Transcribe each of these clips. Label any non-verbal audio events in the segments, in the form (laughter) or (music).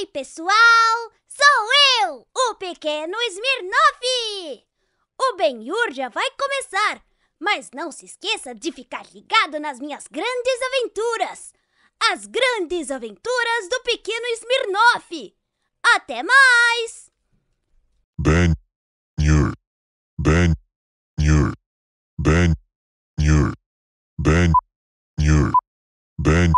Ei, pessoal! Sou eu, o pequeno Smirnoff! O Benhur já vai começar, mas não se esqueça de ficar ligado nas minhas grandes aventuras! As grandes aventuras do pequeno Smirnoff! Até mais! Ben Ben Ben Ben Ben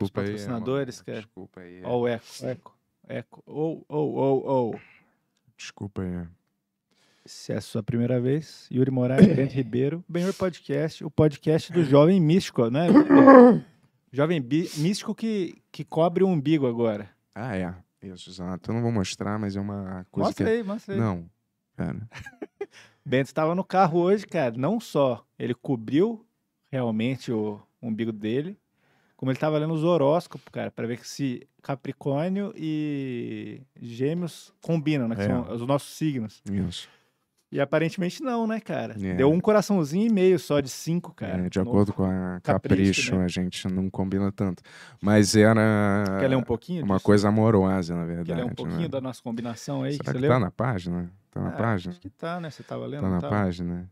Desculpa os patrocinadores, aí, cara. Desculpa aí. Ó, é é. o eco, eco, eco. Ou, ou, ou, ou. Desculpa aí. É. Se é a sua primeira vez, Yuri Moraes, (coughs) Bento Ribeiro, Benhor Podcast, o podcast do Jovem Místico, né? (coughs) Jovem bi, Místico que, que cobre o umbigo agora. Ah, é. Isso, exato. Eu não vou mostrar, mas é uma coisa. Mostra que... aí, mostra aí. Não, cara. (laughs) Bento estava no carro hoje, cara. Não só ele cobriu realmente o umbigo dele, como ele estava lendo os horóscopos, cara, para ver se Capricórnio e Gêmeos combinam, né? Que é. são os nossos signos. Isso. E aparentemente não, né, cara? É. Deu um coraçãozinho e meio só de cinco, cara. É, de acordo com a Capricho, capricho né? a gente não combina tanto. Mas era. Quer ler um pouquinho? Uma disso? coisa amorosa, na verdade. Quer ler um né? pouquinho né? da nossa combinação aí? Será que, que tá na página? Tá na ah, página? Acho que tá, né? Você tava lendo? Tá na tá? página.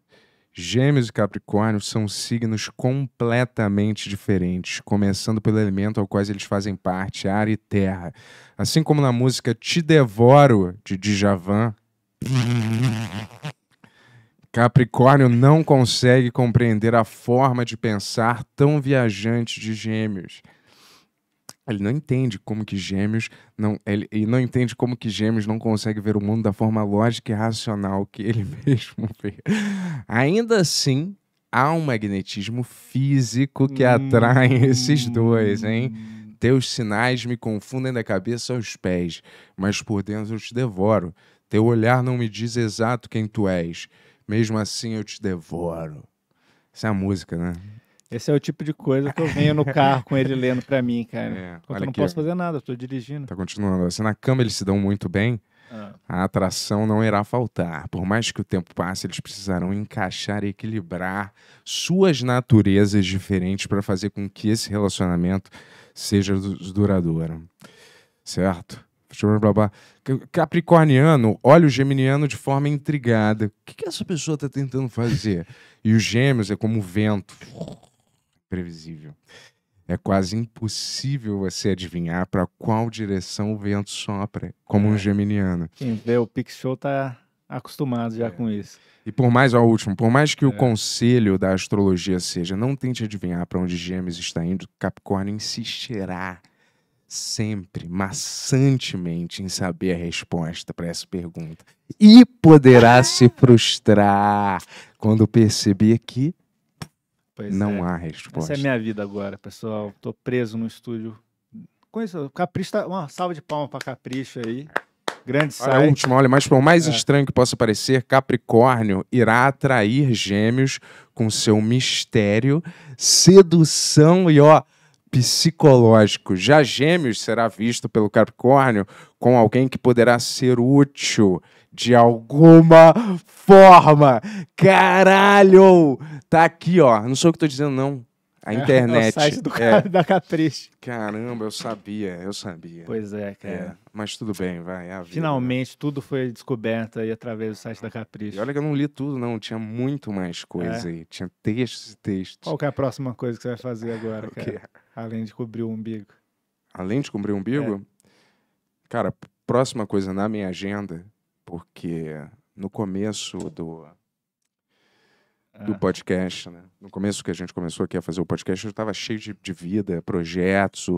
Gêmeos e Capricórnio são signos completamente diferentes, começando pelo elemento ao qual eles fazem parte, ar e terra. Assim como na música Te Devoro, de Djavan, Capricórnio não consegue compreender a forma de pensar tão viajante de Gêmeos. Ele não entende como que gêmeos não ele, ele não entende como que gêmeos não consegue ver o mundo da forma lógica e racional que ele (laughs) mesmo vê. Ainda assim, há um magnetismo físico que hum. atrai esses dois, hein? Teus sinais me confundem da cabeça aos pés, mas por dentro eu te devoro. Teu olhar não me diz exato quem tu és. Mesmo assim eu te devoro. Essa é a música, né? Esse é o tipo de coisa que eu venho no carro com ele lendo para mim, cara. É, eu não aqui. posso fazer nada, estou dirigindo. Tá continuando. Assim, na cama eles se dão muito bem. Ah. A atração não irá faltar. Por mais que o tempo passe, eles precisarão encaixar e equilibrar suas naturezas diferentes para fazer com que esse relacionamento seja duradouro. Certo? Capricorniano olha o geminiano de forma intrigada. O que, que essa pessoa está tentando fazer? E os gêmeos é como o vento previsível. É quase impossível você adivinhar para qual direção o vento sopra, como é. um geminiano. Quem vê o Pix Show tá acostumado já é. com isso. E por mais, ao último, por mais que é. o conselho da astrologia seja não tente adivinhar para onde Gêmeos está indo, Capricórnio insistirá sempre, maçantemente, em saber a resposta para essa pergunta. E poderá se frustrar quando perceber que Pois não é. há resposta. Essa é minha vida agora, pessoal. Tô preso no estúdio. Com isso, Capricho tá... Uma salva de palmas para Capricho aí. Grande olha, A última, olha, mas por mais é. estranho que possa parecer, Capricórnio irá atrair gêmeos com seu mistério, sedução e ó, psicológico. Já gêmeos será visto pelo Capricórnio com alguém que poderá ser útil de alguma forma. Caralho! Tá aqui, ó. Não sou eu que tô dizendo, não. A é, internet. É o site do, é. da Capricho. Caramba, eu sabia, eu sabia. Pois é, cara. É. Mas tudo bem, vai. É Finalmente, né? tudo foi descoberto aí através do site da Capricho. E olha que eu não li tudo, não. Tinha muito mais coisa é. aí. Tinha textos e textos. Qual que é a próxima coisa que você vai fazer agora, cara? Além de cobrir o umbigo. Além de cobrir o umbigo? É. Cara, próxima coisa na minha agenda porque no começo do, do é. podcast, né? no começo que a gente começou aqui a fazer o podcast, eu estava cheio de, de, vida, projetos,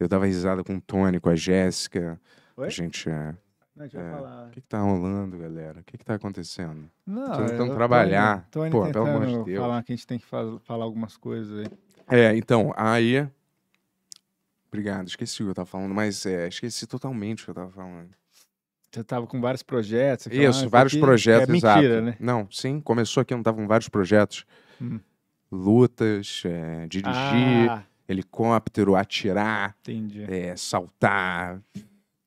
eu dava risada com o Tony, com a Jéssica, Oi? a gente... É, não, é, o que, tá rolando, galera? O que, tá acontecendo? Não, tô tentando trabalhar. Tô, tô Pô, pelo amor de Deus. falar que a gente tem que faz, falar algumas coisas aí. É, então, aí Obrigado, esqueci o que eu tava falando, mas é, esqueci totalmente o que eu tava falando. Você estava com vários projetos. Ah, isso, vários aqui... projetos, é, exato. né? Não, sim, começou aqui, eu não estava com vários projetos. Hum. Lutas, é, dirigir, ah. helicóptero, atirar, é, saltar.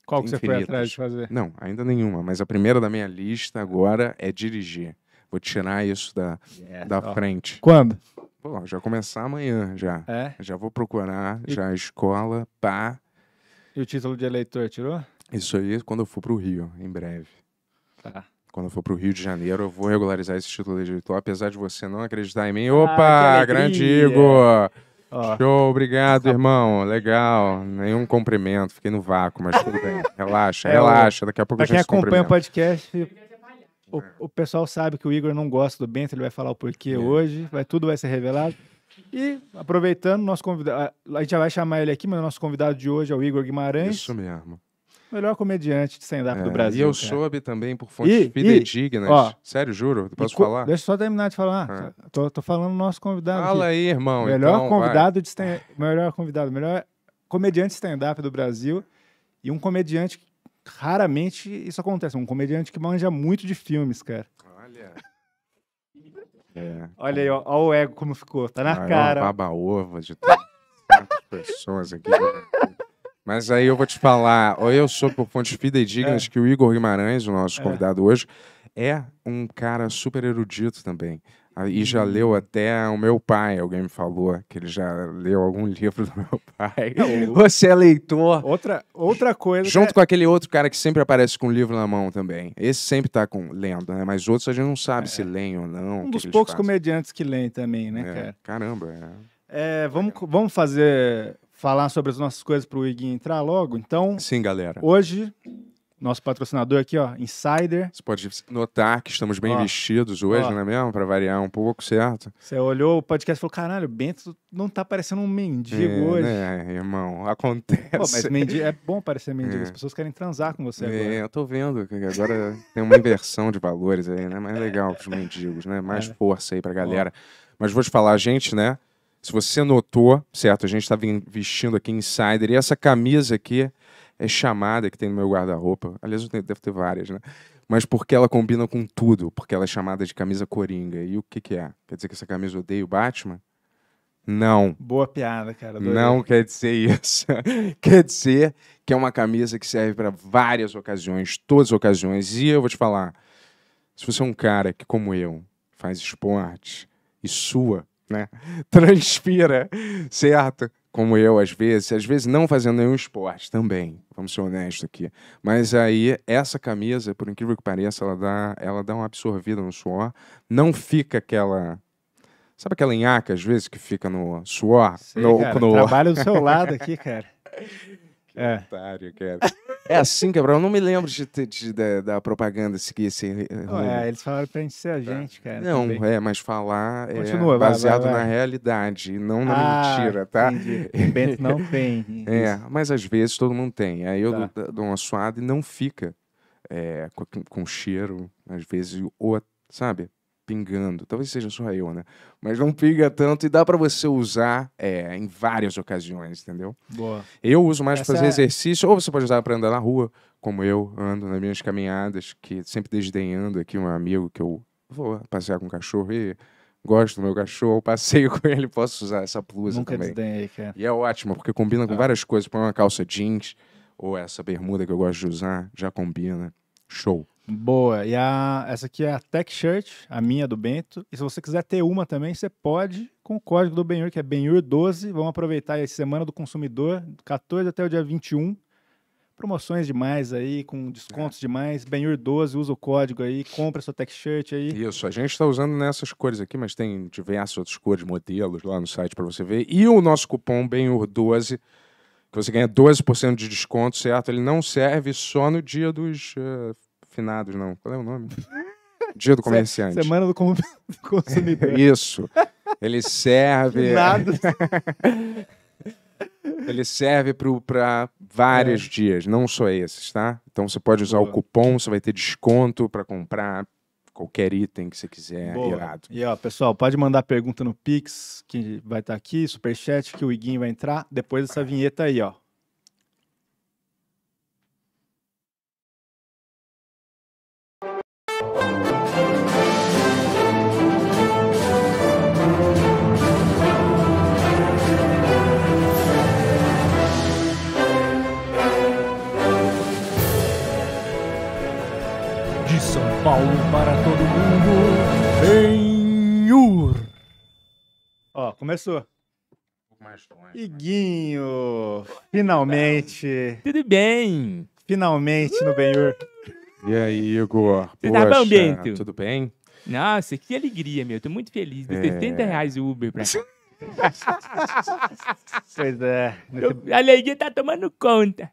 Qual que você foi atrás de fazer? Não, ainda nenhuma, mas a primeira da minha lista agora é dirigir. Vou tirar isso da, é, da frente. Quando? Pô, já começar amanhã, já. É? Já vou procurar, e... já a escola, pá. E o título de eleitor tirou? Isso aí é quando eu for para o Rio, em breve. Tá. Quando eu for para o Rio de Janeiro, eu vou regularizar esse título de eleitor, apesar de você não acreditar em mim. Ah, Opa, ah, grande Igor! Show, obrigado, tá. irmão. Legal. Nenhum cumprimento, fiquei no vácuo, mas tudo bem. (laughs) Relaxa, é, relaxa. Daqui a pouco pra eu já quem acompanha o podcast, o, o, pessoal sabe que o Igor não gosta do Bento, ele vai falar o porquê é. hoje, vai, tudo vai ser revelado. E aproveitando, nosso convidado, a gente já vai chamar ele aqui, mas o nosso convidado de hoje é o Igor Guimarães. Isso mesmo. Melhor comediante de stand-up é, do Brasil. E eu cara. soube também por fontes fidedignas. Sério, juro. Posso falar? Deixa eu só terminar de falar. É. Tô, tô falando do nosso convidado. Fala aqui. aí, irmão. Melhor então, convidado vai. de stand Melhor convidado, melhor comediante stand-up do Brasil e um comediante que raramente isso acontece. Um comediante que manja muito de filmes, cara. Olha. É. Olha aí, ó, ó, o ego como ficou. Tá na ah, cara. Baba ovo de tantas pessoas aqui. (laughs) Mas aí eu vou te falar, eu sou por fontes fidedignas é. que o Igor Guimarães, o nosso é. convidado hoje, é um cara super erudito também. Ah, e já uhum. leu até o meu pai, alguém me falou que ele já leu algum (laughs) livro do meu pai. Não, Você é leitor. Outra, outra coisa. Junto é... com aquele outro cara que sempre aparece com um livro na mão também. Esse sempre tá com lendo, né? Mas outros a gente não sabe é. se leem ou não. Um dos poucos fazem. comediantes que leem também, né, é. cara? Caramba. É. é vamos, é. vamos fazer falar sobre as nossas coisas para o Iguinho entrar logo. Então, sim, galera. Hoje nosso patrocinador aqui, ó, Insider. Você pode notar que estamos bem ó, vestidos hoje, ó, não é mesmo? Para variar um pouco, certo? Você olhou o podcast e falou: caralho, o Bento não tá parecendo um mendigo é, hoje. É, irmão, acontece. Pô, mas mendigo, é bom parecer mendigo, é. as pessoas querem transar com você é, agora. É, eu tô vendo que agora tem uma inversão de valores aí, né? Mais é legal que os mendigos, né? Mais é. força aí pra galera. Mas vou te falar, a gente, né? Se você notou, certo, a gente estava vestindo aqui Insider e essa camisa aqui é chamada, que tem no meu guarda-roupa, aliás, eu tenho, devo ter várias, né? Mas porque ela combina com tudo, porque ela é chamada de camisa coringa. E o que, que é? Quer dizer que essa camisa odeia o Batman? Não. Boa piada, cara. Não quer dizer isso. (laughs) quer dizer que é uma camisa que serve para várias ocasiões, todas as ocasiões. E eu vou te falar: se você é um cara que, como eu, faz esporte e sua né? (laughs) Transpira, certo? Como eu, às vezes, às vezes não fazendo nenhum esporte também, vamos ser honestos aqui. Mas aí, essa camisa, por incrível que pareça, ela dá, ela dá uma absorvida no suor, não fica aquela Sabe aquela nhaca, às vezes, que fica no suor? Sei, no, cara, no... trabalho do (laughs) seu lado aqui, cara é. otário, cara. É assim que é, eu não me lembro de, de, de, da propaganda seguir esse. É, eles falaram pra gente ser a tá. gente, cara. Não, também. é, mas falar é, Continua, é baseado vai, vai, na realidade, não na ah, mentira, tá? Entendi. Bento não tem. (laughs) É, mas às vezes todo mundo tem. Aí eu tá. dou, dou uma suada e não fica é, com, com cheiro, às vezes, ou, sabe? pingando. Talvez seja só eu, né? Mas não pinga tanto e dá para você usar é, em várias ocasiões, entendeu? Boa. Eu uso mais para fazer é... exercício, ou você pode usar para andar na rua, como eu ando nas minhas caminhadas, que sempre desdenhando aqui um amigo que eu vou passear com cachorro e gosto do meu cachorro, (laughs) passeio com ele, posso usar essa blusa Nunca também. Desdenhei, cara. E é ótimo, porque combina com ah. várias coisas. Põe uma calça jeans ou essa bermuda que eu gosto de usar, já combina. Show. Boa. E a, essa aqui é a Tech Shirt, a minha do Bento. E se você quiser ter uma também, você pode com o código do Benhur, que é Benhur12. Vamos aproveitar a Semana do Consumidor, 14 até o dia 21. Promoções demais aí, com descontos é. demais. Benhur12, usa o código aí, compra sua Tech Shirt aí. Isso, a gente está usando nessas cores aqui, mas tem diversas outras cores, modelos lá no site para você ver. E o nosso cupom Benhur12 que você ganha 12% de desconto, certo? Ele não serve só no dia dos uh, finados, não. Qual é o nome? (laughs) Dia do comerciante. Semana do, com... do (laughs) consumidor. Isso. Ele serve. Finados. (laughs) Ele serve para vários é. dias, não só esses, tá? Então você pode usar Boa. o cupom, você vai ter desconto para comprar qualquer item que você quiser, é irado. E ó, pessoal, pode mandar pergunta no Pix, que vai estar tá aqui, superchat, que o Iguinho vai entrar, depois dessa vinheta aí, ó. Paulo para todo mundo. Benhur. Ó, começou. Iguinho, finalmente. Tudo bem? Finalmente no Benhur. E aí, Igor? Você tá bom, Bento? Tudo bem? Nossa, que alegria, meu. Tô muito feliz. Deu é... 70 reais o Uber pra cá. (laughs) pois é. Nesse... A alegria tá tomando conta.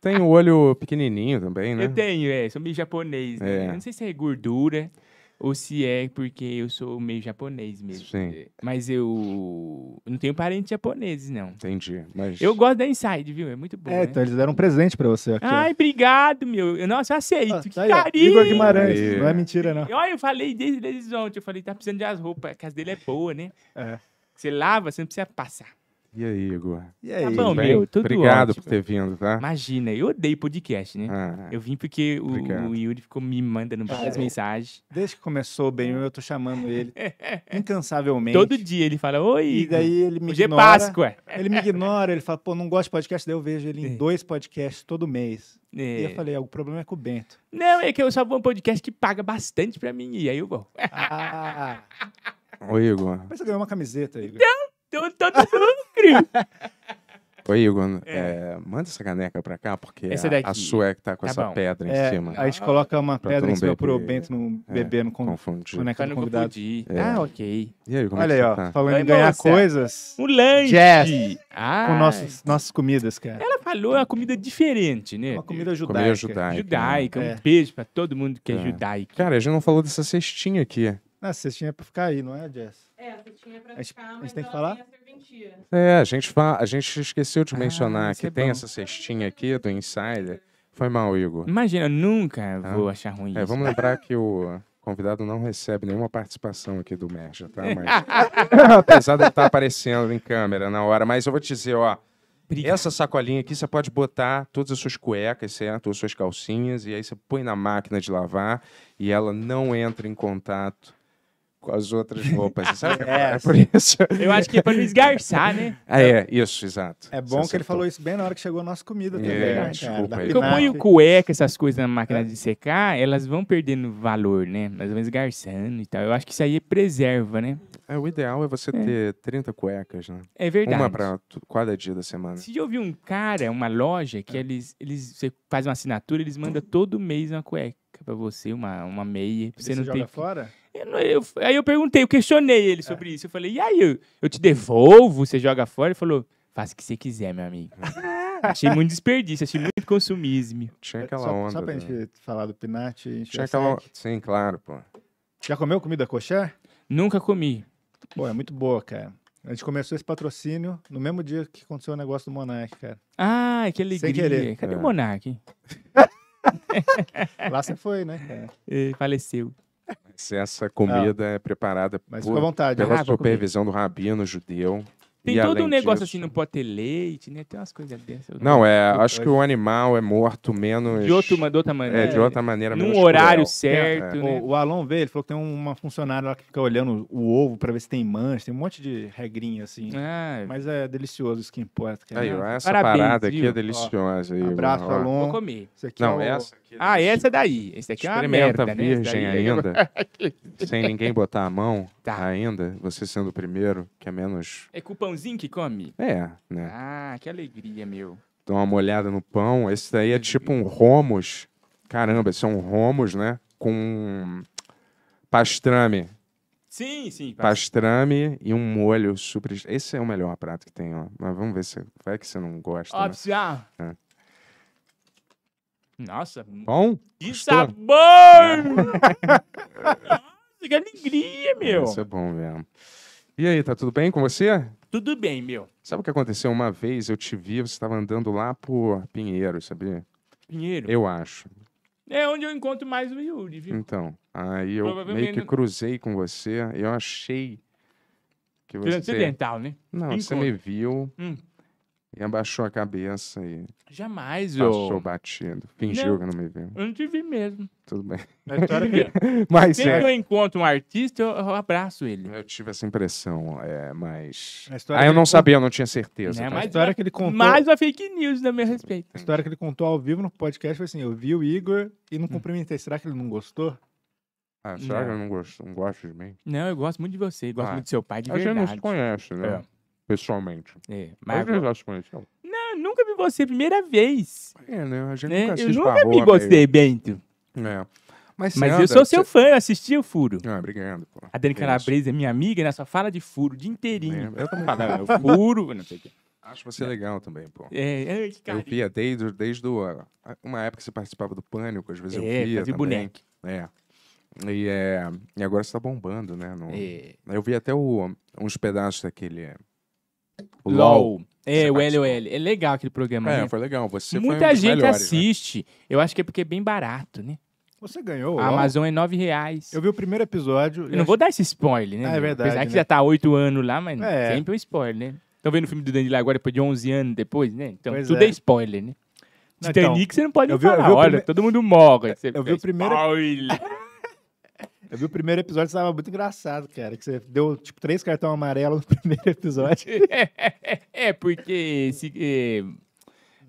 Tem o olho pequenininho também, né? Eu tenho, é. Sou meio japonês, né? É. Não sei se é gordura ou se é porque eu sou meio japonês mesmo. Sim. É, mas eu não tenho parentes japoneses, não. Entendi. Mas... Eu gosto da Inside, viu? É muito bom. É, né? então eles deram um presente pra você aqui. Ai, obrigado, meu. Nossa, eu aceito. Ah, tá que aí, carinho. Igor Guimarães. Não é mentira, não. Olha, eu falei desde, desde ontem. Eu falei, tá precisando de as roupas. A casa dele é boa, né? É. Você lava, você não precisa passar. E aí, Igor? E tá aí? Tá bom, meu, tudo Obrigado ótimo. por ter vindo, tá? Imagina, eu odeio podcast, né? Ah, eu vim porque o, o, Yuri ficou me mandando ah, várias é. mensagens. Desde que começou bem, eu tô chamando ele (laughs) incansavelmente. Todo dia ele fala, oi, E daí ele me é ignora. é Páscoa. (laughs) Ele me ignora, ele fala, pô, não gosto de podcast. Daí eu vejo ele em é. dois podcasts todo mês. É. E eu falei, ah, o problema é com o Bento. Não, é que eu só vou um podcast que paga bastante pra mim, e aí eu vou. Ah. (laughs) Igor. Mas você ganhou uma camiseta, Igor. Não. Então todo incrível. Oi, Igor, é. É, manda essa caneca pra cá, porque a, a sua é que tá com tá essa bom. pedra em é, cima. A gente coloca uma pedra em cima pro Bento não é, beber, não confundir. Boneca é é Ah, ok. E aí, como Olha aí, ó, tá? falando em ganhar coisas. Um lanche. Jazz. Ah. Com nossos, nossas comidas, cara. Ela falou uma comida diferente, né? Uma comida judaica. Comida judaica. judaica né? Um beijo pra todo mundo que é, judaico. Cara, a gente não falou dessa cestinha aqui. Ah, cestinha é pra ficar aí, não é, Jess? É, você tinha pra ficar, mas a gente tem que falar? É, a gente, a gente esqueceu de ah, mencionar ah, que é tem bom. essa cestinha aqui do Insider. Foi mal, Igor. Imagina, eu nunca ah. vou achar ruim é, isso. Vamos lembrar que o convidado não recebe nenhuma participação aqui do Merja, tá? (laughs) Mas... (laughs) Apesar de estar tá aparecendo em câmera na hora, mas eu vou te dizer, ó. Essa sacolinha aqui você pode botar todas as suas cuecas, certo? Ou suas calcinhas, e aí você põe na máquina de lavar e ela não entra em contato com as outras roupas. (laughs) Sabe? É, é por assim. isso. Eu acho que é para não esgarçar, né? Ah, (laughs) é, isso, exato. É bom que ele falou isso bem na hora que chegou a nossa comida é, também. É, né, desculpa. Cara, Porque eu ponho cueca, essas coisas na máquina de secar, elas vão perdendo valor, né? Elas vão esgarçando e tal. Eu acho que isso aí é preserva, né? É, o ideal é você é. ter 30 cuecas, né? É verdade. Uma para cada dia da semana. Se eu vi um cara, uma loja, que é. eles, eles você faz uma assinatura, eles mandam todo mês uma cueca para você, uma, uma meia. Você, você não joga tem fora? Eu, eu, aí eu perguntei, eu questionei ele sobre isso. Eu falei, e aí, eu, eu te devolvo, você joga fora? Ele falou, faça o que você quiser, meu amigo. (laughs) achei muito desperdício, achei muito consumismo. Tinha aquela só, onda. Só pra né? gente falar do Pinat. Tinha aquela onda. Sim, claro, pô. Já comeu comida coxé? Nunca comi. Pô, é muito boa, cara. A gente começou esse patrocínio no mesmo dia que aconteceu o negócio do Monark, cara. Ah, que alegria. Sem querer. Cadê é. o Monark? (laughs) Lá você foi, né, Ele faleceu. Essa ah, comida é, preparada Mas por, vontade. pela supervisão do rabino judeu. Tem e todo um negócio disso... assim, não pode ter leite, né? Tem umas coisas dessas. Não, é, acho coisa. que o animal é morto menos. De, outro, de outra maneira. É, de outra maneira Num horário cruel. certo. É. Né? O, o Alon vê, ele falou que tem uma funcionária lá que fica olhando o ovo pra ver se tem mancha, tem um monte de regrinha assim. É. Mas é delicioso isso que importa. Que é aí, né? essa Parabéns, parada viu? aqui é deliciosa. aí, abraço, Alon. Vou comer. não, é essa aqui. É ah, essa daí. Esse daqui é uma merda, né? virgem né? ainda. (laughs) sem ninguém botar a mão tá. ainda, você sendo o primeiro, que é menos. É culpa pãozinho que come? É, né? Ah, que alegria, meu. Dá uma molhada no pão. Esse daí é tipo um romos. Caramba, esse é um romos, né? Com pastrame. Sim, sim. Pastrame e um molho super. Esse é o melhor prato que tem, ó. Mas vamos ver se. Vai que você não gosta. Né? Óbvio, né? é. Nossa. Bom? Hum. Que gostou? sabor! (laughs) Nossa, que alegria, meu. Isso é bom mesmo. E aí, tá tudo bem com você? Tudo bem, meu. Sabe o que aconteceu? Uma vez eu te vi, você estava andando lá por Pinheiro, sabia? Pinheiro? Eu acho. É onde eu encontro mais o Yuri, viu? Então, aí eu meio que cruzei com você, eu achei que você... Foi acidental, né? Não, Encontro. você me viu, hum. E abaixou a cabeça e Jamais, eu. passou batido. Fingiu Não. que não me viu. Eu não te vi mesmo. Tudo bem. Na história que- Mas Sempre que é. eu encontro um artista, eu, eu abraço ele. eu tive essa impressão, é, mas... aí ah, eu não sabia, eu não tinha certeza. mas A história que ele contou. Mais uma fake news da minha respeito. A história que ele contou ao vivo no podcast foi assim: eu vi o Igor e não hum. cumprimentei. Será que ele não gostou? Ah, será que eu não gosto, não gosto de mim? Não, eu gosto muito de você, gosto Ah. muito do seu pai, de A gente não se conhece, né? É pessoalmente. É, mas eu já se Não, nunca vi você, primeira vez. É, né? A gente é, nunca se Eu nunca me gostei, né? Bento. É. Mas, Mas anda, eu sou seu fã, eu assisti o Furo. Ah, obrigado, pô. A Dani Calabresa é minha amiga né só fala de furo o dia inteirinho. É, eu também. Fala, é furo, não sei o quê. Acho você é. legal também, pô. É, cara. Eu via desde, desde do, uma época que você participava do Pânico, às vezes é, eu via fazia boneco. É. E, é, e agora você tá bombando, né? No... É. Eu vi até o, uns pedaços daquele LOL. É, o LOL. É legal aquele programa. É, né? foi legal. Você Muita foi um gente melhores, né? assiste. Né? Eu acho que é porque é bem barato, né? Você ganhou. A Amazon é nove reais. Eu vi o primeiro episódio. Eu, não acho... vou dar esse spoiler, né? Ah, é verdade. Apesar né? que já tá oito anos lá, mas é. sempre é um spoiler, né? Estão vendo o filme do Danilo agora depois de 11 anos depois, né? Então pois tudo é. é. spoiler, né? Titanic então, você não pode eu vi, falar. Eu vi Olha, prime... todo mundo morre. eu vi o primeiro. Spoiler. Eu vi o primeiro episódio, estava muito engraçado, cara. Que você deu, tipo, três cartões amarelos no (laughs) primeiro episódio. (laughs) é, porque se, é,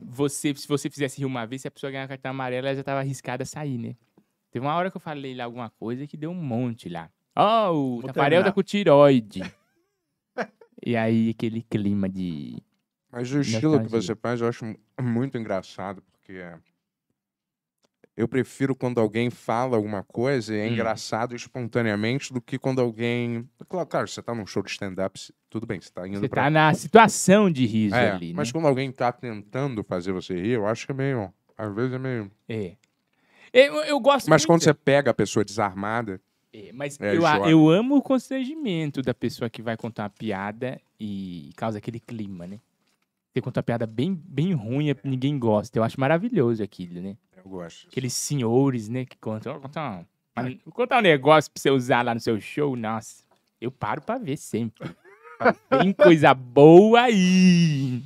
você, se você fizesse rir uma vez, se a pessoa ganhar cartão amarelo, ela já estava arriscada a sair, né? Teve uma hora que eu falei lá alguma coisa que deu um monte lá. Ó, oh, o Vou tá com tiroide. e aí, aquele clima de... Mas o estilo que você faz, eu acho muito engraçado, porque... É eu prefiro quando alguém fala alguma coisa e é hum. engraçado espontaneamente do que quando alguém. Claro, claro você está num show de stand-up, tudo bem, você tá indo Você pra... tá na situação de riso é, ali. Né? Mas quando alguém está tentando fazer você rir, eu acho que é meio. Às vezes é meio. É. Eu, eu gosto Mas muito... quando você pega a pessoa desarmada. É, mas é, eu, eu amo o constrangimento da pessoa que vai contar uma piada e causa aquele clima, né? Você conta uma piada bem, bem ruim, é, ninguém gosta. Eu acho maravilhoso aquilo, né? Eu gosto. Aqueles senhores, né, que contam. Oh, conta um, ah. um negócio pra você usar lá no seu show, nossa. Eu paro pra ver sempre. (laughs) Tem coisa boa aí.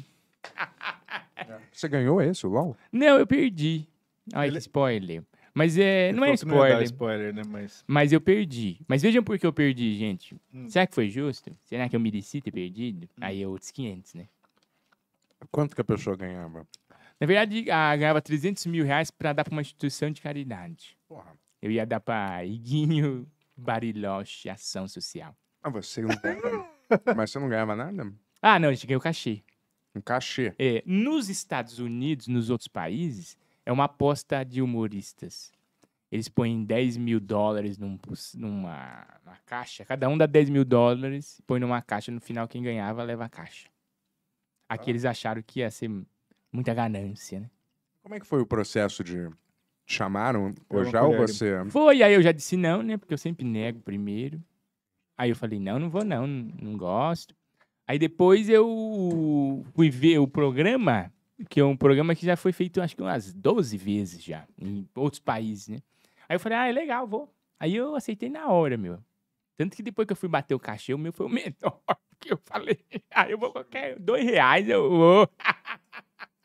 É. Você ganhou esse, o LOL? Não, eu perdi. Ai, Ele... que spoiler. Mas é, não é spoiler. Não spoiler né? Mas... mas eu perdi. Mas vejam por que eu perdi, gente. Hum. Será que foi justo? Será que eu mereci ter perdido? Hum. Aí é outros 500, né? Quanto que a pessoa ganhava? Na verdade, a, ganhava 300 mil reais para dar para uma instituição de caridade. Porra. Eu ia dar para Iguinho Bariloche Ação Social. Ah, você não ganhava. mas você não ganhava nada? Ah, não, a gente ganhou cachê. Um cachê? É, nos Estados Unidos, nos outros países, é uma aposta de humoristas. Eles põem 10 mil dólares num, numa, numa caixa, cada um dá 10 mil dólares, põe numa caixa, no final quem ganhava leva a caixa. Aqui eles acharam que ia ser muita ganância, né? Como é que foi o processo de. Te chamaram ou já ou você? Foi, aí eu já disse não, né? Porque eu sempre nego primeiro. Aí eu falei, não, não vou não, não gosto. Aí depois eu fui ver o programa, que é um programa que já foi feito acho que umas 12 vezes já, em outros países, né? Aí eu falei, ah, é legal, vou. Aí eu aceitei na hora, meu. Tanto que depois que eu fui bater o cachê, o meu foi o (laughs) menor que eu falei, (laughs) aí eu vou qualquer dois reais, eu vou.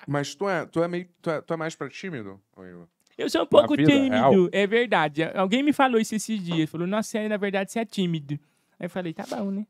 Mas tu é, tu é, meio, tu é, tu é mais pra tímido, eu Eu sou um pouco é tímido, é verdade. Alguém me falou isso esses dias. Falou, nossa, na verdade você é tímido. Aí eu falei, tá bom, né?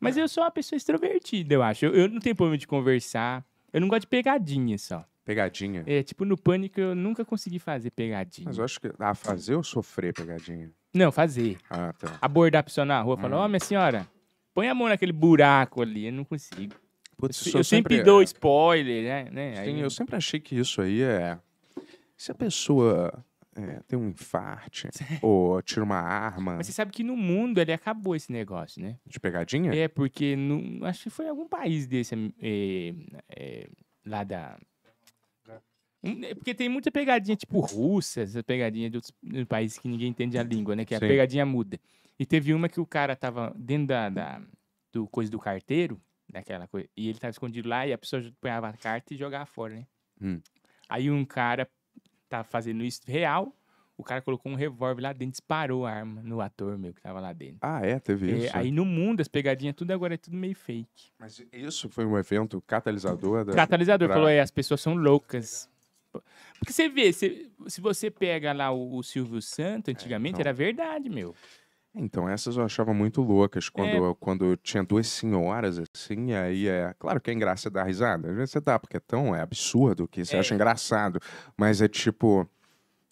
Mas eu sou uma pessoa extrovertida, eu acho. Eu, eu não tenho problema de conversar. Eu não gosto de pegadinha só. Pegadinha? É, tipo, no pânico eu nunca consegui fazer pegadinha. Mas eu acho que. a ah, fazer ou sofrer pegadinha? Não, fazer. Ah, tá. Abordar a pessoa na rua, falar, hum. ó, hum. oh, minha senhora, põe a mão naquele buraco ali, eu não consigo. Putz, eu, eu sempre, dou é. spoiler, né? né? Sim, aí... eu sempre achei que isso aí é. Se a pessoa é, tem um infarte (laughs) ou tira uma arma. Mas você sabe que no mundo ele acabou esse negócio, né? De pegadinha? É, porque no, acho que foi algum país desse é, é, lá da. É. Hum, é, porque tem muita pegadinha, tipo russa, essa pegadinha de outros países que ninguém entende a língua, né? Que a pegadinha muda. E teve uma que o cara tava dentro da, da do coisa do carteiro, daquela coisa, e ele tava escondido lá e a pessoa apanhava a carta e jogava fora, né? Hum. Aí um cara tava tá fazendo isso real, o cara colocou um revólver lá dentro, disparou a arma no ator meu que tava lá dentro. Ah, é? Teve é, isso? Aí no mundo, as pegadinhas, tudo agora é tudo meio fake. Mas isso foi um evento catalisador? Da... Catalisador, pra... falou, é, as pessoas são loucas. Porque você vê, se, se você pega lá o, o Silvio Santo é, antigamente, é, era verdade, meu. Então, essas eu achava muito loucas quando, É. quando tinha duas senhoras assim, aí é. Claro que é engraçado dar risada, às vezes você dá, porque é tão é absurdo que você é. acha engraçado, mas é tipo.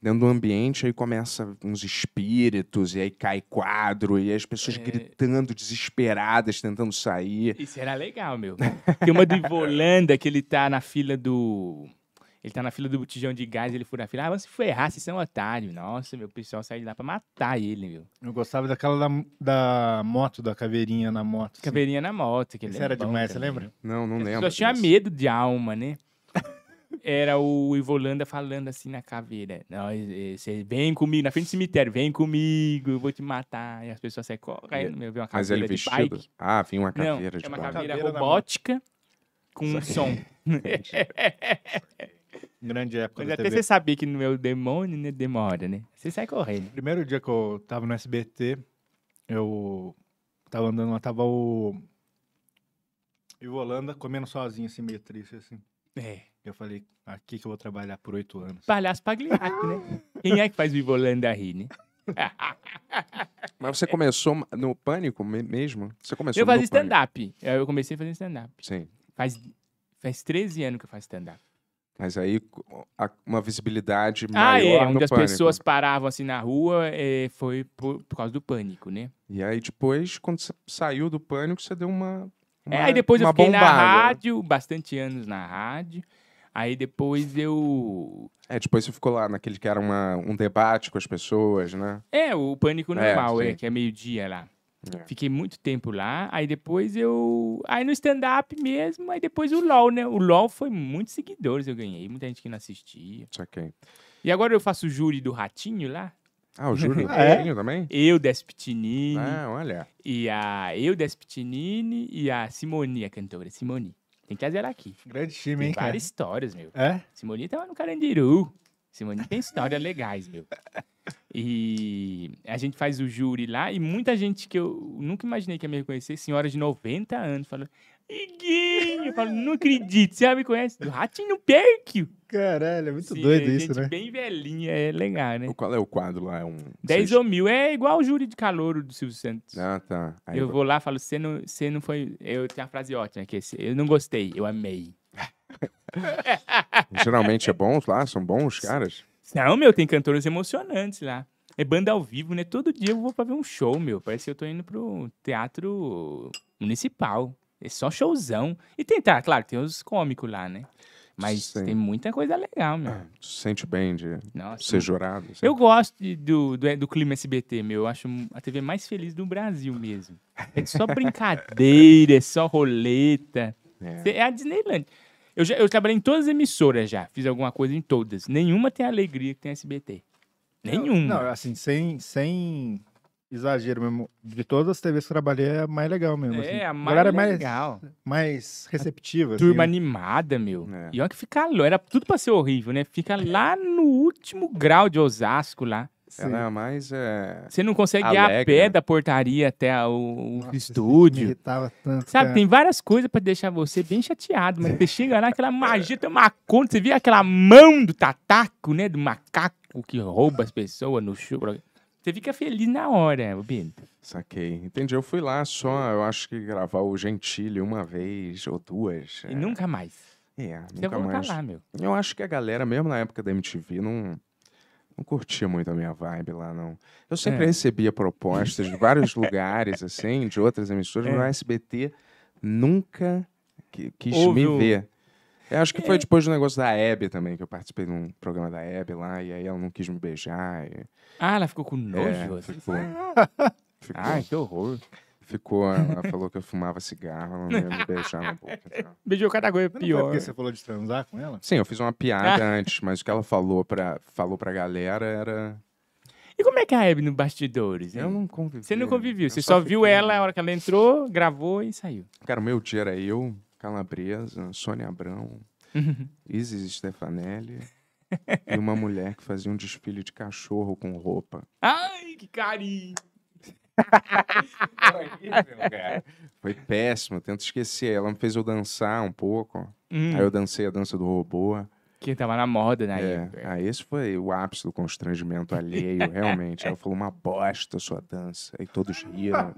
Dentro do ambiente, aí começa uns espíritos, e aí cai quadro, e as pessoas é. gritando, desesperadas, tentando sair. Isso era legal, meu. Tem uma de Volanda que ele tá na fila do. Ele tá na fila do botijão de gás, ele fura a fila. Ah, vamos se você é um otário. Nossa, meu, o pessoal sai de lá pra matar ele, meu. Eu gostava daquela da, da moto, da caveirinha na moto. Assim. Caveirinha na moto. Que era demais, também. você lembra? Né? Não, não As lembro. Eu tinha medo de alma, né? (laughs) era o Ivolanda falando assim na caveira: você eh, vem comigo, na frente do cemitério, vem comigo, eu vou te matar. E as pessoas saem correndo, meu, vem uma caveira. Mas ele vestido? Bike. Ah, viu uma caveira Não, de É uma bike. caveira, caveira robótica com um som. (laughs) Grande época Mas até TV. você sabia que no meu demônio, né, demora, né? Você sai correndo. Primeiro dia que eu tava no SBT, eu tava andando lá, tava o... E o Holanda comendo sozinho, assim, meio triste, assim. É. Eu falei, aqui que eu vou trabalhar por oito anos. Palhaço Pagliacci, né? Quem é que faz o Holanda rir, né? (laughs) Mas você começou no pânico mesmo? Você começou Eu fazia stand-up. Eu comecei fazendo stand-up. Sim. Faz, faz 13 anos que eu faço stand-up. Mas aí uma visibilidade maior. Ah, é. Onde as pessoas paravam assim na rua é, foi por, por, causa do pânico, né? E aí depois, quando você saiu do pânico, você deu uma. É, uma é, aí depois eu fiquei bombada. na rádio, bastante anos na rádio. Aí depois eu. É, depois você ficou lá naquele que era uma, um debate com as pessoas, né? É, o pânico é, normal, é, é que é meio-dia lá. É. Fiquei muito tempo lá, aí depois eu. Aí no stand-up mesmo, aí depois o LOL, né? O LOL foi muitos seguidores eu ganhei, muita gente que não assistia. Saquei. E agora eu faço o júri do Ratinho lá. Ah, o júri (laughs) ah, é? também? Eu, Despitinini. Ah, olha. E a eu, Despitinini e a Simoni, a cantora Simoni. Tem que trazer ela aqui. Grande time, Tem hein, várias cara? histórias, meu. É? Simoni tava tá no Carandiru. Simone tem histórias legais, meu. E a gente faz o júri lá e muita gente que eu nunca imaginei que ia me reconhecer, senhora de 90 anos, falando Iguinho! Eu falo, não acredito, você já me conhece? Do Ratinho Perkio! Caralho, é muito Sim, doido é gente isso, né? bem velhinha, é legal, né? O, qual é o quadro lá? É um... 10 ou mil, é igual o júri de calouro do Silvio Santos. Ah, tá. Aí eu vou lá e falo, você não, não foi... Eu tenho uma frase ótima que é, eu não gostei, eu amei. (laughs) Geralmente é bons lá, são bons caras. Não, meu, tem cantores emocionantes lá. É banda ao vivo, né? Todo dia eu vou pra ver um show, meu. Parece que eu tô indo pro teatro municipal. É só showzão. E tem, tá, claro, tem os cômicos lá, né? Mas Sim. tem muita coisa legal, meu. Ah, tu sente bem de Nossa, ser jurado. Sempre. Eu gosto de, do, do, é, do, clima SBT, meu. Eu acho a TV mais feliz do Brasil mesmo. É só (laughs) brincadeira, é só roleta. É, é a Disneyland. Eu, já, eu trabalhei em todas as emissoras já, fiz alguma coisa em todas. Nenhuma tem a alegria que tem a SBT. Nenhuma. Não, assim, sem, sem exagero mesmo. De todas as TVs que trabalhei, é a mais legal mesmo. É, assim. a mais a é mais, legal. Mais receptiva. A assim, turma né? animada, meu. É. E olha que fica louco. Era tudo pra ser horrível, né? Fica lá no último grau de Osasco lá. É, né? Sim. Ela é mais. É... Você não consegue Alegre. ir a pé da portaria até o, o Nossa, estúdio. Tanto, Sabe, cara. tem várias coisas para deixar você bem chateado, mas você chega lá, aquela magia tem uma conta, você vê aquela mão do tataco, né? Do macaco que rouba as pessoas no show. Você fica feliz na hora, Bento. Saquei. Entendi. Eu fui lá só, eu acho que gravar o Gentile uma vez ou duas. E é... nunca mais. É, Você nunca mais. lá, meu. Eu acho que a galera, mesmo na época da MTV, não não curtia muito a minha vibe lá, não. Eu é. sempre é. recebia propostas de vários lugares, assim, de outras emissoras, é. mas o SBT nunca quis Ouve me ver. Eu acho que foi é. depois do negócio da Hebe também, que eu participei de um programa da Hebe lá, e aí ela não quis me beijar. E... Ah, ela ficou com nojo? É, assim? ficou. Ah. ficou. que horror. Ficou, ela (laughs) falou que eu fumava cigarro, ela não ia me beijar na boca. (laughs) Então. Beijou cada coisa pior. Não porque você falou de transar com ela? Sim, eu fiz uma piada ah. antes, mas o que ela falou pra, falou pra galera era... E como é que é a Hebe no bastidores? Hein? Eu não convivi. Você não conviveu, você só, só viu fiquei... ela a hora que ela entrou, gravou e saiu. Cara, o meu dia era eu, Calabresa, Sônia Abrão, (laughs) Isis Stefanelli e uma mulher que fazia um desfile de cachorro com roupa. Ai, que carinho! (laughs) Foi, péssimo, tento esquecer. Ela me fez eu dançar um pouco. Hum. Aí eu hum. dancei a dança do robô. Que tava na moda na é, época. Ah, esse foi o ápice do constrangimento alheio, (laughs) realmente. Ela falou uma bosta sua dança. E todos riram.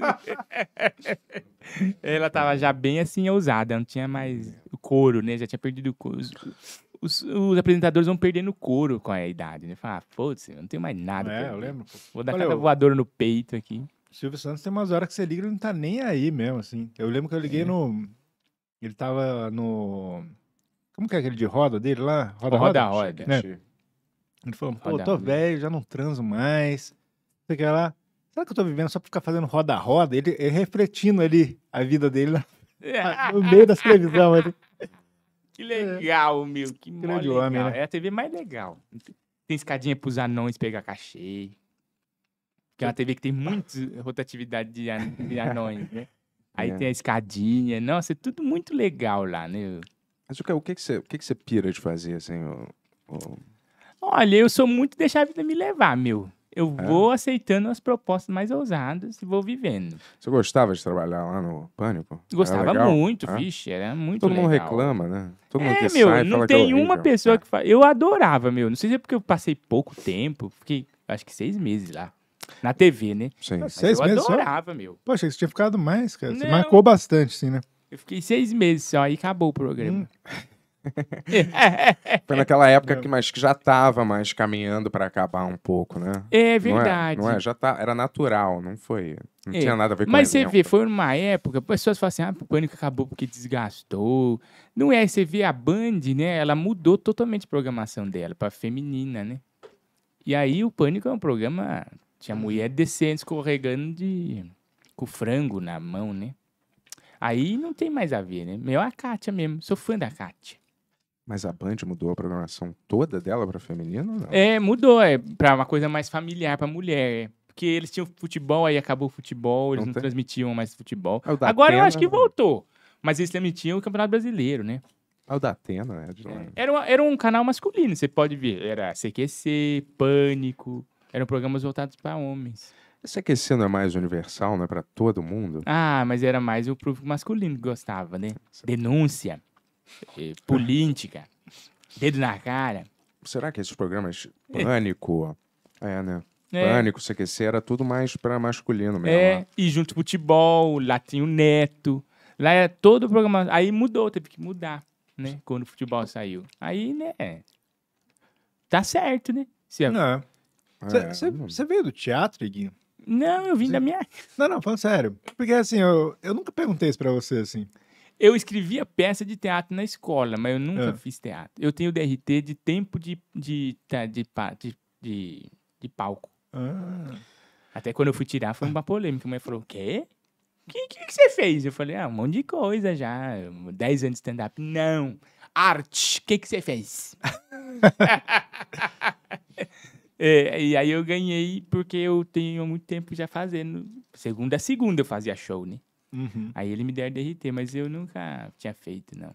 (laughs) Ela tava já bem assim ousada, não tinha mais o é. couro, né? Já tinha perdido o couro. Os, os, apresentadores vão perdendo couro com a idade, né? Fala, ah, foda-se, não tenho mais nada. É, eu lembro. Vou dar Olha, cada voadora no peito aqui. Silvio Santos tem umas horas que você liga e não tá nem aí mesmo, assim. Eu lembro que eu liguei é. no. Ele tava no. Como que é aquele de roda dele lá? Roda, roda, roda. roda né? Ele falou, pô, roda, tô roda. velho, já não transo mais. Você quer lá? Será que eu tô vivendo só pra ficar fazendo roda-roda? Ele, ele é, refletindo ali a vida dele lá, (laughs) no meio das televisão Ele... Que legal, meu. Que, grande é legal. Homem, né? É a TV mais legal. Tem escadinha pros anões pegar cachê. Porque é uma TV que tem muita rotatividade de, an de anões, né? (laughs) Aí é. tem a escadinha. Nossa, é tudo muito legal lá, né? Mas o que, o que, que, você, o que, que você pira de fazer, assim? O, o... Olha, eu sou muito deixar a vida me levar, meu. Eu é. vou aceitando as propostas mais ousadas e vou vivendo. Você gostava de trabalhar lá no Pânico? Gostava muito, ah. vixe, era muito Todo legal. mundo reclama, né? Todo é, mundo que meu, sai, não é tem é uma pessoa que fala. Eu adorava, meu. Não sei se é porque eu passei pouco tempo, fiquei acho que seis meses lá. Na TV, né? Sim. Mas Seis eu meses adorava, só? meu. Poxa, você tinha ficado mais, cara. Você marcou bastante, sim, né? Eu fiquei seis meses só, aí acabou o programa. Hum. (laughs) Foi naquela época é. que, mas que já estava mais caminhando para acabar um pouco, né? É verdade. Não é? Não é? Já tá, era natural, não foi. Não é. tinha nada a ver com Mas você vê, foi numa época, pessoas falam assim: ah, o pânico acabou porque desgastou. Não é, você vê a Band, né? Ela mudou totalmente a programação dela para feminina, né? E aí o Pânico é um programa tinha uhum. mulher descendo, escorregando de... com frango na mão, né? Aí não tem mais a ver, né? Meu, a Kátia mesmo. Sou fã da Kátia. Mas a Band mudou a programação toda dela para feminino? Não? É, mudou. É para uma coisa mais familiar, para mulher. É. Porque eles tinham futebol, aí acabou o futebol, eles não, não transmitiam mais futebol. É Agora eu acho que voltou. Mas eles transmitiam o Campeonato Brasileiro, né? É o da Atena, né? De é. lá. Era, era um canal masculino, você pode ver. Era CQC, Pânico, eram programas voltados para homens. Esse aquecendo é mais universal, né? Para todo mundo. Ah, mas era mais o público masculino que gostava, né? Denúncia, eh, (laughs) política, dedo na cara. Será que esses programas é. Pânico, é, né? É. Pânico, CQC, era tudo mais para masculino mesmo. É, né? e junto futebol, lá tinha o Neto. Lá era todo o programa. Aí mudou, teve que mudar, né? Quando o futebol saiu. Aí, né? É. Tá certo, né? Se é... Não. Você é, veio do teatro, Iguinho? Não, eu vim Sim. da minha. Não, não, falando sério. Porque assim, eu, eu nunca perguntei isso pra você, assim. Eu escrevia peça de teatro na escola, mas eu nunca é. fiz teatro. Eu tenho DRT de tempo de, de, tá, de, de, de, de palco. Ah. Até quando eu fui tirar, foi uma polêmica. A mãe falou: o quê? O que, que, que, você fez? Eu falei, ah, um monte de coisa já. Dez anos de stand-up. Não. Arte, o que, que você fez? (laughs) É, e aí eu ganhei porque eu tenho muito tempo já fazendo. Segunda a é segunda eu fazia show, né? Uhum. Aí ele me deu a DRT, mas eu nunca tinha feito, não.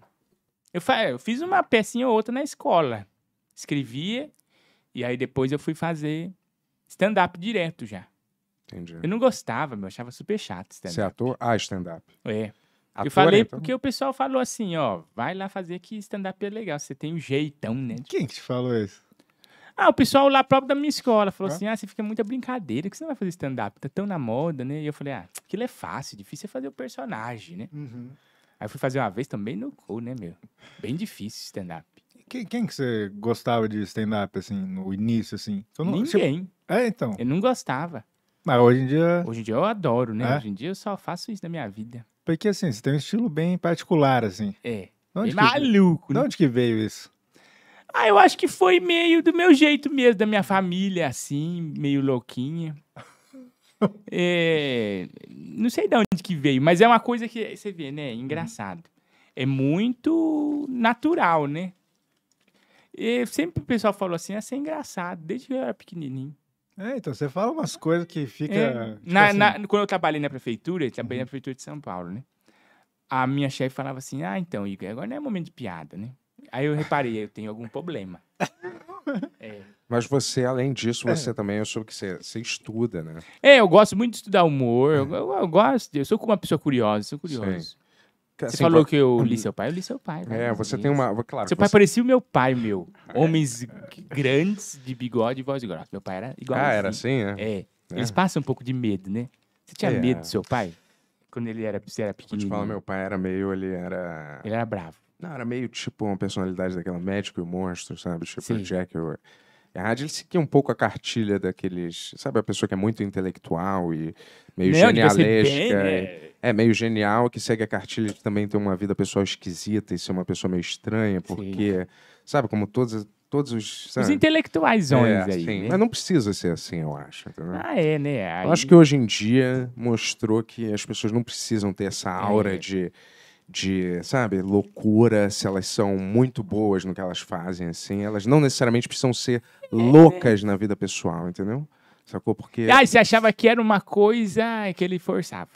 Eu, eu fiz uma pecinha ou outra na escola. Escrevia, e aí depois eu fui fazer stand-up direto já. Entendi. Eu não gostava, eu achava super chato stand-up. Você é ator? Ah, stand-up. É. eu falei é, então? porque o pessoal falou assim, ó, vai lá fazer que stand-up é legal, você tem um jeitão, né? Quem te falou isso? Ah, o pessoal lá próprio da minha escola falou assim: ah, você fica muita brincadeira, que você não vai fazer stand-up, tá tão na moda, né? E eu falei: ah, aquilo é fácil, difícil é fazer o personagem, né? Uhum. Aí eu fui fazer uma vez também no cu, né, meu? Bem difícil stand-up. Quem, quem que você gostava de stand-up, assim, no início, assim? não, tipo, Ninguém. Você... É, então. Eu não gostava. Mas hoje em dia. Hoje em dia eu adoro, né? É? Hoje em dia eu só faço isso na minha vida. Porque assim, você tem um estilo bem particular, assim. É. Onde bem que... maluco, né? De onde que veio isso? Ah, eu acho que foi meio do meu jeito mesmo, da minha família, assim, meio louquinha. (laughs) É, não sei de onde que veio, mas é uma coisa que você vê, né? Engraçado. É muito natural, né? E sempre o pessoal falou assim, assim é engraçado, desde que eu era pequenininho. É, então você fala umas coisas que fica. É, tipo na, assim... na, quando eu trabalhei na prefeitura, trabalhei uhum. na prefeitura de São Paulo, né? A minha chefe falava assim: Ah, então, Igor, agora não é momento de piada, né? Aí eu reparei, eu tenho algum problema. (laughs) É. Mas você, além disso, é. você é. também, eu soube que você, você, estuda, né? É, eu gosto muito de estudar humor, é. eu, eu, gosto, eu sou uma pessoa curiosa, sou curioso. Sim. Você assim, falou que eu li (clears throat) seu pai, eu li seu pai. Né? É, você é tem uma. Claro, seu você... pai parecia o meu pai, meu. (laughs) É. Homens grandes, de bigode e voz grossa. Meu pai era igual. Ah, era assim, né? É. Eles passam um pouco de medo, né? Você tinha medo do seu pai? Quando ele era, você era pequenininho? te falo, meu pai era meio. Ele era. Ele era bravo. Não, era meio tipo uma personalidade daquela médico e o monstro, sabe? Tipo Sim. o Jack. Eu... A rádio ele seguia um pouco a cartilha daqueles. Sabe, a pessoa que é muito intelectual e meio Meu, né, genialesca. Bem, né? É, meio genial, que segue a cartilha de também ter uma vida pessoal esquisita e ser uma pessoa meio estranha, porque. Sim. Sabe, como todos todos os. Sabe? Os intelectuais é, aí. Né? Mas não precisa ser assim, eu acho. Entendeu? Ah, é, né? Aí... Eu acho que hoje em dia mostrou que as pessoas não precisam ter essa é. aura é. de de, sabe, loucura, se elas são muito boas no que elas fazem, assim, elas não necessariamente precisam ser é, né? loucas na vida pessoal, entendeu? Sacou? Porque. Ah, você achava que era uma coisa que ele forçava.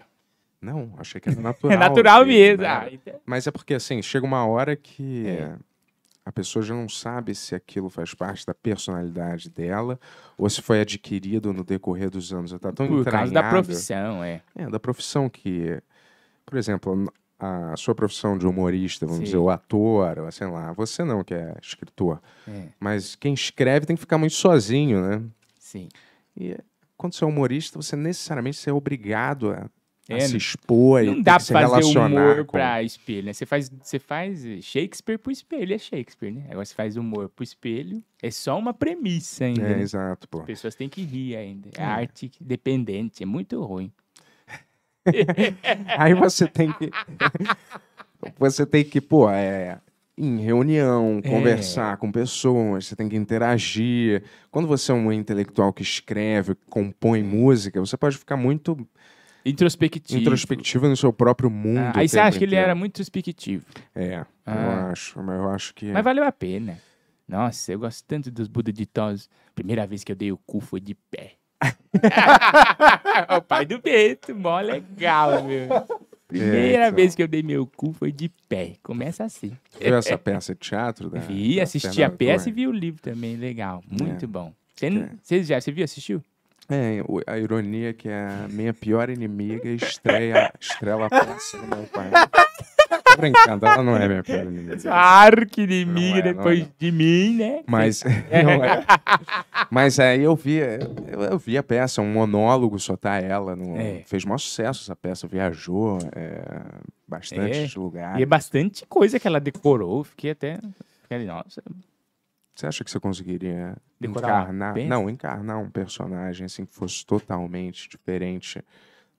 Não, achei que era (laughs) natural. é natural mesmo. Né? Ah, então. Mas é porque, assim, chega uma hora que é. a pessoa já não sabe se aquilo faz parte da personalidade dela ou se foi adquirido no decorrer dos anos. tá tão Por causa da profissão, é. É, da profissão que. Por exemplo, a sua profissão de humorista, vamos Sim. dizer, o ator, ou, sei lá, você não que é escritor. É. Mas quem escreve tem que ficar muito sozinho, né? Sim. E quando você é humorista, você necessariamente é obrigado a, é, a se expor não e dá pra se fazer humor com... pra espelho, né? Você faz, você faz Shakespeare pro espelho, é Shakespeare, né? Agora você faz humor pro espelho, é só uma premissa ainda. É, né? exato, pô. As pessoas têm que rir ainda. É, é arte dependente, é muito ruim. Aí você tem que. você tem que, pô, é, em reunião, é. conversar é. com pessoas, você tem que interagir. Quando você é um intelectual que escreve, compõe é. música, você pode ficar muito introspectivo, introspectivo no seu próprio mundo. Ah, aí você acha que ele era muito introspectivo. É, ah. eu acho, mas eu acho que. É. Mas valeu a pena. Nossa, eu gosto tanto dos Buda de Tos. Primeira vez que eu dei o cu foi de pé. (laughs) o pai do Bento, mó legal, meu. Primeira é, vez que eu dei meu cu foi de pé. Começa assim. Viu essa peça de teatro? Da, né? vi, da assisti a peça e vi o livro também. Legal, é. muito é. bom. Você é. já você viu, assistiu? É, a ironia é que é a minha pior inimiga estreia, estrela a peça do né, meu pai. Tô brincando, ela não é minha pior inimiga. Arqui-inimiga é, depois é, de mim, né? Mas, (laughs) é. mas aí eu vi, eu, eu, vi a peça, um monólogo, só tá ela. No, é. Fez maior sucesso essa peça, viajou é, bastante é. lugares. E é bastante coisa que ela decorou, fiquei até... Fiquei, nossa... Você acha que você conseguiria Decorar encarnar, não, encarnar um personagem assim que fosse totalmente diferente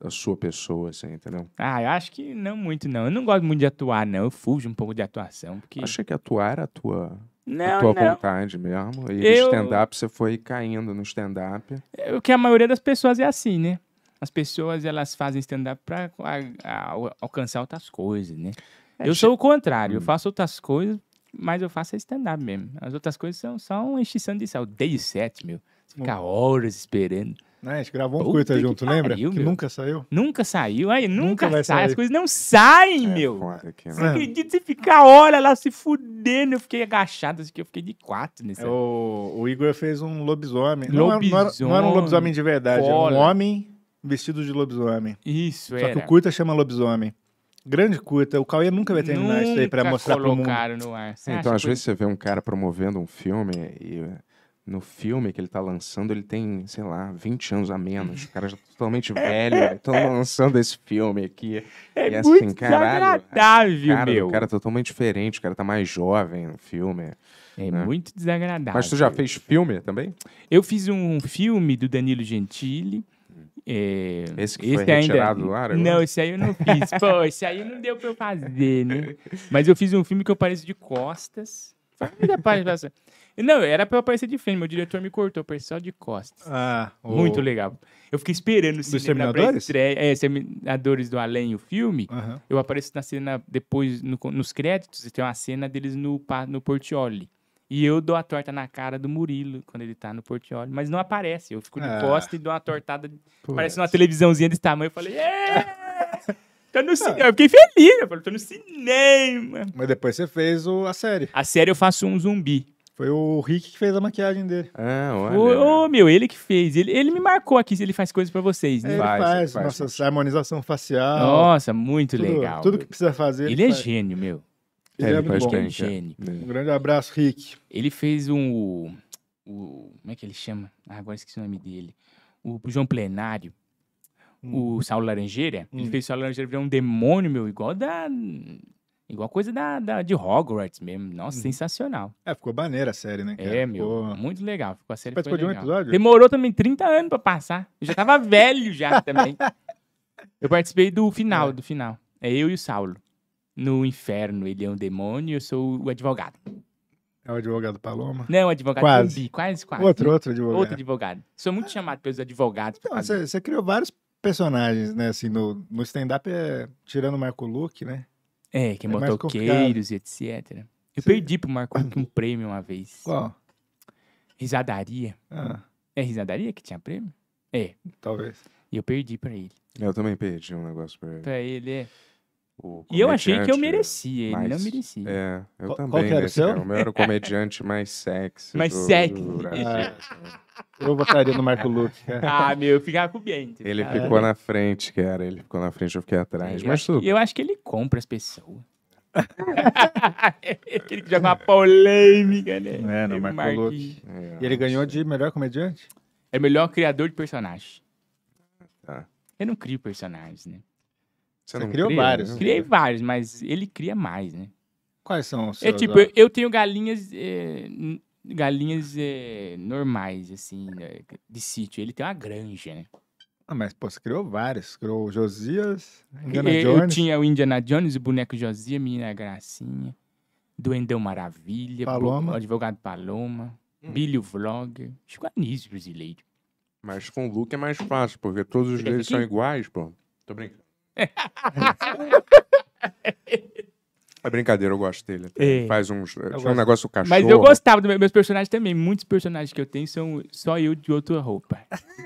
a sua pessoa, assim, entendeu? Ah, eu acho que não muito, não. Eu não gosto muito de atuar, não. Eu fujo um pouco de atuação. Porque... Achei que atuar era é a tua, não, a tua não. vontade mesmo. E eu... stand-up, você foi caindo no stand-up. É, o que a maioria das pessoas é assim, né? As pessoas, elas fazem stand-up pra a, a, alcançar outras coisas, né? É, eu che... sou o contrário. Hum. Eu faço outras coisas, mas eu faço é stand-up mesmo. As outras coisas são só uma extinção de sal. Dei sete, meu. Ficar hum. horas esperando. É, a gente gravou um curta junto, pariu, lembra? Meu. Que nunca saiu. Nunca saiu. Aí, nunca, nunca sai. Sair. As coisas não saem, é, meu. Aqui, né? Você é. acredita? Você fica a hora lá se fudendo. Eu fiquei agachado, assim, eu fiquei de quatro nesse. É, o, o Igor fez um lobisomem. lobisomem. Não, era, não, era, não era um lobisomem de verdade, era um homem vestido de lobisomem. Isso, Só era. Só que o curta chama lobisomem. Grande curta. O Cauê nunca vai terminar nunca isso aí pra mostrar pro mundo. no ar. então, às vezes você vê um cara promovendo um filme e no filme que ele tá lançando, ele tem, sei lá, 20 anos a menos. O cara já tá totalmente (laughs) é. velho. Estão né? lançando esse filme aqui. É e é assim, muito caralho, é. desagradável, cara, meu. O cara tá totalmente diferente, o cara tá mais jovem no filme. É né? muito desagradável. Mas tu já fez filme também? Eu fiz um filme do Danilo Gentili. É... Esse que esse foi retirado do ar? Agora? Não, esse aí eu não fiz. Pô, (laughs) esse aí não deu pra eu fazer, né? Mas eu fiz um filme que eu pareço de costas. Foi uma participação. Não, era pra eu aparecer de frente. Meu diretor me cortou, eu apareci só de costas. Ah, oh. Muito legal. Eu fiquei esperando o cinema pra estreia. É, Exterminadores do Além, o filme. Uhum. Eu apareço na cena, depois, no, nos créditos, tem uma cena deles no, no Portioli. E eu dou a torta na cara do Murilo quando ele tá no Portioli, mas não aparece. Eu fico de ah. e dou uma tortada. Parece uma televisãozinha desse tamanho. Eu falei, yeah! (laughs) Tô no cinema. Ah. Eu fiquei feliz. Eu falei, tô no cinema. Mas depois você fez o... a série. A série eu faço um zumbi. Foi o Rick que fez a maquiagem dele. Ah, olha. Ô, meu, ele que fez. Ele, ele me marcou aqui, ele faz coisas para vocês, né? Ele faz, faz, faz nossa harmonização facial. Nossa, muito tudo, legal. Tudo que precisa fazer. Ele, ele é gênio, meu. Ele, é ele é, muito bom. gênio. Um grande abraço, Rick. Ele fez um... O, como é que ele chama? Ah, agora esqueci o nome dele. O, o João Plenário. Hum. O Saulo Laranjeira. Hum. Ele fez o Saulo Laranjeira virar um demônio, meu, igual da Igual coisa da, da, de Hogwarts mesmo. Nossa, uhum. sensacional. É, ficou maneira a série, né? É, cara? É, meu. Ficou... Muito legal. Ficou a série. participou de um episódio? Demorou também 30 anos pra passar. Eu já tava (laughs) velho já também. (laughs) Eu participei do final, é. do final. É eu e o Saulo. No inferno, ele é um demônio eu sou o advogado. É o advogado Paloma? Não, é advogado quase. Zumbi, quase, quase. Outro, outro advogado. Outro advogado. Sou muito ah. chamado pelos advogados. Então, você, você criou vários personagens, né? Assim, no, no stand-up, é, tirando o Marco Luke né? É, quem é botou Queiros e etc. Eu Sim. perdi pro Marco um prêmio uma vez. Qual? Risadaria. Ah. É risadaria que tinha prêmio? É. Talvez. E eu perdi pra ele. Eu também perdi um negócio pra ele. Pra ele, é e eu achei que eu merecia, ele, ele não merecia. É, eu Qu também. Qual que era o seu? É o meu era o comediante mais sexy. Mais do, sexy. Do... Ah, eu votaria no Marco Luque. ah, meu, eu ficava com o Bento. Ele cara. ficou na frente, cara. Ele ficou na frente, eu fiquei atrás. Eu é, mas tudo. Eu acho que ele compra as pessoas. Aquele (laughs) que joga uma polêmica, né? É, no Marco Marquinhos. Luque. É, e ele ganhou de melhor comediante? É melhor criador de personagens Tá. Eu não crio personagens, né? Você, não criou cria, vários. Né? Criei vários, mas ele cria mais, né? Quais são os é seus? É tipo, eu, eu tenho galinhas. É, galinhas é, normais, assim, né, de sítio. Ele tem uma granja, né? Ah, mas pô, você criou vários. Criou o Josias, Indiana eu, Jones. Eu tinha o Indiana Jones, o boneco Josias, Menina Gracinha, Duendão Maravilha, Paloma. o Advogado Paloma, hum. Billy Vlogger, Chico é Anísio brasileiro. Mas com o Luke é mais fácil, porque todos os é deles que... são iguais, pô. Tô brincando. É brincadeira, eu gosto dele. É. Faz uns. um negócio cachorro. Mas eu gostava dos meus personagens também. Muitos personagens que eu tenho são só eu de outra roupa.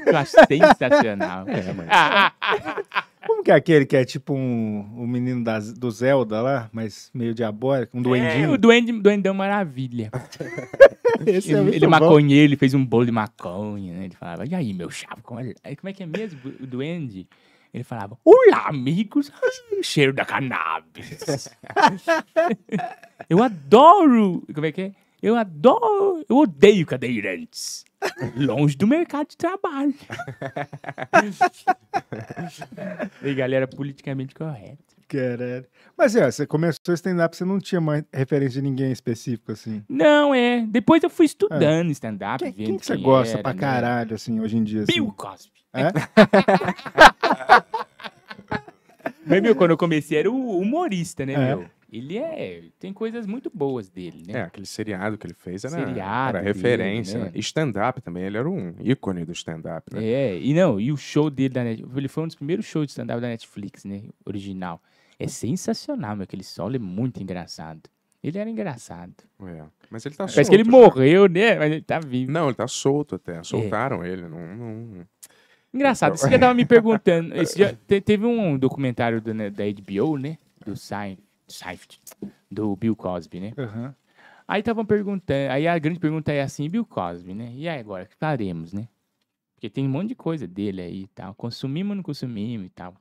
Eu acho (laughs) sensacional. É, mas... (laughs) Como que é aquele que é tipo um, um menino das, do Zelda lá, mas meio diabólico? Um é, duendinho? É, o duende, duendão maravilha. (laughs) Esse é ele é, ele maconheiro, ele fez um bolo de maconha, né? Ele falava, e aí, meu chapa, como é, como é que é mesmo o duende? Ele falava: Olá, amigos, (laughs) cheiro da cannabis. (laughs) eu adoro. Como é que é? Eu adoro. Eu odeio cadeirantes. Longe do mercado de trabalho. (laughs) e galera politicamente correto Caralho. Mas é, você começou stand-up, você não tinha mais referência de ninguém específico, assim. Não, é. Depois eu fui é. estudando é. stand-up, quem, Quem que você gosta era, pra né? caralho, assim, hoje em dia? Assim? Bill Cosby. É? (laughs) Mas, meu, quando eu comecei era o humorista, né, é. meu? Ele é. Tem coisas muito boas dele, né? É, aquele seriado que ele fez era, seriado era referência. Né? né? Stand-up também, ele era um ícone do stand-up, né? É, e não, e o show dele da Netflix. Ele foi um dos primeiros shows de stand-up da Netflix, né? Original. É sensacional, meu, aquele solo é muito engraçado. Ele era engraçado. É. Mas ele tá Parece solto. Parece que ele morreu, né? Mas ele tá vivo. Não, ele tá solto até. É. Soltaram é. ele. Não, não... Engraçado, você então, já tava me (laughs) perguntando. Já, te, teve um documentário do, né, da HBO, né? Do Seinfeld, do Bill Cosby, né? Uhum. Aí estavam perguntando, aí a grande pergunta é assim, Bill Cosby, né? E aí agora, o que faremos, né? Porque tem um monte de coisa dele aí e tal. Consumimos ou não consumimos e tal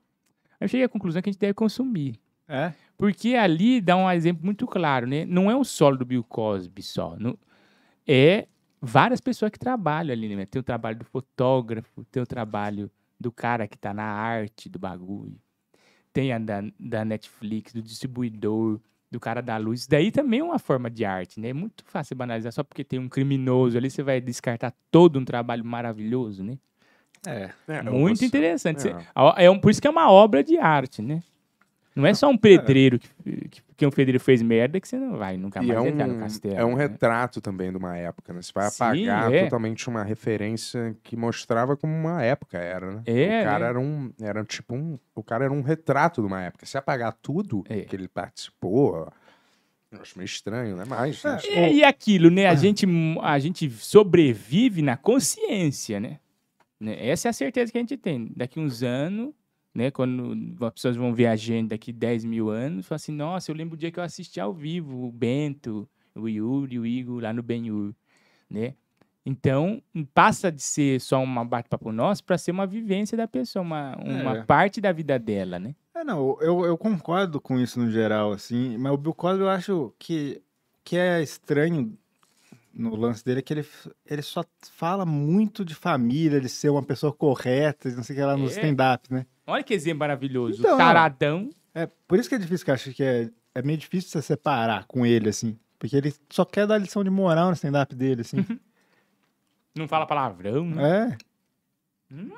eu cheguei à conclusão que a gente deve consumir. É? Porque ali dá um exemplo muito claro, né? Não é o solo do Bill Cosby só. Não, é várias pessoas que trabalham ali, né? Tem o trabalho do fotógrafo, tem o trabalho do cara que está na arte do bagulho, tem a da, da Netflix, do distribuidor, do cara da luz. Isso daí também é uma forma de arte, né? É muito fácil banalizar só porque tem um criminoso ali, você vai descartar todo um trabalho maravilhoso, né? É. é, é muito interessante. É. é um, por isso que é uma obra de arte, né? Não é só um pedreiro que, que, que um pedreiro fez merda que você não vai nunca mais é um, entrar no castelo. É um né? retrato também de uma época, né? Você vai Sim, apagar é. totalmente uma referência que mostrava como uma época era, né? É, o cara é. era um. Era tipo um. O cara era um retrato de uma época. Se apagar tudo é. que ele participou. Eu acho meio estranho, né? Mas. Né? É, e, e aquilo, né? A ah. gente, a gente sobrevive na consciência, né? Né? Essa é a certeza que a gente tem. Daqui uns anos, né, quando as pessoas vão viajando daqui 10 mil anos, falam assim, nossa, eu lembro o dia que eu assisti ao vivo o Bento, o Yuri, o Igor, lá no Benhur, né? Então, passa de ser só uma bate-papo nosso para ser uma vivência da pessoa, uma, uma é. parte da vida dela, né? É, não, eu, eu concordo com isso no geral, assim, mas o Bill Cosby eu acho que, que é estranho no lance dele é que ele, ele só fala muito de família, de ser uma pessoa correta, não sei o que lá é. no stand-up, né? Olha que exemplo maravilhoso. Então, Taradão. É, por isso que é difícil, que eu acho que é, é meio difícil você separar com ele, assim. Porque ele só quer dar lição de moral no stand-up dele, assim. (laughs) não fala palavrão, né? É. Hum?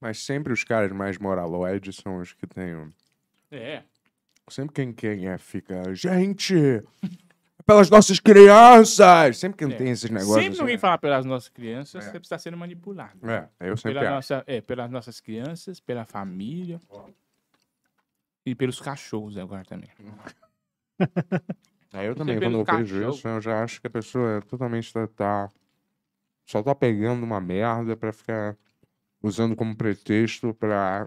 Mas sempre os caras mais moraloides são os que têm. É. Sempre quem, quem é fica. Gente! pelas nossas crianças. Sempre que não é. tem esses negócios. Sempre assim, alguém né? fala pelas nossas crianças, é. você está sendo manipulado. É, eu sempre pela nossa, É, pelas nossas crianças, pela família oh. e pelos cachorros agora também. É, eu você também, quando eu cachorro. vejo isso, eu já acho que a pessoa é totalmente tá, tá, só tá pegando uma merda pra ficar usando como pretexto pra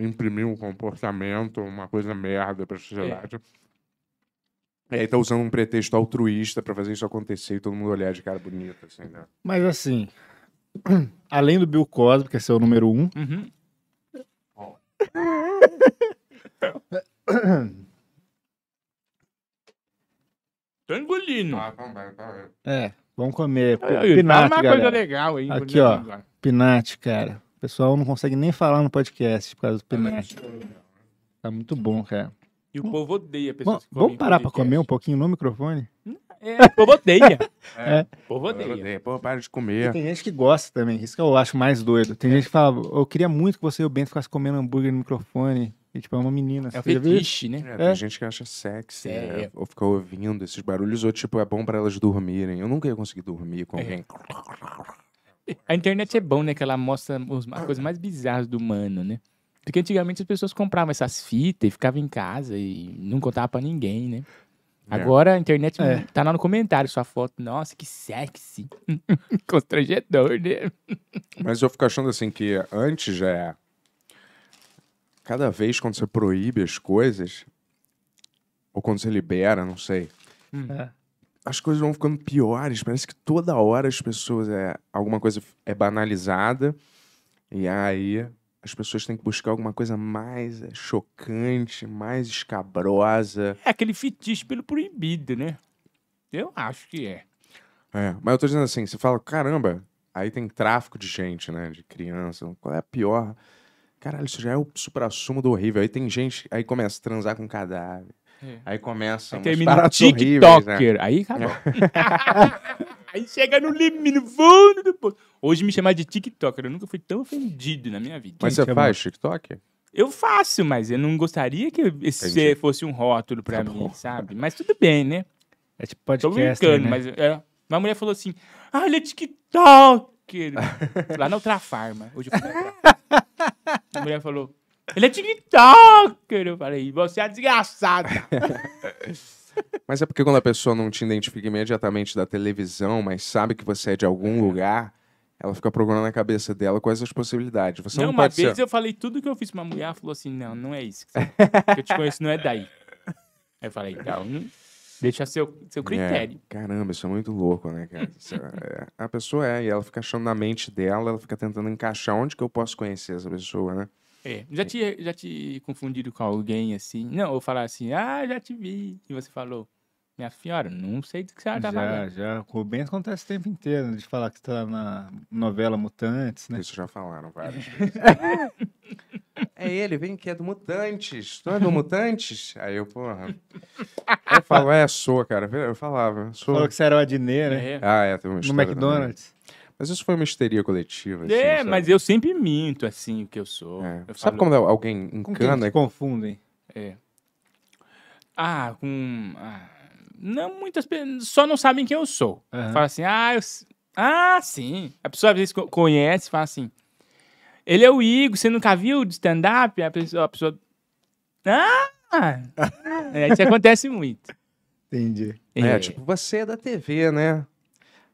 imprimir um comportamento, uma coisa merda pra é. sociedade. É. É, e aí tá usando um pretexto altruísta para fazer isso acontecer e todo mundo olhar de cara bonita, assim, né? Mas assim, (clears throat) além do Bill Cosby, que é seu número um... Uhum. (coughs) Tô engolindo. Ah, tá tá é, vamos comer. Pinate, tá uma galera. coisa legal hein? Aqui, ó, Pinat, cara. O pessoal não consegue nem falar no podcast por causa do Pinat. Né? Tá muito bom, cara. E o bom, povo odeia pessoas bom, que comem Vamos parar para comer um pouquinho no microfone? É, o povo odeia. (laughs) É. é. O povo odeia. odeia. Pô, para de comer. E tem gente que gosta também, isso que eu acho mais doido. Tem é. gente que fala, eu queria muito que você e o Bento ficassem comendo hambúrguer no microfone. E, tipo, é uma menina. É um fetiche, né? É, tem é. gente que acha sexy, né? Ou ficar ouvindo esses barulhos, ou tipo, é bom para elas dormirem. Eu nunca ia conseguir dormir com é. alguém. A internet é bom, né? Que ela mostra as coisas mais bizarras do humano, né? Porque antigamente as pessoas compravam essas fitas e ficavam em casa e não contava para ninguém, né? É. Agora a internet é. tá lá no comentário sua foto. Nossa, que sexy. (laughs) Constrangedor, né? Mas eu fico achando assim que antes já é. Cada vez quando você proíbe as coisas, ou quando você libera, não sei. Hum. É. As coisas vão ficando piores. Parece que toda hora as pessoas. É, alguma coisa é banalizada. E aí as pessoas têm que buscar alguma coisa mais eh, chocante, mais escabrosa. É aquele fetiche pelo proibido, né? Eu acho que é. É, mas eu tô dizendo assim, você fala, caramba, aí tem tráfico de gente, né? De criança. Qual é a pior? Caralho, isso já é o supra-sumo do horrível. Aí tem gente, aí começa a transar com cadáver. É. Aí começa a né? TikToker. né? Aí acabou. (laughs) (laughs) Aí chega no limite, no fundo do poço. Hoje me chamar de TikToker, eu nunca fui tão ofendido na minha vida. Mas você chama... É faz TikTok? Eu faço, mas eu não gostaria que esse fosse um rótulo pra tá mim, bom. sabe? Mas tudo bem, né? É tipo podcast, Tô brincando, né? mas... É, uma mulher falou assim, ah, ele é TikToker. Lá na outra farma. Hoje eu A mulher falou, ele é TikToker. Eu falei, você é desgraçado. (laughs) Mas é porque quando a pessoa não te identifica imediatamente da televisão, mas sabe que você é de algum é. lugar, ela fica procurando na cabeça dela quais as possibilidades. Você não, não uma vez ser... eu falei tudo que eu fiz pra uma mulher, falou assim: não, não é isso. Que eu te (laughs) conheço, não é daí. Aí eu falei: então, deixa seu, seu é, critério. É, caramba, isso é muito louco, né, cara? É, é, a pessoa é, e ela fica achando na mente dela, ela fica tentando encaixar onde que eu posso conhecer essa pessoa, né? É, já é. te, já te confundido com alguém assim? Não, ou falar assim, ah, já te vi. E você falou, minha senhora, não sei do que você tá já, falando. Já, já. Ben acontece o tempo inteiro, né, de falar que está na novela Mutantes, né? Isso já falaram várias (laughs) vezes. É. é ele, vem que é do Mutantes. Tu é do Mutantes? Aí eu, porra. Eu falo, é, a sua cara. Eu falava, sou. Falou que você era o Adnê, né? É. Ah, é, tem uma história. No McDonald's. Também. Mas isso foi uma histeria coletiva. Assim, é, sabe? mas eu sempre minto, assim, o que eu sou. É. Eu sabe falo... quando alguém encana? Com confundem. É. Ah, com... Ah, não, muitas pessoas só não sabem quem eu sou. Uhum. Fala assim, ah, eu... Ah, sim. A pessoa às vezes conhece fala assim, ele é o Igor, você nunca viu de stand-up? A pessoa, a pessoa... Ah! (laughs) é, isso acontece muito. Entendi. É, é, tipo, você é da TV, né?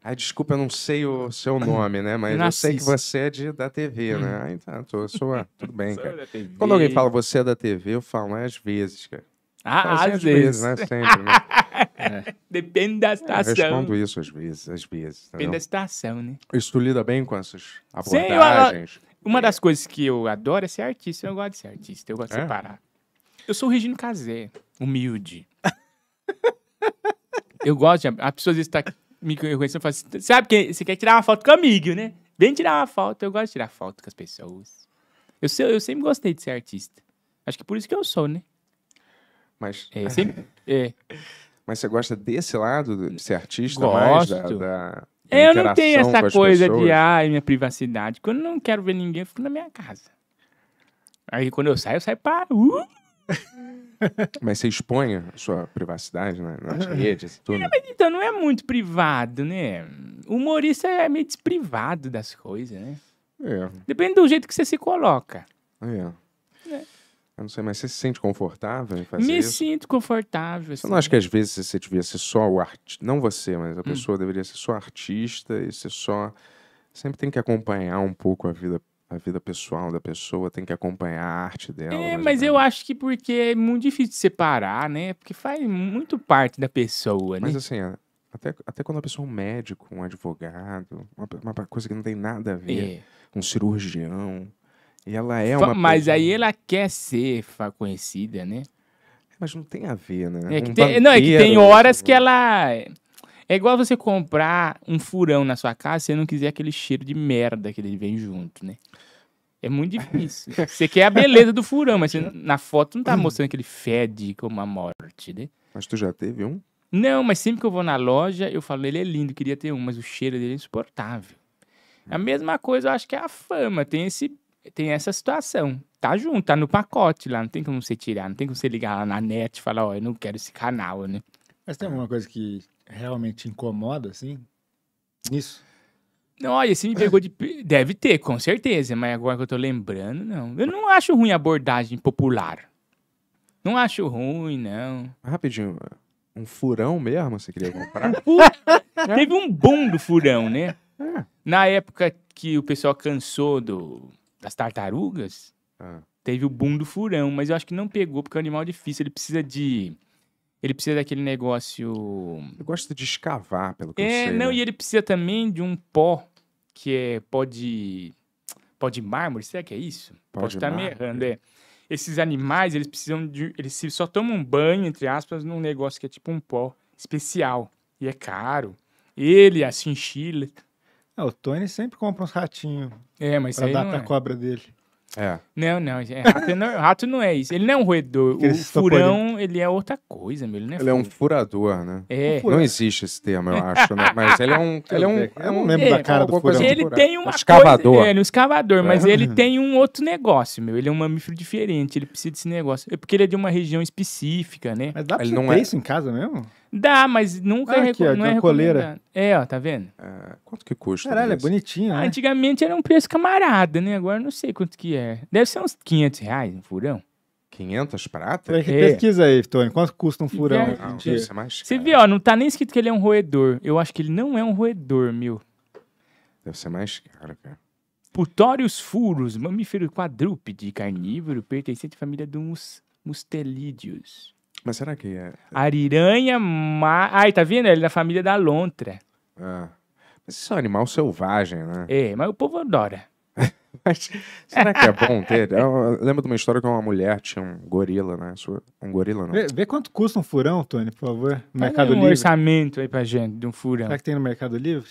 Ai, desculpa, eu não sei o seu nome, né? Mas eu sei que você é de, da TV, né? Ah, então tô, sou, ah, tudo bem, (laughs) cara. Quando alguém fala você é da TV, eu falo, né, às vezes, cara. Ah, assim, às, às vezes. vezes. né? Sempre, né? (laughs) É. Depende da estação. eu respondo isso às vezes, às vezes. Depende da estação, né? Isso tu lida bem com essas abordagens? Sim, eu, uma é. das coisas que eu adoro é ser artista. Eu gosto de ser artista, eu gosto de é? separar. Eu sou o Regino Casé, humilde. (laughs) eu gosto de... A pessoa às me conheceu e falou assim: sabe que você quer tirar uma foto comigo, né? Vem tirar uma foto. Eu gosto de tirar foto com as pessoas. Eu, eu sempre gostei de ser artista. Acho que por isso que eu sou, né? Mas. É, sempre, é. (laughs) Mas você gosta desse lado de ser artista gosto. mais? Da, da é, eu não tenho essa coisa pessoas. de, ai, minha privacidade. Quando eu não quero ver ninguém, eu fico na minha casa. Aí quando eu saio, eu saio para. Uh! (laughs) Mas você expõe a sua privacidade né? nas redes tudo. É, mas então não é muito privado, né? O humorista é meio desprivado das coisas, né? É. Depende do jeito que você se coloca. É. é. Eu não sei, mas você se sente confortável em fazer Me isso? sinto confortável. Você sim. não acha que às vezes você devia ser só o artista? Não você, mas a hum. pessoa hum. deveria ser só artista e ser só. Sempre tem que acompanhar um pouco a vida a vida pessoal da pessoa, tem que acompanhar a arte dela. É, mas eu acho que porque é muito difícil separar, né? Porque faz muito parte da pessoa, né? Mas assim, até, até quando a pessoa é um médico, um advogado, uma, uma coisa que não tem nada a ver, é. um cirurgião, e ela é uma. Mas pessoa... aí ela quer ser conhecida, né? Mas não tem a ver, né? É que um tem, banqueiro, não, é que tem horas né? que ela é igual você comprar um furão na sua casa se você não quiser aquele cheiro de merda que ele vem junto, né? É muito difícil. (laughs) você quer a beleza do furão, mas você, na foto não tá mostrando aquele fed fede como a morte, né? Mas tu já teve um? Não, mas sempre que eu vou na loja, eu falo, ele é lindo, queria ter um, mas o cheiro dele é insuportável. A hum. mesma coisa, eu acho que é a fama, tem esse tem essa situação. Tá junto, tá no pacote lá, não tem como você tirar, não tem como você ligar lá na net e falar, ó, oh, eu não quero esse canal, né? Mas tem é. uma coisa que realmente incomoda, assim? Isso? Não, olha, se me pegou de. Deve ter, com certeza, mas agora que eu tô lembrando, não. Eu não acho ruim a abordagem popular. Não acho ruim, não. Rapidinho, um furão mesmo você queria comprar? (laughs) Teve um boom do furão, né? É. Na época que o pessoal cansou do, das tartarugas, ah. teve o boom do furão, mas eu acho que não pegou porque é um animal difícil, ele precisa de ele precisa daquele negócio. Ele gosta de escavar, pelo que é, eu sei. Não, né? e ele precisa também de um pó que é pó de. pó de mármore, será que é isso? Pode estar tá me errando, é. Esses animais, eles precisam de. Eles só tomam um banho, entre aspas, num negócio que é tipo um pó especial. E é caro. Ele, assim chinchila. Ah, é, o Tony sempre compra uns ratinhos. É, mas pra aí dar não pra é. cobra dele. É. Não, não. É, rato, não, rato não é isso. Ele não é um roedor. o furão, ele é outra coisa, meu. Ele, não é, ele é, um furador, né? É. Não existe esse termo, eu acho, né? Mas ele é um. ele é um, é um lembro da cara do furão. Ele tem uma um escavador. Coisa, é, um escavador, mas ele tem um outro negócio, meu. Ele é um mamífero diferente, ele precisa desse negócio. É porque ele é de uma região específica, né? Mas dá pra ele não é... isso em casa mesmo? Dá, mas nunca ah, é aqui, ó, não é coleira. É, ó, tá vendo? Ah, quanto que custa? Caralho, é bonitinho, né? Antigamente era um preço camarada, né? Agora eu não sei quanto que é. Deve ser uns 500 reais um furão. 500 pratas? É. Pesquisa aí, Tony. Quanto custa um furão? É. Ah, é mais Você vê, ó, não tá nem escrito que ele é um roedor. Eu acho que ele não é um roedor, meu. Deve ser mais caro, cara. Putórios furos, mamífero quadrúpede, carnívoro, pertencente à família dos mustelídeos. Mas será que é? é? Ariranha ma... Ai, tá vendo? Ele é da família da lontra. Ah. Mas isso é um animal selvagem, né? É, mas o povo adora. (laughs) mas será que é bom ter? É eu lembro de uma história que uma mulher tinha um gorila, né? Um gorila, não. Vê, vê quanto custa um furão, Tony, por favor. No Mercado um Livre. um orçamento aí pra gente de um furão. Será que tem no Mercado Livre?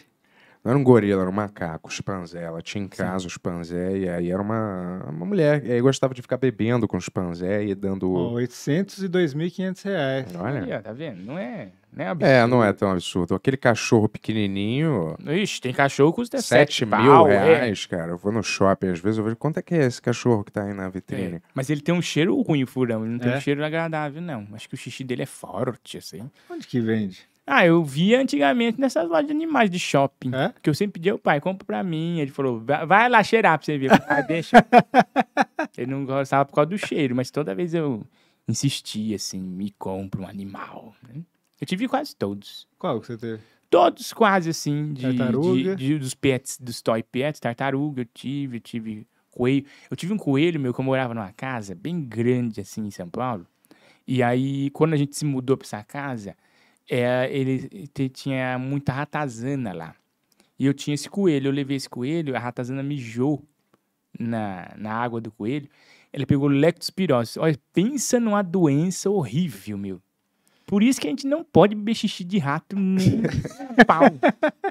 Não era um gorila, era um macaco, chimpanzé. Ela tinha em casa Sim. o chimpanzé e aí era uma, uma mulher. E aí gostava de ficar bebendo com o chimpanzé e dando. Oh, 800 e 2.500 reais. Olha. Aí, ó, tá vendo? Não é. Não é, é absurdo. é, não é tão absurdo. Aquele cachorro pequenininho. Ixi, tem cachorro que custa 7 mil pau, é. reais, é. cara. Eu vou no shopping, às vezes eu vejo quanto é que é esse cachorro que tá aí na vitrine. É. Mas ele tem um cheiro ruim, furão. Ele não tem um é? cheiro agradável, não. Acho que o xixi dele é forte, assim. Onde que vende? Ah, eu via antigamente nessas lojas de animais de shopping. É? Que eu sempre pedia ao pai, compra pra mim. Ele falou, vai, lá cheirar pra você ver. ah, deixa. (laughs) ele não gostava por causa do cheiro, mas toda vez eu insistia assim, me compra um animal. Eu tive quase todos. Qual que você teve? Todos quase assim, de, tartaruga. De, de, dos pets, dos toy pets, tartaruga eu tive, eu tive coelho. Eu tive um coelho meu que eu morava numa casa bem grande assim em São Paulo. E aí, quando a gente se mudou pra essa casa, é, ele tinha muita ratazana lá. E eu tinha esse coelho, eu levei esse coelho, a ratazana mijou na, na água do coelho. Ele pegou leptospirose. Olha, pensa numa doença horrível, meu. Por isso que a gente não pode beber xixi de rato nem (laughs) pau.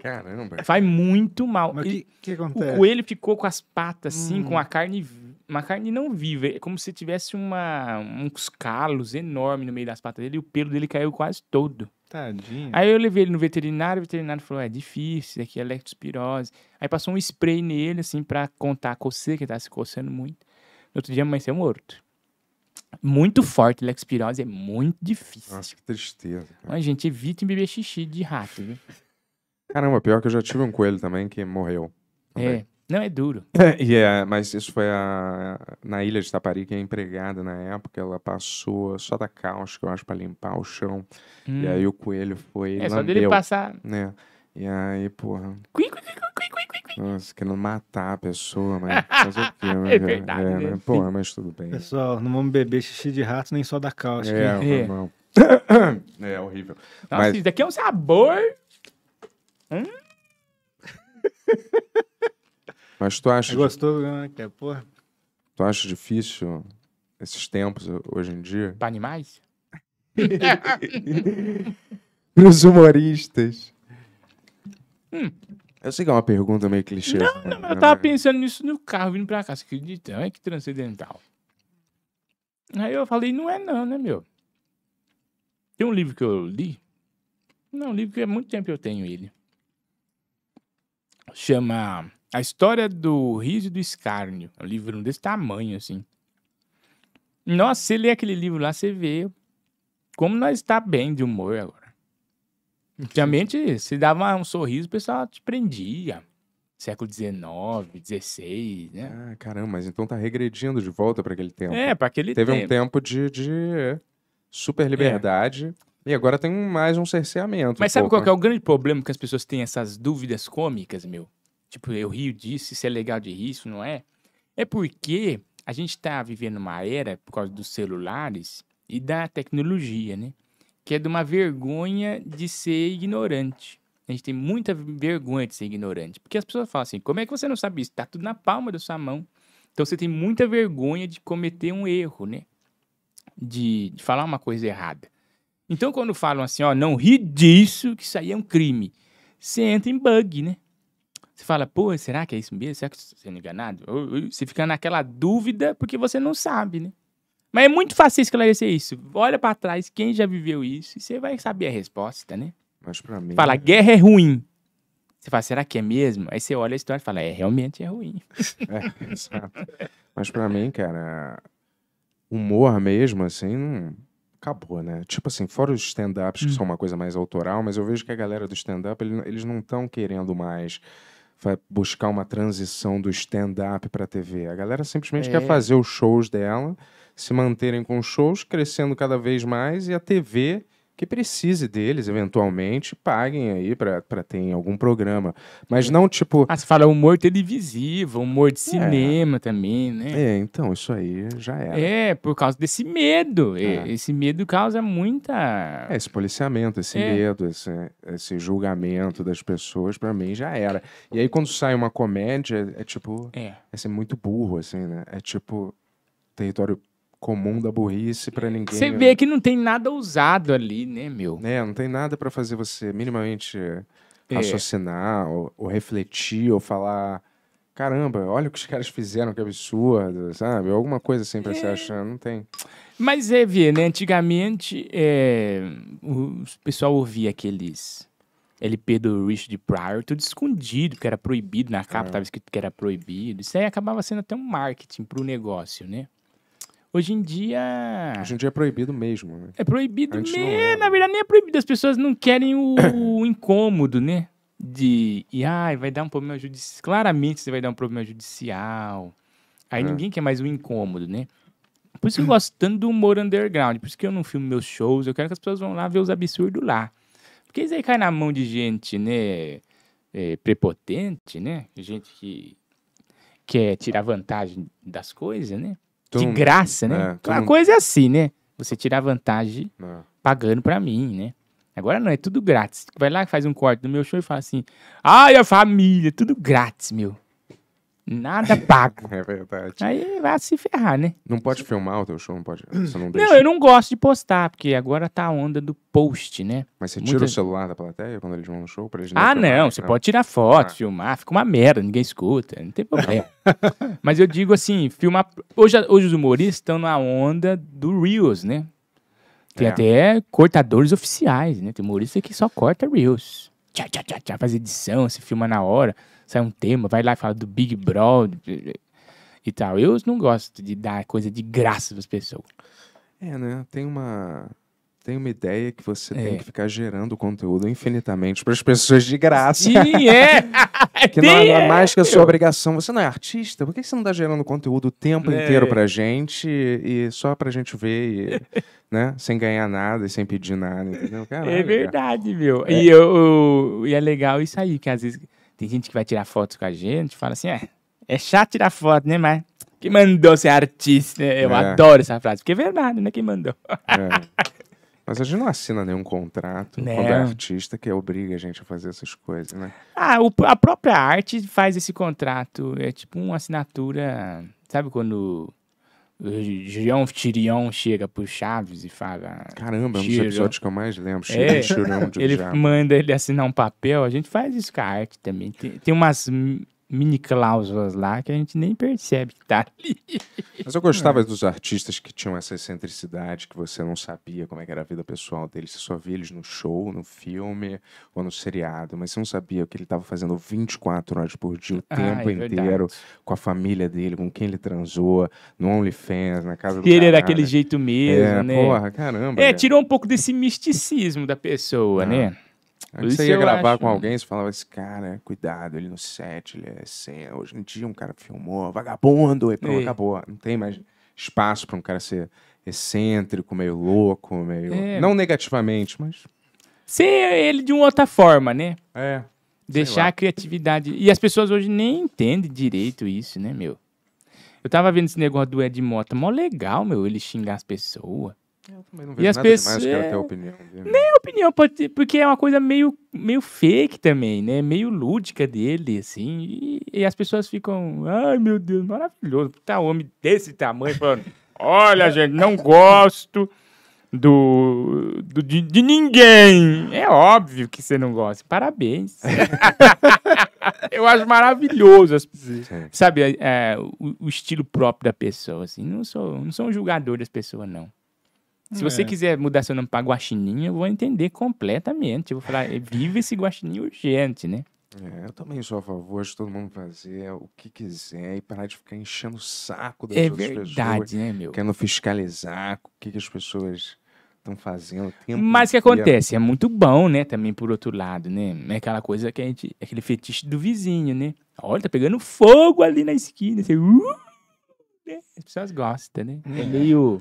Caramba. Faz muito mal. Mas que, que o coelho ficou com as patas assim, hum. com a carne, uma carne não viva, é como se tivesse uma, uns calos enormes no meio das patas dele e o pelo dele caiu quase todo. Tadinho. Aí eu levei ele no veterinário, o veterinário falou: é difícil, isso aqui é leptospirose. Aí passou um spray nele, assim, pra contar a coceira, que ele tá tava se coçando muito. No outro dia amanheceu morto. Muito forte, leptospirose é muito difícil. Nossa, que tristeza. Cara. Mas, gente, evite beber xixi de rato, viu? Caramba, pior que eu já tive um coelho também que morreu. É. Também. É. Não, é duro. (laughs) e é, mas isso foi a, na ilha de que é empregada na época, ela passou só da cáustica, eu acho, para limpar o chão. Hum. E aí hum. o coelho foi. É, lambeu, só dele passar. Né? E aí, porra. Cui, cui, cui, cui, cui, cui, Nossa, querendo matar a pessoa, mas (laughs) fazer o quê? Né, é verdade. É, né? Porra, mas tudo bem. Pessoal, não vamos beber xixi de rato nem só da cáustica. É, é. Irmão. (coughs) é horrível. Nossa, mas... isso daqui é um sabor. Hum? (laughs) Mas tu acha. É gostoso, né? Que é, porra. Tu acha difícil esses tempos eh, hoje em dia? Para animais? Para (laughs) os humoristas. Hum. Eu sei que é uma pergunta meio clichê. Não, né? não, né? eu tava pensando nisso no carro vindo pra cá. Você acredita? Olha que transcendental. Aí eu falei, não é não, né, meu? Tem um livro que eu li. Não, um livro que há é muito tempo eu tenho ele. Chama a História do Riso e do Escárnio. É um livro desse tamanho, assim. Nossa, você lê aquele livro lá, você vê como nós está bem de humor agora. Antigamente, se dava um sorriso, o pessoal te prendia. Século XIX, XVI, né? Ah, caramba, mas então tá regredindo de volta para aquele tempo. É, para aquele Teve tempo. Teve um tempo de, de super liberdade. É. E agora tem mais um cerceamento. Mas um sabe pouco, qual é né? é o grande problema que as pessoas têm essas dúvidas cômicas, meu? tipo, eu rio disso, isso é legal de rir, isso não é? É porque a gente está vivendo uma era, por causa dos celulares e da tecnologia, né? Que é de uma vergonha de ser ignorante. A gente tem muita vergonha de ser ignorante. Porque as pessoas falam assim: como é que você não sabe isso? Está tudo na palma da sua mão. Então você tem muita vergonha de cometer um erro, né? De, de falar uma coisa errada. Então quando falam assim: ó, não ri disso, que isso aí é um crime. Você entra em bug, né? Você fala, pô, será que é isso mesmo? Será que estou sendo enganado? Você fica naquela dúvida porque você não sabe, né? Mas é muito fácil esclarecer isso. Olha para trás quem já viveu isso e você vai saber a resposta, né? Mas para mim. Fala, é guerra é ruim. Você fala, será que é mesmo? Aí você olha a história e fala, é, realmente é ruim. (laughs) é, exato. Mas para mim, cara, humor mesmo, assim, acabou, né? Tipo assim, fora os stand-ups, hum. que são uma coisa mais autoral, mas eu vejo que a galera do stand-up, eles não estão querendo mais vai buscar uma transição do stand-up para a TV. A galera simplesmente é. quer fazer os shows dela, se manterem com os shows, crescendo cada vez mais e a TV que precise deles, eventualmente, paguem aí para ter algum programa. Mas não tipo. Ah, você fala humor televisivo, humor de é. cinema é. também, né? É, então, isso aí já era. É, por causa desse medo. É. Esse medo causa muita. É, esse policiamento, esse é. medo, esse, esse julgamento das pessoas, para mim já era. E aí quando sai uma comédia, é, é tipo. É. É ser muito burro, assim, né? É tipo. Território comum da burrice para é, ninguém. Você né? vê que não tem nada usado ali, né, meu? É, não tem nada para fazer você minimamente é. raciocinar, ou, ou, refletir, ou falar. Caramba, olha o que os caras fizeram, que absurdo, sabe? Alguma coisa sempre assim é. você achar, não tem. Mas é ver, né? Antigamente, é, o pessoal ouvia aqueles LP do Richard Pryor, tudo escondido, que era proibido na capa, estava é. escrito que era proibido. Isso aí acabava sendo até um marketing para o negócio, né? Hoje em dia. Hoje em dia é proibido mesmo, né? É proibido mesmo. Na verdade, nem é proibido. As pessoas não querem o, o (coughs) incômodo, né? De. E ai, ah, vai dar um problema judicial. Claramente você vai dar um problema judicial. Aí é. ninguém quer mais o incômodo, né? Por isso que eu gosto (coughs) tanto do humor underground. Por isso que eu não filmo meus shows. Eu quero que as pessoas vão lá ver os absurdos lá. Porque isso aí cai na mão de gente, né? É, prepotente, né? Gente que quer tirar vantagem das coisas, né? de graça, né? É, Uma coisa é assim, né? Você tirar vantagem é. pagando pra mim, né? Agora não, é tudo grátis. Vai lá, faz um corte do meu show e fala assim: Ai, a família, tudo grátis, meu. Nada é pago. (laughs) É verdade. Aí vai se ferrar, né? Não pode filmar o teu show, não pode. Você não, deixa. não, eu não gosto de postar, porque agora tá a onda do post, né? Mas você tira o celular da plateia quando eles vão no show pra eles não Ah, filmar, não, você não. Ah. pode tirar foto, ah. filmar, fica uma merda, ninguém escuta, não tem problema. (laughs) Mas eu digo assim, filmar. Hoje, hoje os humoristas estão na onda do Reels, né? Tem é. até cortadores oficiais, né? Tem humorista que só corta Reels. Tchá, tchá, tchá, tchá, faz edição, se filma na hora sai um tema, vai lá e fala do Big Brother e tal. Eu não gosto de dar coisa de graça para as pessoas. É, né? Tem uma tem uma ideia que você é. tem que ficar gerando conteúdo infinitamente para as pessoas de graça. Sim, é! (laughs) (laughs) que não é, é mais que a sua obrigação. Você não é artista? Por que você não está gerando conteúdo o tempo é. inteiro para gente e só para gente ver, e, (laughs) né? Sem ganhar nada e sem pedir nada, entendeu? É Caralho, é verdade, cara. meu. É. E, eu, eu, e é legal isso aí, que às vezes tem gente que vai tirar foto com a gente, fala assim, é, é chato tirar foto, né, mas quem mandou ser artista? Né? Eu é. adoro essa frase, porque é verdade, né, quem mandou. É. (laughs) Mas a gente não assina nenhum contrato né? quando é artista que obriga a gente a fazer essas coisas, né? Ah, o, a própria arte faz esse contrato, é tipo uma assinatura, sabe quando Girão Tirion chega pro Chaves e fala. Caramba, é um dos episódios que eu mais lembro. é, de (laughs) Ele diabo. manda ele assinar um papel. A gente faz isso com a arte também. Tem, tem umas mini cláusulas lá que a gente nem percebe que tá ali. Mas eu gostava é. dos artistas que tinham essa excentricidade, que você não sabia como é era a vida pessoal deles, você só via eles no show, no filme ou no seriado, mas você não sabia o que ele estava fazendo 24 horas por dia, o ah, é tempo é inteiro, com a família dele, com quem ele transou, no OnlyFans, na casa e do ele era daquele jeito mesmo, é, né? Porra, caramba. É, tirou um pouco desse misticismo da pessoa, ah. né? Antes você ia gravar acho, com né? alguém, você falava assim, cara, cuidado, ele no set, ele é sem. Hoje em dia um cara filmou, vagabundo, e pronto, é. acabou. Não tem mais espaço para um cara ser excêntrico, meio louco, meio. É. Não negativamente, mas. Ser ele de uma outra forma, né? É. Deixar a criatividade. E as pessoas hoje nem entendem direito isso, né, meu? Eu tava vendo esse negócio do Ed Mota, mó legal, meu, ele xingar as pessoas. Eu também não vejo e as nada pessoas... demais, é. opinião. Nem a opinião, pode ter, porque é uma coisa meio, meio fake também, né? Meio lúdica dele, assim. E, e as pessoas ficam, ai meu Deus, maravilhoso. Tá um homem desse tamanho falando, olha gente, não gosto do, do de, de, ninguém. É óbvio que você não gosta. Parabéns. (laughs) eu acho maravilhoso, as, sabe, é, o, o, estilo próprio da pessoa, assim. Não sou, não sou um julgador das pessoas, não. Se você é. quiser mudar seu nome para Guaxinim, eu vou entender completamente. Eu vou falar, é, vive esse Guaxinim urgente, né? É, eu também sou a favor de todo mundo fazer o que quiser e parar de ficar enchendo o saco das é outras verdade, pessoas. né, meu? Querendo fiscalizar o que, que as pessoas estão fazendo. Mas o que acontece? É muito bom, né, também por outro lado, né? É aquela coisa que a gente... Aquele fetiche do vizinho, né? Olha, tá pegando fogo ali na esquina. uh, né? As pessoas gostam, né? É, é. meio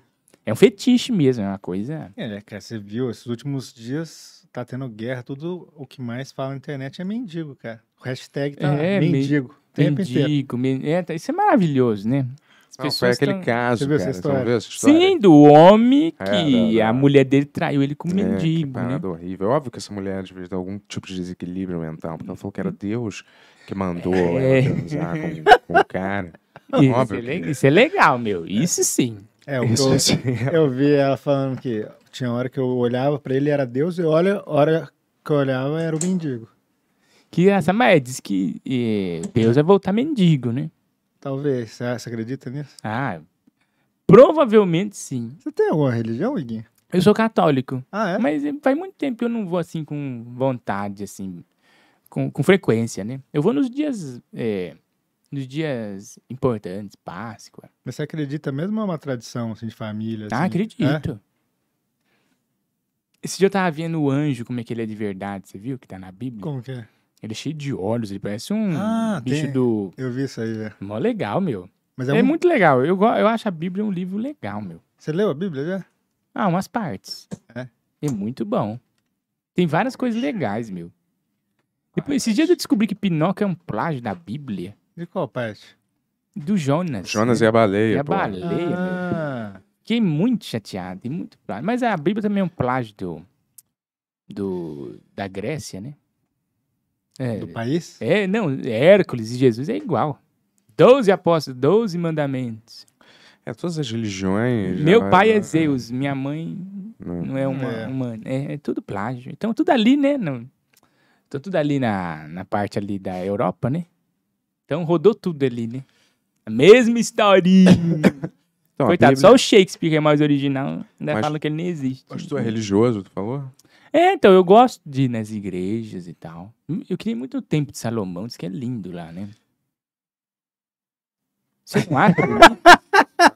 é um fetiche mesmo, é uma coisa. É, né, cara, você viu, esses últimos dias tá tendo guerra, tudo o que mais fala na internet é mendigo, cara. O hashtag tá é, mendigo. Me... Mendigo, men... é, tá... isso é maravilhoso, né? não, foi aquele tão... caso, você cara. Você essa história? Sim, do homem é, que é, a mulher dele traiu ele com é, um mendigo. Que né? parada né? horrível. É óbvio que essa mulher deve ter algum tipo de desequilíbrio mental, porque ela falou que era Deus que mandou é. ela transar com, com o cara. (laughs) Isso, Óbvio é, que... isso é legal, meu. Isso sim. É, eu, Isso, eu, é eu vi ela falando que tinha hora que eu olhava para ele era Deus e olha, hora que eu olhava era o mendigo. Que essa mãe é, diz que Deus é voltar mendigo, né? Talvez. você acredita nisso? Ah, provavelmente sim. Você tem alguma religião, Iguinho? Eu sou católico. Ah, é? Mas faz muito tempo que eu não vou assim com vontade, assim, com, com frequência, né? Eu vou nos dias é, nos dias importantes, Páscoa. Mas você acredita mesmo é uma tradição assim, de família? Ah, assim? Ah, acredito. É? Esse dia eu tava vendo o anjo, como é que ele é de verdade, você viu que tá na Bíblia? Como que é? Ele é cheio de olhos, ele parece um ah, bicho tem. do. Eu vi isso aí, velho. É. Mó legal, meu. Mas é, é um... muito legal. Eu, eu acho a Bíblia um livro legal, meu. Você leu a Bíblia já? Ah, umas partes. É. É muito bom. Tem várias coisas legais, meu. Depois, esses dias eu descobri que Pinóquio é um plágio da Bíblia. De qual parte? Do Jonas. Jonas e a baleia. E a pô. baleia. Ah. Fiquei muito chateado e muito plágio. Mas a Bíblia também é um plágio do, do, da Grécia, né? É, do país? É, não, Hércules e Jesus é igual. Doze apóstolos, doze mandamentos. É, todas as religiões. Meu pai é Zeus, minha mãe não, não é uma. É. uma é, é, tudo plágio. Então, tudo ali, né? No, então, tudo ali na, na parte ali da Europa, né? Então rodou tudo ali, né? A mesma historinha. (laughs) então, Coitado, Bíblia... só o Shakespeare é mais original. Ainda mas, falam que ele nem existe. Mas tu é religioso, tu falou? É, então, eu gosto de ir nas igrejas e tal. Eu queria muito o Templo de Salomão, diz que é lindo lá, né? Você não acha?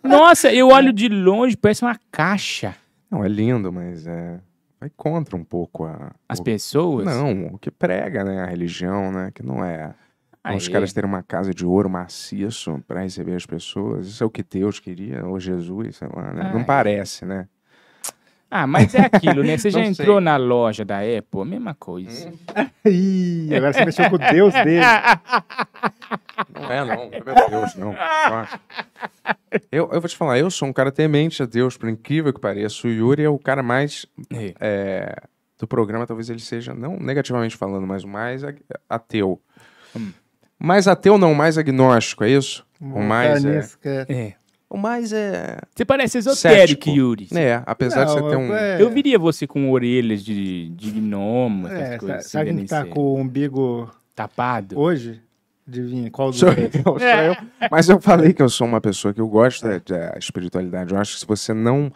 Nossa, eu olho de longe, parece uma caixa. Não, é lindo, mas é... Vai contra um pouco a... As o... pessoas? Não, o que prega, né? A religião, né? Que não é... Então, os caras terem uma casa de ouro maciço para receber as pessoas, isso é o que Deus queria, ou Jesus, sei lá, né? Não é. parece, né? Ah, mas é aquilo, né? Você (laughs) já entrou sei. na loja da Apple, a mesma coisa. (laughs) Ih, agora você mexeu com o Deus dele. (laughs) Não é, não. É meu Deus, não. Eu, eu vou te falar, eu sou um cara temente a Deus, por incrível que pareça. O Yuri é o cara mais é, é do programa, talvez ele seja, não negativamente falando, mas o mais ateu. Hum. Mais ateu não, mais agnóstico, é isso? o mais é-, é... é... O mais é... Você parece esotérico, Cético. Yuri. É, apesar não, de você ter um... É... Eu viria você com orelhas de, de gnomo, essas é, coisas. Sabe quem tá com o umbigo... Tapado? Hoje? Adivinha, qual dos sou eu, sou eu. (laughs) Mas eu falei que eu sou uma pessoa que eu gosto é da, é, da espiritualidade. Eu acho que se você não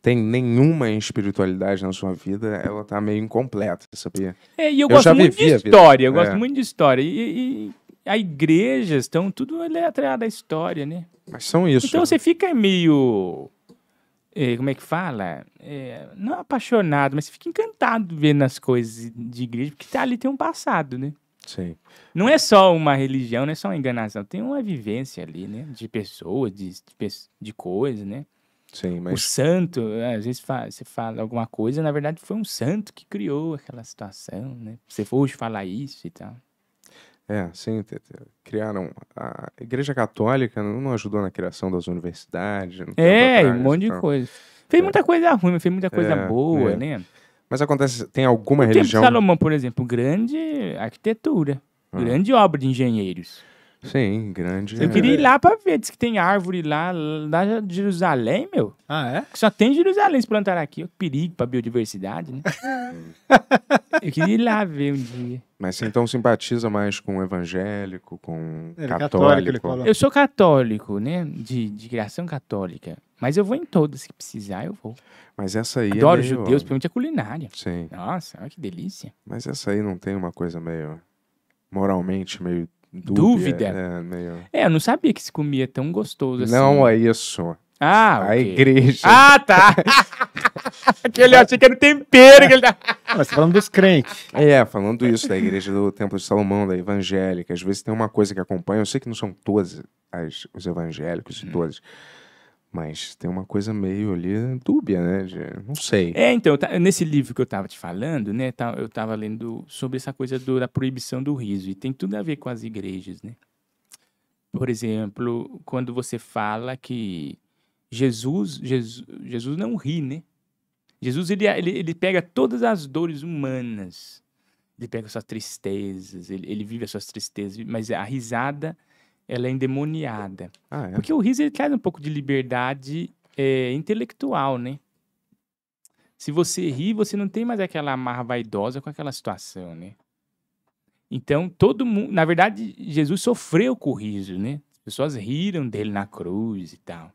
tem nenhuma espiritualidade na sua vida, ela tá meio incompleta, sabia? É, e eu, eu gosto muito de história, gosto muito de história. E, e, a igreja, estão tudo é atrelado à história, né? Mas são isso. Então né? você fica meio. É, como é que fala? É, não apaixonado, mas você fica encantado vendo as coisas de igreja, porque tá ali tem um passado, né? Sim. Não é só uma religião, não é só uma enganação, tem uma vivência ali, né? De pessoas, de, de, de coisas, né? Sim, mas... O santo, às vezes fala, você fala alguma coisa, na verdade foi um santo que criou aquela situação, né? Você hoje falar isso e tal. É, sim, criaram. A Igreja Católica não ajudou na criação das universidades. É, atrás, um monte então. de coisa. Fez é. muita coisa ruim, mas fez muita coisa é, boa, é. né? Mas acontece, tem alguma o religião. Salomão, por exemplo, grande arquitetura, ah. grande obra de engenheiros. Sim, grande. Eu é. queria ir lá pra ver. Diz que tem árvore lá, lá de Jerusalém, meu. Ah, é? Que só tem Jerusalém se plantar aqui. Que perigo pra biodiversidade, né? (laughs) eu queria ir lá ver um dia. Mas você então simpatiza mais com evangélico, com Ele é católico? católico eu sou católico, né? De, de criação católica. Mas eu vou em todas, se precisar, eu vou. Mas essa aí é Adoro é meio... judeus, principalmente a culinária. Sim. Nossa, olha que delícia. Mas essa aí não tem uma coisa meio... Moralmente meio Dúvida? É, é, meio... é, eu não sabia que se comia tão gostoso assim. Não é isso. Ah, A okay. igreja. Ah, tá. (laughs) que ele achei que era é o tempero. Que ele... Mas tá- ah, tá falando dos crentes. É, falando isso da igreja do Templo de Salomão, da evangélica. Às vezes tem uma coisa que acompanha. Eu sei que não são todas as, os evangélicos hum. Mas tem uma coisa meio ali dúbia, né? De, não sei. É, então, nesse livro que eu estava te falando, né? Tá, eu estava lendo sobre essa coisa do, da proibição do riso. E tem tudo a ver com as igrejas, né? Por exemplo, quando você fala que Jesus, Jesus, Jesus não ri, né? Jesus, ele, ele, ele pega todas as dores humanas. Ele pega suas tristezas, ele, ele vive as suas tristezas. Mas a risada ela é endemoniada. Ah, é? Porque o riso ele traz um pouco de liberdade é, intelectual, né? Se você é. ri, você não tem mais aquela amarra vaidosa com aquela situação, né? Então, todo mundo. Na verdade, Jesus sofreu com o riso, né? As pessoas riram dele na cruz e tal.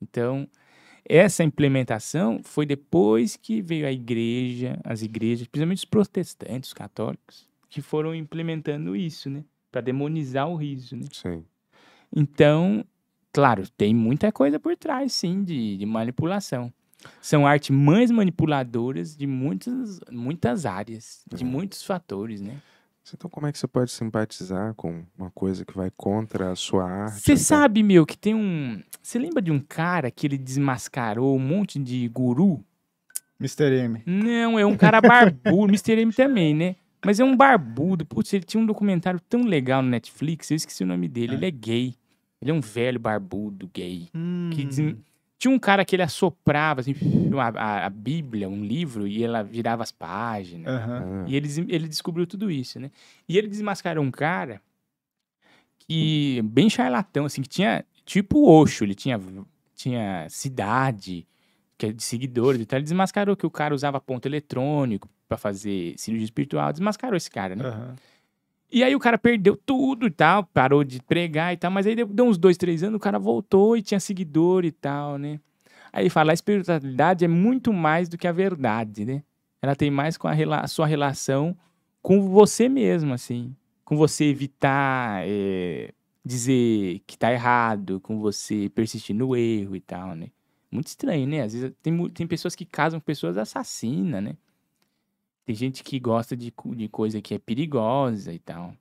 Então, essa implementação foi depois que veio a igreja, as igrejas, principalmente os protestantes, os católicos, que foram implementando isso, né? Para demonizar o riso, né? Sim. Então, claro, tem muita coisa por trás, sim, de, de manipulação. São artes mais manipuladoras de muitas, muitas áreas, de é. muitos fatores, né? Então, como é que você pode simpatizar com uma coisa que vai contra a sua arte? Você sabe, meu, que tem um. Você lembra de um cara que ele desmascarou um monte de guru? Mr. M. Não, é um cara barbudo. (laughs) Mr. M também, né? Mas é um barbudo. Putz, ele tinha um documentário tão legal no Netflix, eu esqueci o nome dele. É. Ele é gay. Ele é um velho barbudo gay. Hum. Que Tinha um cara que ele assoprava assim, a, a, Bíblia, um livro, e ela virava as páginas. Uhum. E ele, ele descobriu tudo isso, né? E ele desmascarou um cara que, bem charlatão, assim, que tinha tipo Oxo, ele tinha, tinha cidade, que é de seguidores e tal. Ele desmascarou que o cara usava ponto eletrônico, para fazer cirurgias espiritual, desmascarou esse cara, né? Uhum. E aí o cara perdeu tudo e tal, parou de pregar e tal, mas aí deu uns dois, três anos, o cara voltou e tinha seguidor e tal, né? Aí ele fala, a espiritualidade é muito mais do que a verdade, né? Ela tem mais com a, rela a sua relação com você mesmo, assim. Com você evitar é, dizer que tá errado, com você persistir no erro e tal, né? Muito estranho, né? Às vezes tem, tem pessoas que casam com pessoas assassinas, né? Tem gente que gosta de, de coisa que é perigosa e tal.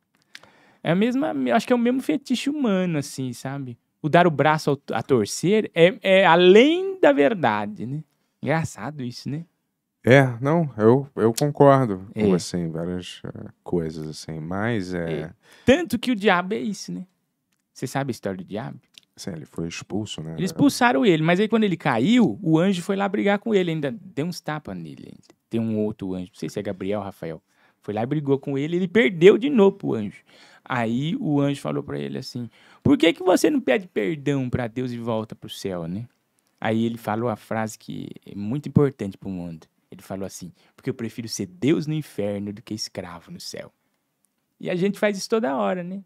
É a mesma. Acho que é o mesmo fetiche humano, assim, sabe? O dar o braço a torcer é, é além da verdade, né? Engraçado isso, né? É, não, eu, eu concordo é. com assim, várias eh, coisas assim, mas é... é... Tanto que o diabo é isso, né? Você sabe a história do diabo? Sim, ele foi expulso, né? Eles expulsaram ele, mas aí quando ele caiu, o anjo foi lá brigar com ele, ainda deu uns tapas nele. Tem um outro anjo, não sei se é Gabriel ou Rafael. Foi lá e brigou com ele, ele perdeu de novo pro anjo. Aí o anjo falou para ele assim: Por que, que você não pede perdão para Deus e volta pro céu, né? Aí ele falou a frase que é muito importante pro mundo. Ele falou assim: Porque eu prefiro ser Deus no inferno do que escravo no céu. E a gente faz isso toda hora, né?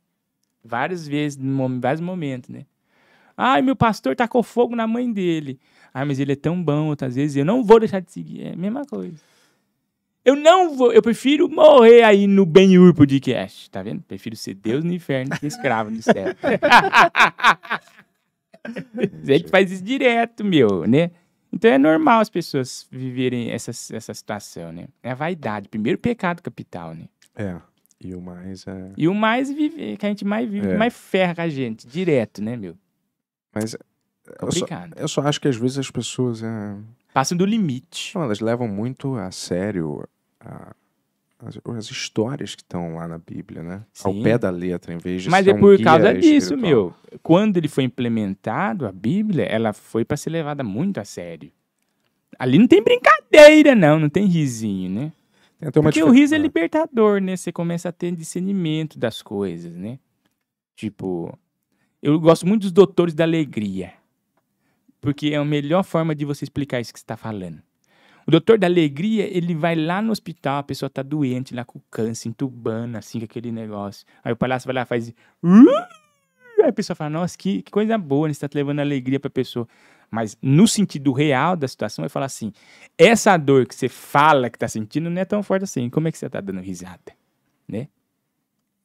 Várias vezes, em vários momentos, né? Ai, meu pastor com fogo na mãe dele. Ai, mas ele é tão bom outras vezes, eu não vou deixar de seguir. É a mesma coisa. Eu não vou, eu prefiro morrer aí no Ben Hur Podcast, tá vendo? Prefiro ser Deus no inferno que escravo no céu. a (laughs) gente faz isso direto, meu, né? Então é normal as pessoas viverem essa, essa situação, né? É a vaidade, primeiro pecado capital, né? É. E o mais é. E o mais vive, que a gente mais vive, é. mais ferra a gente, direto, né, meu? Mas eh, eu só, eu só, acho que às vezes as pessoas. É... Passam do limite. Não, elas levam muito a sério a, as, as, histórias que estão lá na Bíblia, né? Sim. Ao pé da letra, em vez de Mas é por um causa disso, espiritual. meu. Quando ele foi implementado, a Bíblia, ela foi para ser levada muito a sério. Ali não tem brincadeira, não, não tem risinho, né? Porque o riso é ah. libertador, né? Você começa a ter discernimento das coisas, né? Tipo, eu gosto muito dos doutores da alegria, porque é a melhor forma de você explicar isso que você está falando. O doutor da alegria, ele vai lá no hospital, a pessoa está doente, lá com câncer, entubando, assim, com aquele negócio. Aí o palhaço vai lá e faz. Aí a pessoa fala, nossa, que, que coisa boa, né? Você está levando alegria para a pessoa. Mas no sentido real da situação, vai falar assim: essa dor que você fala que está sentindo não é tão forte assim. Como é que você está dando risada? Né?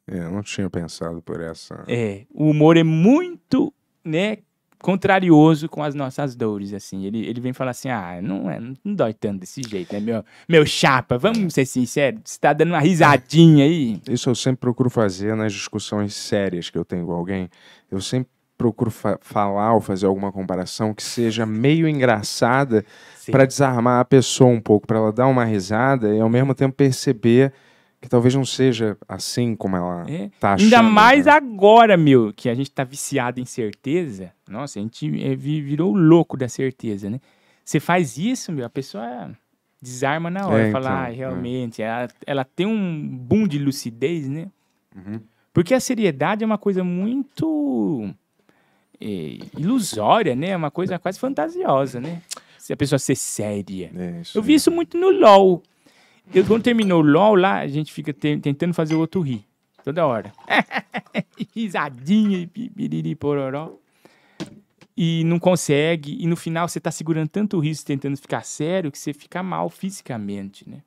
É, eu não tinha pensado por essa. É, o humor é muito, né, contrarioso com as nossas dores, assim. Ele, ele vem falar assim, ah, não, é, não dói tanto desse jeito, né, meu, meu chapa? Vamos ser sinceros, você tá dando uma risadinha aí. Isso eu sempre procuro fazer nas discussões sérias que eu tenho com alguém. Eu sempre procuro fa falar ou fazer alguma comparação que seja meio engraçada para desarmar a pessoa um pouco, para ela dar uma risada e ao mesmo tempo perceber que talvez não seja assim como ela é. tá achando. Ainda né? mais né? agora, meu, que a gente tá viciado em certeza. Nossa, a gente é, virou louco da certeza, né? Você faz isso, meu, a pessoa desarma na é, hora. É, fala, então, ah, realmente, é. ela, ela tem um boom de lucidez, né? Uhum. Porque a seriedade é uma coisa muito é, ilusória, né? É uma coisa quase fantasiosa, né? Se a pessoa ser séria. É, eu vi isso muito no LOL. Eu, quando terminou o LOL lá, a gente fica te tentando fazer o outro rir. Toda hora. (laughs) Risadinha e piriri pororó. E não consegue. E no final você tá segurando tanto o riso tentando ficar sério que você fica mal fisicamente, né?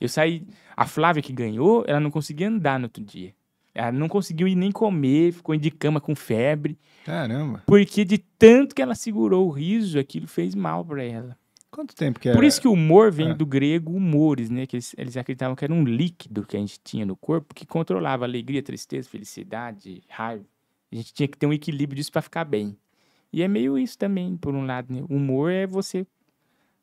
Eu saí. A Flávia que ganhou, ela não conseguia andar no outro dia. Ela não conseguiu ir nem comer, ficou de cama com febre. Caramba. Porque de tanto que ela segurou o riso, aquilo fez mal para ela. Quanto tempo que é? Por isso que o humor vem é. do grego humores, né? Que eles, eles, acreditavam que era um líquido que a gente tinha no corpo que controlava alegria, tristeza, felicidade, raiva. A gente tinha que ter um equilíbrio disso para ficar bem. E é meio isso também, por um lado, né? O humor é você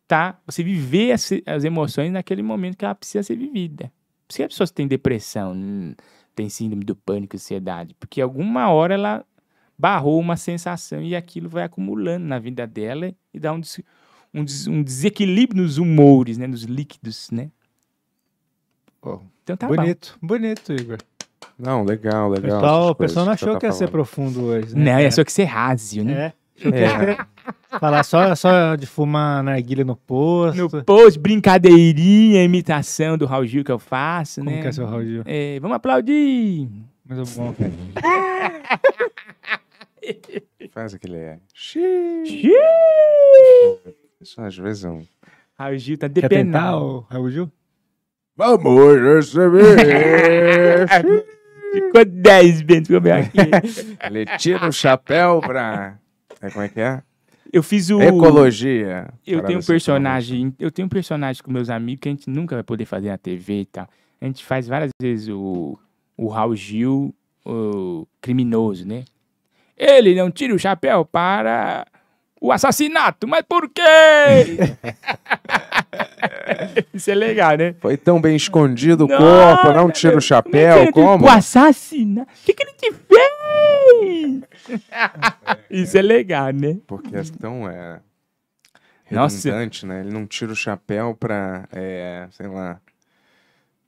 tá, você viver as, as emoções naquele momento que ela precisa ser vivida. Se a pessoa tem depressão, tem hum, síndrome do pânico, ansiedade, porque alguma hora ela barrou uma sensação e aquilo vai acumulando na vida dela e dá um um, des um desequilíbrio nos humores, né? Nos líquidos, né? Oh, então tá bonito, bom. bonito, Igor. Não, legal, legal. Pessoal, o pessoal não achou tá que, ia falando. ser profundo hoje, né? Não, é. achou que ia ser raso, né? É. é. (laughs) Falar só, só de fumar narguilha no posto. No posto, brincadeirinha, imitação do Raul Gil que eu faço, Como né? Como que é seu Raul Gil? É, vamos aplaudir! (laughs) é bom, cara. Faz aquele... Xiii! Xiii! Isso às vezes é um. Raul Gil tá de Quer penal. ô, Raul Gil? Vamos receber! (laughs) Ficou 10, Bento, eu é aqui. (laughs) Ele tira o chapéu pra. É, como é que é? Eu fiz o. Ecologia. Eu tenho um assim, personagem. Eu tenho um personagem com meus amigos que a gente nunca vai poder fazer na TV e tal. A gente faz várias vezes o, o Raul Gil, o criminoso, né? Ele não tira o chapéu para o assassinato. Mas por quê? (laughs) Isso é legal, né? Foi tão bem escondido o corpo, não tira o chapéu, como? O assassinato. O que, que ele te fez? Isso é legal, né? Porque então é, é redundante, Nossa. né? Ele não tira o chapéu pra, é, sei lá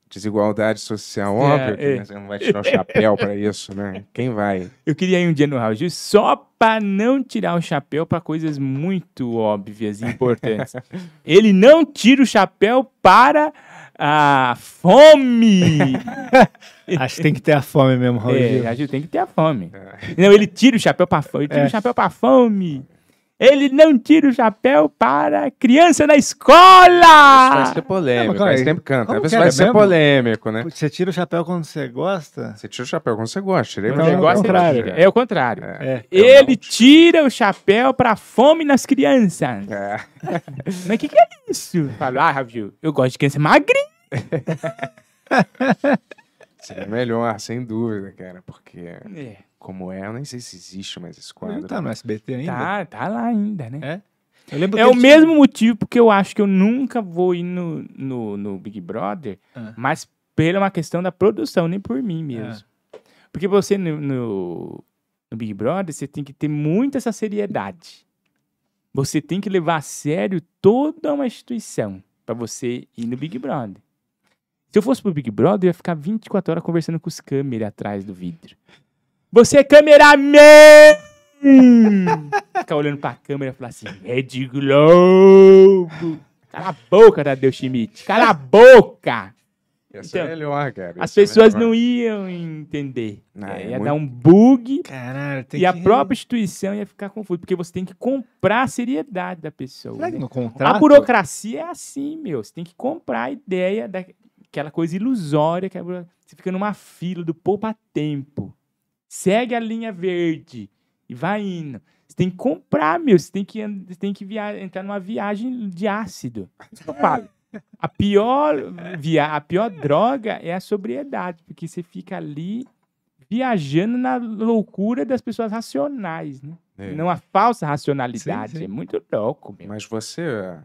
desigualdade social, é, óbvio que é. Né, você não vai tirar o chapéu para isso, né? (laughs) Quem vai? Eu queria ir um dia no Raul Gil só para não tirar o chapéu para coisas muito óbvias e importantes. (laughs) Ele não tira o chapéu para a fome. (laughs) Acho que tem que ter a fome mesmo, Raul é, Gil. tem que ter a fome. É. Não, ele tira o chapéu para fome. Ele tira o chapéu para fome. Ele não tira o chapéu para criança na escola! Isso vai ser polêmico, não, faz tempo canta. Isso é vai ser polêmico, né? Você tira o chapéu quando você gosta? Você tira o chapéu quando você gosta. Ele então, quando é, é, o contrário. É o é contrário. Ele tira o chapéu para fome nas crianças. É. (laughs) Mas o que, que é isso? Falo, ah, Rafael, eu gosto de criança magrinha. (laughs) Seria melhor, sem dúvida, cara, porque... É como é. Eu nem sei se existe mais esse quadro. Ele tá no SBT ainda? Tá, tá lá ainda, né? É? Eu lembro é o mesmo tinha... motivo porque eu acho que eu nunca vou ir no, no, no Big Brother, ah. mas pela uma questão da produção, nem por mim ah. mesmo. Ah. Porque você no, no, no, Big Brother, você tem que ter muita essa seriedade. Você tem que levar a sério toda uma instituição para você ir no Big Brother. Se eu fosse pro Big Brother, eu ia ficar 24 horas conversando com os câmeras atrás do vidro. Você é cameraman! (laughs) Ficar olhando pra câmera e falar assim, Red Globo! Cala a boca, Tadeu Schmidt! Cala a boca! Então, é melhor, cara. As pessoas é não iam entender. Não, é, é, ia muito... dar um bug. Caralho, e a própria instituição ia ficar confusa. Porque você tem que comprar a seriedade da pessoa. Né? No contrato? A burocracia é assim, meu. Você tem que comprar a ideia daquela coisa ilusória que a é- burocracia... Você fica numa fila do poupa-tempo. Segue a linha verde e vai indo. Você tem que comprar, meu. Você tem que, você tem que via, entrar numa viagem de ácido. Isso eu falo. A pior, via, a pior droga é a sobriedade, porque você fica ali viajando na loucura das pessoas racionais, né? É. Não a falsa racionalidade. Sim, sim. É muito louco. meu. Mas você eh,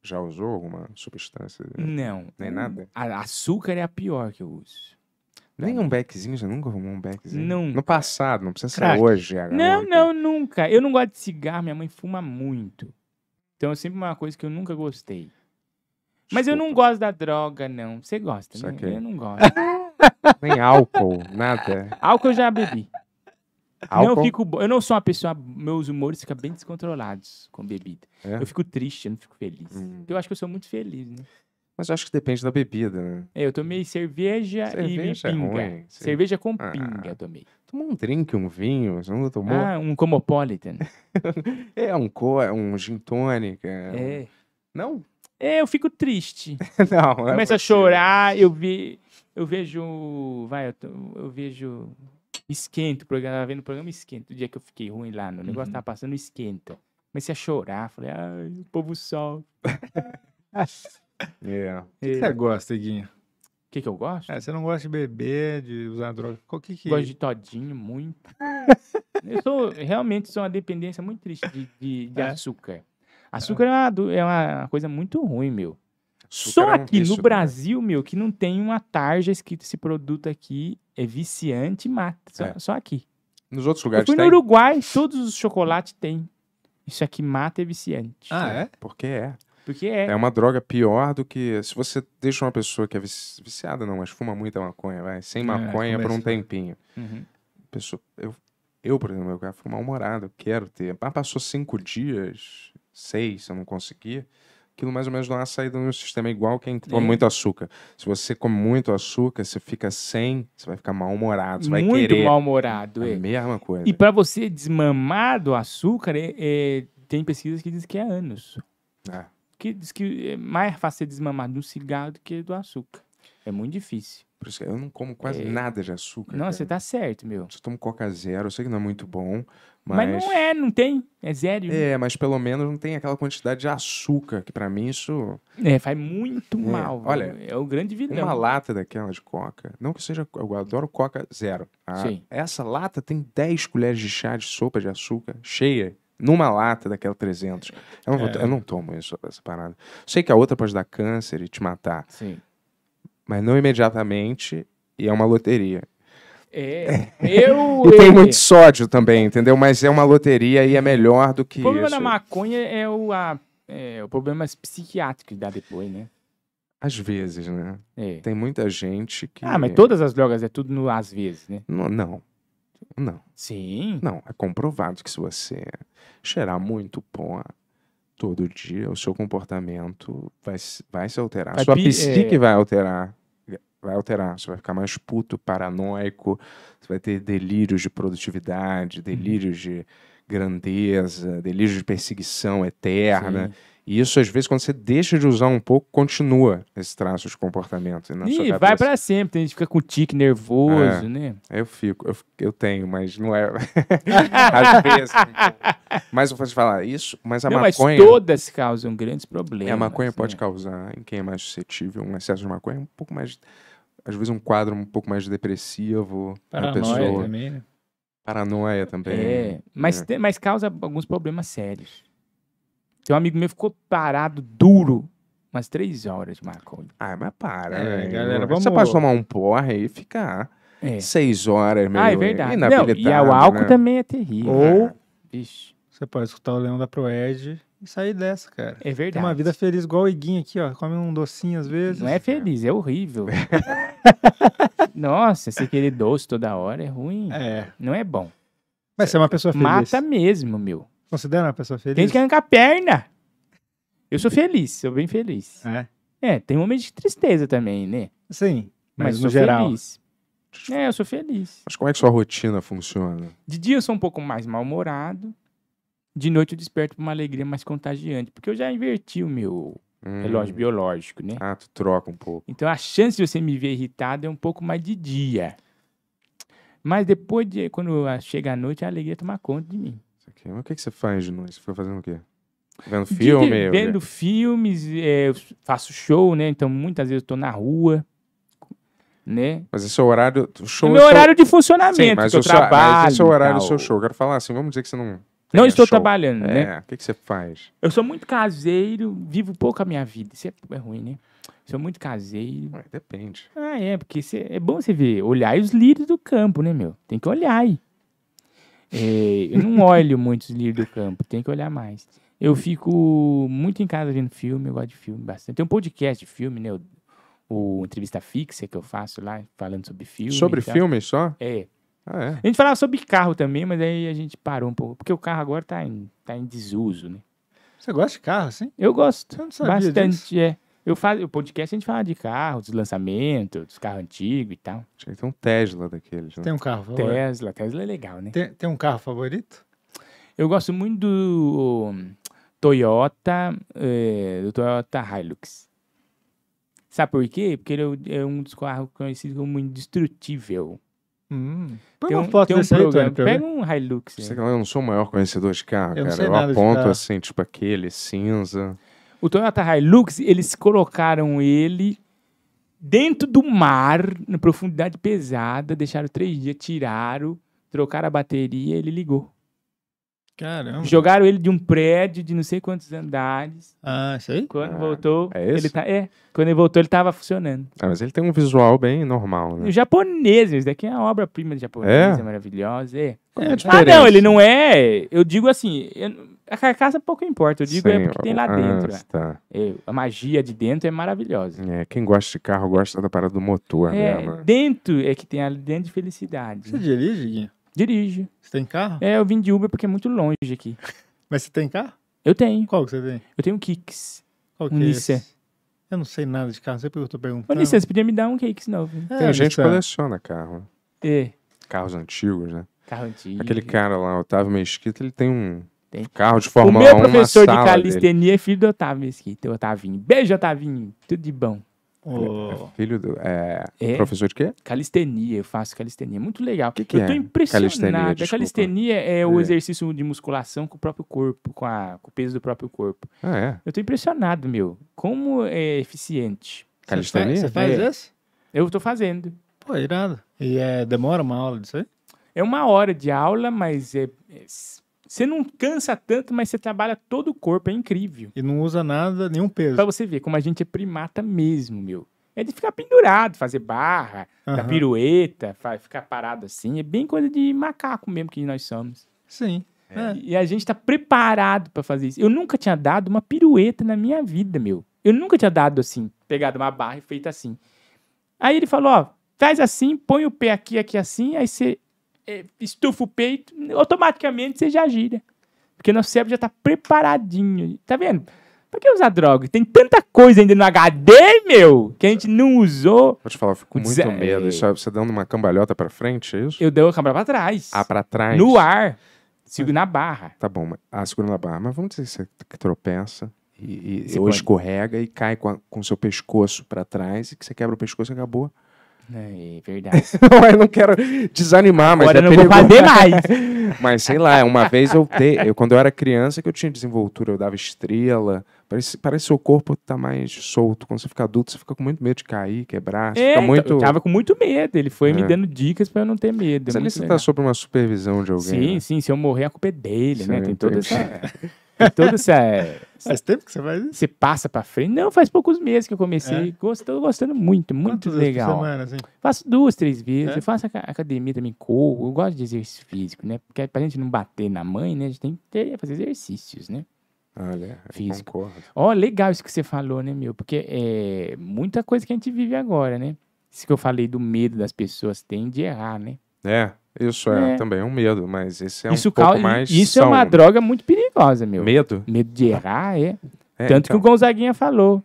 já usou alguma substância? Não. Nem nada? A, açúcar é a pior que eu uso. Né? Nem um backzinho, você nunca fumou um backzinho? Nunca. No passado, não precisa Crack. ser hoje. Agora, não, muito. não, nunca. Eu não gosto de cigarro, minha mãe fuma muito. Então é sempre uma coisa que eu nunca gostei. Desculpa. Mas eu não gosto da droga, não. Você gosta, Só né? Que... Eu não gosto. (laughs) Nem álcool, nada. Álcool eu já bebi. Álcool? Não fico Eu não sou uma pessoa. Meus humores ficam bem descontrolados com bebida. É? Eu fico triste, eu não fico feliz. Hum. Eu acho que eu sou muito feliz, né? Mas acho que depende da bebida, né? É, eu tomei cerveja, cerveja e é pinga. É ruim, cerveja com ah, pinga eu tomei. Tomou um drink, um vinho, você nunca tomou? Ah, um Comopolitan. (laughs) é, um, co é um gin tônica. É. Um... É. Não? É, eu fico triste. (laughs) não, não Começa é a chorar, eu vi... Eu vejo... Vai, eu, eu vejo... Esquento, programa, vendo o programa Esquento, o dia que eu fiquei ruim lá, no negócio uhum. tava passando Esquenta. Comecei a chorar, falei, ai, o povo sol (laughs) É. É. O que, você gosta, Iguinha? O que, que eu gosto? É, você não gosta de beber, de usar droga. O que que... Gosto de todinho, muito. (laughs) eu sou, realmente sou uma dependência muito triste de, de, de é. açúcar. Açúcar é. é uma, é. uma, coisa muito ruim, meu. Só aqui um no né? Brasil, meu, que não tem uma tarja escrito esse produto aqui é viciante e mata. Só, só, aqui. Nos outros lugares tem? no Uruguai, todos os chocolates tem. Isso aqui mata e viciante. Ah, é? Porque é. Porque é. É uma droga pior do que. Se você deixa uma pessoa que é viciada, não, mas fuma muita maconha, vai. Sem é, maconha é, por um né? tempinho. Uhum. Pessoa, eu, eu, por exemplo, eu quero fumar humorado, eu quero ter. Mas ah, passou cinco dias, seis, eu não conseguia. Aquilo mais ou menos dá uma saída no sistema, igual quem come é. muito açúcar. Se você come muito açúcar, você fica sem, você vai ficar mal-humorado, você muito vai querer. Muito mal-humorado, é. A mesma coisa. E para você desmamar do açúcar, é, é, tem pesquisas que dizem que é anos. Ah que diz que é mais fácil desmamar desmamado do cigarro do que do açúcar. É muito difícil. Por isso, eu não como quase é... nada de açúcar. Não, cara. você tá certo, meu. Você tomo Coca Zero, eu sei que não é muito bom, mas... mas não é, não tem. É zero. É, mas pelo menos não tem aquela quantidade de açúcar, que para mim isso... É, faz muito é. mal. Olha, é o grande vilão. Uma lata daquela de Coca, não que seja... Eu adoro Coca Zero. Tá? Sim. Essa lata tem 10 colheres de chá de sopa de açúcar cheia numa lata daquela 300. Eu não, vou, é. eu não tomo isso, essa parada. Sei que a outra pode dar câncer e te matar. Sim. Mas não imediatamente, e é uma loteria. É. é. Eu, (laughs) e tem muito sódio também, entendeu? Mas é uma loteria e é melhor do que. O problema isso. da maconha é o, a, é o problema psiquiátrico que dá depois, né? Às vezes, né? É. Tem muita gente que. Ah, mas todas as drogas é tudo no às vezes, né? Não. não. Não. Sim. Não, é comprovado que se você cheirar muito pó todo dia, o seu comportamento vai, vai se alterar. A Sua pi, psique é... vai alterar. Vai alterar. Você vai ficar mais puto, paranoico. Você vai ter delírios de produtividade, uhum. delírios hum. de grandeza, delírios de perseguição eterna. Sim. E isso, às vezes, quando você deixa de usar um pouco, continua esse traço de comportamento. Na Ih, vai para sempre. Tem gente que fica com tique nervoso, é, né? Eu fico, eu, eu, tenho, mas não é. (laughs) às vezes. Mas eu posso falar isso, mas a não, maconha. Mas todas causam grandes problemas. É, a maconha né? pode causar, em quem é mais suscetível, um excesso de maconha, um pouco mais. Às vezes, um quadro um pouco mais depressivo. Né, para na pessoa. também, né? Paranoia também. É, mas, é. mas causa alguns problemas sérios. Tem um amigo meu ficou parado duro umas três horas, Marco. Ah, mas para, é, né? galera. Vamos... Só tomar um porra e ficar é. seis horas mesmo Ah, é verdade. Não, e o álcool né? também é terrível. Ou, Vixe. você pode escutar o Leão da Proed e sair dessa, cara. É verdade. Tem uma vida feliz igual o Iguinho aqui, ó. Come um docinho às vezes. Não é feliz, é horrível. (laughs) Nossa, esse aquele doce toda hora é ruim. É. Não é bom. Mas você é uma pessoa feliz. Mata mesmo, meu. Considera uma pessoa feliz? Tem que arrancar a perna. Eu sou feliz, sou bem feliz. É? É, tem momentos de tristeza também, né? Sim, mas, mas no geral. Feliz. É, eu sou feliz. Mas como é que sua rotina funciona? De dia eu sou um pouco mais mal-humorado. De noite eu desperto pra uma alegria mais contagiante. Porque eu já inverti o meu hum. relógio biológico, né? Ah, tu troca um pouco. Então a chance de você me ver irritado é um pouco mais de dia. Mas depois, de, quando chega a noite, a alegria toma conta de mim. Mas o que, é que você faz de noite? Você foi fazendo o quê? Vendo filme? De, de, vendo filmes, é, faço show, né? Então muitas vezes eu tô na rua, né? Mas esse é o horário O show. É, é meu horário tô... de funcionamento, Sim, mas que eu trabalho. Mas esse é o horário do seu show. Eu quero falar assim, vamos dizer que você não. Não estou show. trabalhando, né? é, né? O que, que você faz? Eu sou muito caseiro, vivo pouco a minha vida. Isso é, é, ruim, né? Sou muito caseiro. Ué, depende. Ah, é, porque cê, é bom você ver, olhar os líderes do campo, né, meu? Tem que olhar aí. É, eu não olho muitos livros do campo, tem que olhar mais. Eu fico muito em casa vendo filme, eu gosto de filme bastante. Tem um podcast de filme, né? O, o entrevista fixa que eu faço lá, falando sobre filme. Sobre então. filme só? É. Ah, é. A gente falava sobre carro também, mas aí a gente parou um pouco. Porque o carro agora tá em, tá em desuso, né? Você gosta de carro, sim? Eu gosto. Eu não sabia bastante, disso. é. Eu faço, o podcast a gente fala de carro, dos lançamentos, dos carros antigos e tal. Acho que tem um Tesla daqueles, né? Tem um carro favorito? Tesla, Tesla é legal, né? Tem, tem um carro favorito? Eu gosto muito do Toyota, é, do Toyota Hilux. Sabe por quê? Porque ele é, é um dos carros conhecidos como indestrutível. Hum. Põe tem uma um, foto desse um programa, aí, Tony, Pega um Hilux. Né? eu não sou o maior conhecedor de carro, eu cara. Eu aponto assim, tipo aquele cinza. O Toyota Hilux, eles colocaram ele dentro do mar, na profundidade pesada, deixaram três dias, tiraram, trocaram a bateria, ele ligou. Caramba. Jogaram ele de um prédio de não sei quantos andares. Ah, isso aí? Quando ah, voltou, é ele tá, é, quando ele voltou ele tava funcionando. Ah, mas ele tem um visual bem normal, né? O japonês, isso daqui é uma obra-prima de japonês é? é? maravilhosa, é. é ah, não, ele não é, eu digo assim, eu, a carcaça pouco importa, eu digo é Sim, é porque tem lá ah, dentro. Né? Tá. É, a magia de dentro é maravilhosa. É, quem gosta de carro gosta da parada do motor, é, né? Dentro é que tem ali dentro de felicidade. Você né? dirige, Guinho? Dirige. Você tem carro? É, eu vim de Uber porque é muito longe aqui. (laughs) Mas você tem carro? Eu tenho. Qual que você tem? Eu tenho um Kicks. Qual que um é Esse? Eu não sei nada de carro, não sei porque eu tô perguntando. Ô, Nissan, você podia me dar um Kicks novo. É, tem gente que coleciona carro. Né? É. Carros antigos, né? Carro antigo. Aquele cara lá, Otávio Mesquita, ele tem um tem. carro de Fórmula 1 O meu 1, professor de calistenia dele. é filho do Otávio Mesquita, Otavinho. Beijo, Otavinho. Tudo de bom. É o... Filho do. É, é, Professor de quê? Calistenia, eu faço calistenia. Muito legal. O que, que eu tô é? impressionado. Calistenia, calistenia é o é. exercício de musculação com o próprio corpo, com, a, com o peso do próprio corpo. Ah, é? Eu tô impressionado, meu. Como é eficiente. Calistenia? Você faz, isso? É. Eu tô fazendo. Pô, irado. E é, demora uma aula disso aí? É uma hora de aula, mas é você não cansa tanto, mas você trabalha todo o corpo, é incrível. E não usa nada, nenhum peso. Pra você ver como a gente é primata mesmo, meu. É de ficar pendurado, fazer barra, uhum. dar pirueta, ficar parado assim. É bem coisa de macaco mesmo que nós somos. Sim. É. é. E a gente tá preparado para fazer isso. Eu nunca tinha dado uma pirueta na minha vida, meu. Eu nunca tinha dado assim, pegado uma barra e feito assim. Aí ele falou, ó, faz assim, põe o pé aqui, aqui assim, aí você é, estufa o peito, automaticamente você já gira. Porque nosso cérebro já está preparadinho. Tá vendo? Pra que usar droga? Tem tanta coisa ainda no HD, meu, que a gente não usou. Pode te falar, eu fico muito medo. É. você tá, tá dando uma cambalhota pra frente, é isso? Eu dei uma cambalhota pra trás. Ah, pra trás? No ar. Sigo na barra. Tá bom, mas, ah, segura na barra. Mas vamos dizer que você tropeça e, e ou escorrega e cai com, com o seu pescoço para trás e que você quebra o pescoço e acabou. Né? É (laughs) verdade. eu não quero desanimar, mas Agora é não perigoso. vou fazer mais. (laughs) mas sei lá, uma vez eu, te, eu quando eu era criança que eu tinha desenvoltura, eu dava estrela. Parece, que seu corpo tá mais solto. Quando você fica adulto, você fica com muito medo de cair, quebrar. É, fica então, muito... Eu tava com muito medo. Ele foi é. me dando dicas para eu não ter medo. Mas é você legal. tá sob uma supervisão de alguém. Sim, né? sim. Se eu morrer, a culpa é dele, sim, né? Tem toda essa toda essa. É, faz tempo que você faz isso? Você passa pra frente. Não, faz poucos meses que eu comecei. É. gostando muito, muito legal. por semana, assim? Faço duas, três vezes. É? Eu faço academia também, corro. Eu gosto de exercício físico, né? Porque pra gente não bater na mãe, né? A gente tem que ter, fazer exercícios, né? Olha, físico. Ó, oh, legal isso que você falou, né, meu? Porque é muita coisa que a gente vive agora, né? Isso que eu falei do medo das pessoas têm de errar, né? É. Isso é, é. também é um medo, mas esse é isso um pouco mais. Isso é uma droga muito perigosa, meu. Medo? Medo de errar, é. é Tanto então. que o Gonzaguinha falou.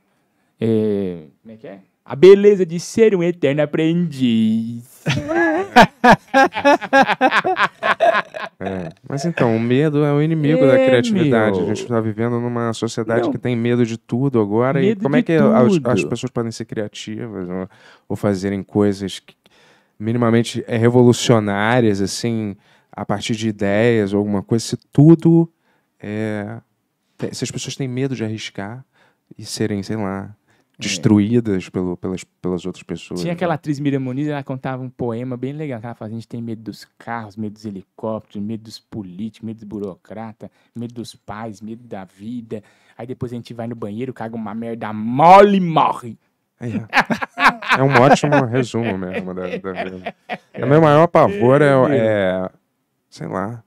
É... Como é que é? A beleza de ser um eterno aprendiz. (laughs) é, mas então, o medo é o inimigo é, da criatividade. Meu. A gente está vivendo numa sociedade Não. que tem medo de tudo agora. Medo e como é que as, as, pessoas podem ser criativas ou, ou fazerem coisas que, minimamente é, revolucionárias, assim, a partir de ideias ou alguma coisa, se tudo é, se as pessoas têm medo de arriscar e serem, sei lá, é. destruídas é. pelo, pelas, pelas outras pessoas. Tinha né? aquela atriz Miriam Muniz, ela contava um poema bem legal, ela falava, a gente tem medo dos carros, medo dos helicópteros, medo dos políticos, medo dos burocratas, medo dos pais, medo da vida. Aí depois a gente vai no banheiro, caga uma merda mole e morre. É. é. um ótimo resumo mesmo da, da vida. O é meu maior pavor é, é, sei lá,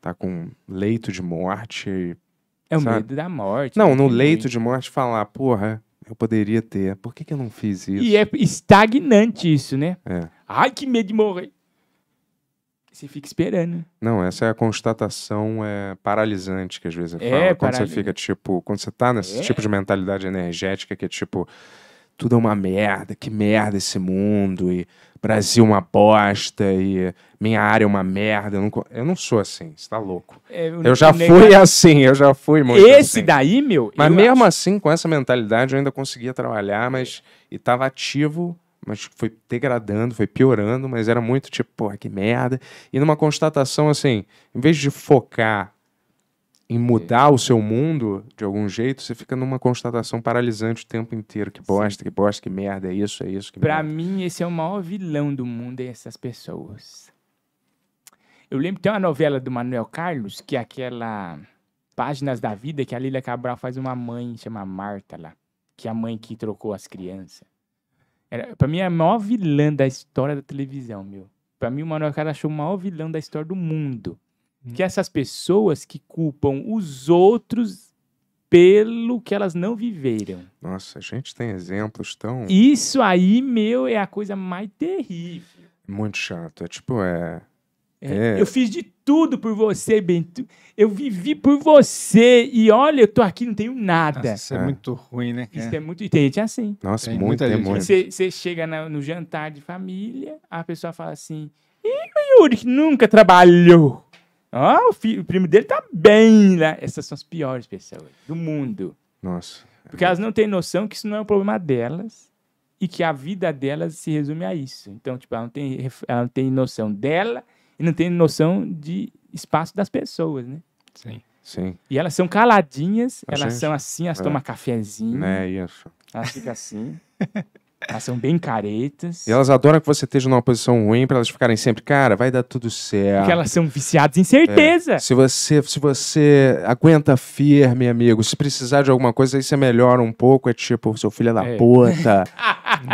tá com leito de morte. É o medo da morte. Não, né, no leito de morte falar, porra, eu poderia ter. Por que, que eu não fiz isso? E é estagnante isso, né? É. Ai, que medo de morrer. Você fica esperando. Não, essa é a constatação é, paralisante que às vezes eu é, Quando paral... você fica, tipo, quando você tá nesse é. tipo de mentalidade energética que é tipo, tudo é uma merda, que merda esse mundo, e Brasil uma bosta, e minha área é uma merda. Eu não, eu não sou assim, você tá louco. É, eu, eu, já fui assim, eu já fui muito Esse assim. daí, meu... Mas mesmo acho... assim, com essa mentalidade, eu ainda conseguia trabalhar, mas... E tava ativo, mas foi degradando, foi piorando, mas era muito tipo, porra, que merda. E numa constatação assim, em vez de focar em mudar o seu mundo de algum jeito, você fica numa constatação paralisante o tempo inteiro. Que bosta, Sim. que bosta, que merda, é isso, é isso. Para mim, esse é o maior vilão do mundo, é essas pessoas. Eu lembro que tem uma novela do Manuel Carlos, que é aquela Páginas da Vida, que a Lília Cabral faz uma mãe, chama Marta lá, que é a mãe que trocou as crianças. Era, pra mim, é o maior vilão da história da televisão, meu. Pra mim, o Manuel Carlos achou o maior vilão da história do mundo que essas pessoas que culpam os outros pelo que elas não viveram. Nossa, a gente tem exemplos tão. Isso aí, meu, é a coisa mais terrível. Muito chato. É tipo, é. é, é... Eu fiz de tudo por você, Bento. Eu vivi por você. E olha, eu tô aqui, não tenho nada. Nossa, isso é, é, muito ruim, né? Isso é muito. E tem gente é assim. Nossa, tem muito, muita tem muito. Você, você chega no, no jantar de família, a pessoa fala assim: e o Yuri que nunca trabalhou? Ah, o, filho, o primo dele tá bem, né? Essas são as piores pessoas do mundo. Nossa. É Porque elas não têm noção que isso não é um problema delas e que a vida delas se resume a isso. Então, tipo, ela não tem, ela não tem noção dela e não tem noção de espaço das pessoas, né? Sim. Sim. E elas são caladinhas, a elas gente, são assim, elas é. tomam cafezinho. É isso. Elas ficam assim. (laughs) Elas são bem caretas. E elas adoram que você esteja numa posição ruim para elas ficarem sempre, cara, vai dar tudo certo. Porque elas são viciadas em certeza. É. Se, você, se você aguenta firme, amigo, se precisar de alguma coisa, aí você melhora um pouco. É tipo, seu filho é da é. puta. (laughs)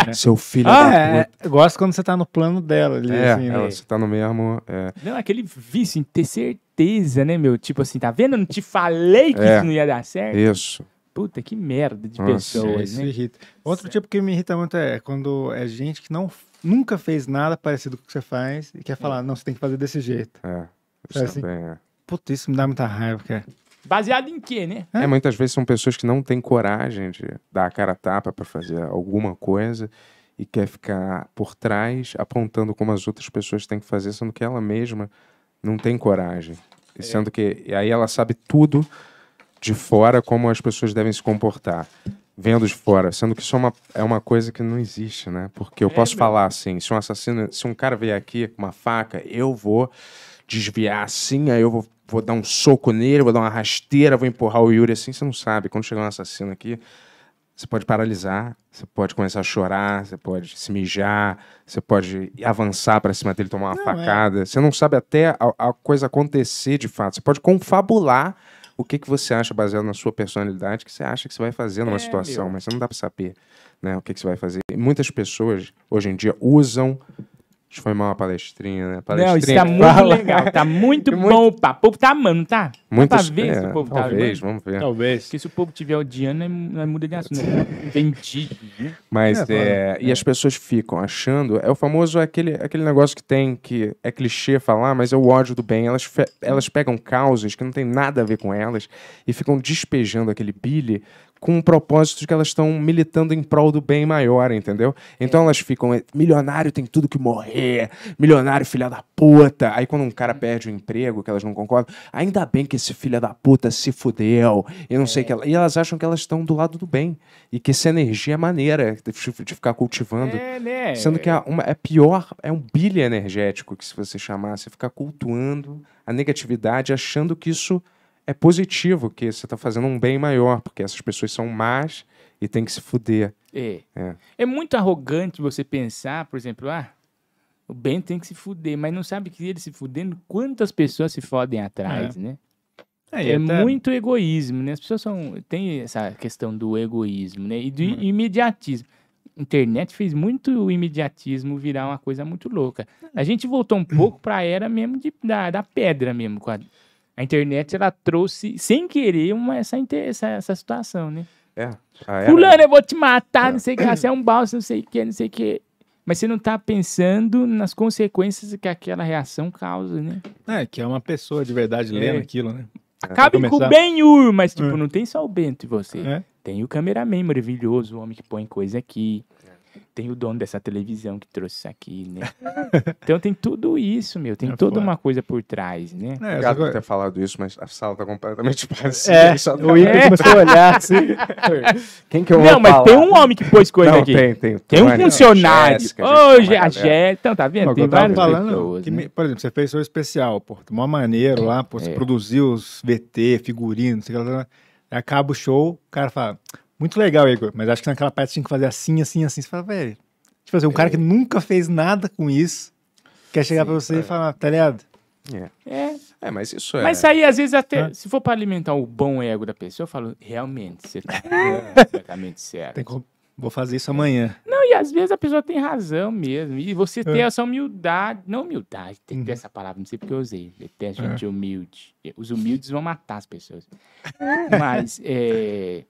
É. seu filho é ah, da é, puta. Gosto quando você tá no plano dela ali, é, assim, né? Você tá no mesmo. É. Não, aquele vício em ter certeza, né, meu? Tipo assim, tá vendo? Eu não te falei que isso não ia dar certo. Isso puta, que merda de pessoas, é, Isso né? irrita. Outro certo. tipo que me irrita muito é quando é gente que não, nunca fez nada parecido com o que você faz e quer hum. falar, é. não, você tem que fazer desse jeito. É, isso Sabe assim? também é. Puta, isso me dá muita raiva, cara. É Baseado em quê, né? É. é, muitas vezes são pessoas que não têm coragem de dar a cara a tapa para fazer alguma coisa e quer ficar por trás apontando como as outras pessoas têm que fazer, sendo que ela mesma não tem coragem. E Sendo que aí ela sabe tudo de fora como as pessoas devem se comportar. Vendo de fora, sendo que isso é uma, é uma coisa que não existe, né? Porque eu é posso falar assim: se um assassino, se um cara vier aqui com uma faca, eu vou desviar assim, aí eu vou, vou dar um soco nele, vou dar uma rasteira, vou empurrar o Yuri assim. Você não sabe. Quando chegar um assassino aqui, você pode paralisar, você pode começar a chorar, você pode se mijar, você pode avançar para cima dele tomar uma não, é. facada. É. Você não sabe até a, a, coisa acontecer de fato. Você pode confabular o que, que você acha, baseado na sua personalidade, que você acha que você vai fazer numa é, situação, meu. mas você não dá para saber né, o que, que você vai fazer. E muitas pessoas, hoje em dia, usam foi mal a palestrinha, né? Palestrinha. Não, isso tá muito legal. Tá muito, muito, (laughs) bom o papo. O povo tá amando, tá? muito Dá é, se o é, povo talvez, tá Talvez, vamos ver. Talvez. Porque se o povo tiver odiando, não é é muda de assunto. (laughs) Entendi. Mas é, é, e as pessoas ficam achando... É o famoso, aquele, aquele negócio que tem, que é clichê falar, mas é o ódio do bem. Elas, elas pegam causas que não tem nada a ver com elas e ficam despejando aquele bile com propósito que elas estão militando em prol do bem maior, entendeu? Então elas ficam, é, milionário tem tudo que morrer, milionário filha da puta. Aí quando um cara perde o emprego, que elas não concordam, ainda bem que esse filha da puta se fudeu, e não sei o que. E elas acham que elas estão do lado do bem, e que essa energia é maneira de ficar cultivando. É, né? Sendo que é, uma, é pior, é um bilha energético que se você chamar, você ficar cultuando a negatividade, achando que isso é positivo, que você está fazendo um bem maior, porque essas pessoas são más e tem que se fuder. É. é. É, muito arrogante você pensar, por exemplo, ah, o bem tem que se fuder, mas não sabe que ele se fudendo, quantas pessoas se fodem atrás, é. né? É, é até... muito egoísmo, né? As pessoas são, tem essa questão do egoísmo, né? E do hum. imediatismo internet fez muito o imediatismo virar uma coisa muito louca. A uhum. gente voltou um pouco para a era mesmo de, da, da pedra mesmo, com a a internet ela trouxe, sem querer, uma, essa, essa, essa situação, né? É. Ah, é Fulano, eu vou te matar, é. não sei o que, é. você é um balsa, não sei o que, não sei o que. Mas você não tá pensando nas consequências que aquela reação causa, né? É, que é uma pessoa de verdade é. lendo aquilo, né? Acabe com o ben mas tipo, não tem só o Bento e você. Tem o cameraman maravilhoso, o homem que põe coisa aqui tem o dono dessa televisão que trouxe isso aqui, né? (laughs) então tem tudo isso, meu. Tem é toda foda. uma coisa por trás, né? É, Obrigado por ter falado isso, mas a sala tá completamente (laughs) parecida. É, o tá Ian começou a olhar assim. (laughs) Quem que eu vou Não, mas tem um homem que pôs coisa Não, aqui. Tem, tem. Tem um funcionário. Hoje, a Jé. Então, tá vendo? Não, tem várias falando pessoas, que, né? Por exemplo, você fez seu especial, pô. uma maneira é, lá, pô. Você é. produziu os VT, figurinos, sei lá. Acaba o show, o cara fala... Muito legal, Igor, mas acho que naquela parte tinha que fazer assim, assim, assim. Você fala, velho. Tipo assim, um é. cara que é. nunca fez nada com isso quer chegar para você é. e falar, tá ligado? É. é. É, mas isso é. Mas aí, às vezes, até. Se for para alimentar o bom ego da pessoa, eu falo, realmente, você tá (laughs) é. completamente certo. Tem como... Vou fazer isso amanhã. Não, e às vezes a pessoa tem razão mesmo. E você tem essa humildade. Não humildade, tem uhum. essa palavra, não sei porque eu usei. Detesto né? gente humilde. Os humildes vão matar as pessoas. Mas é,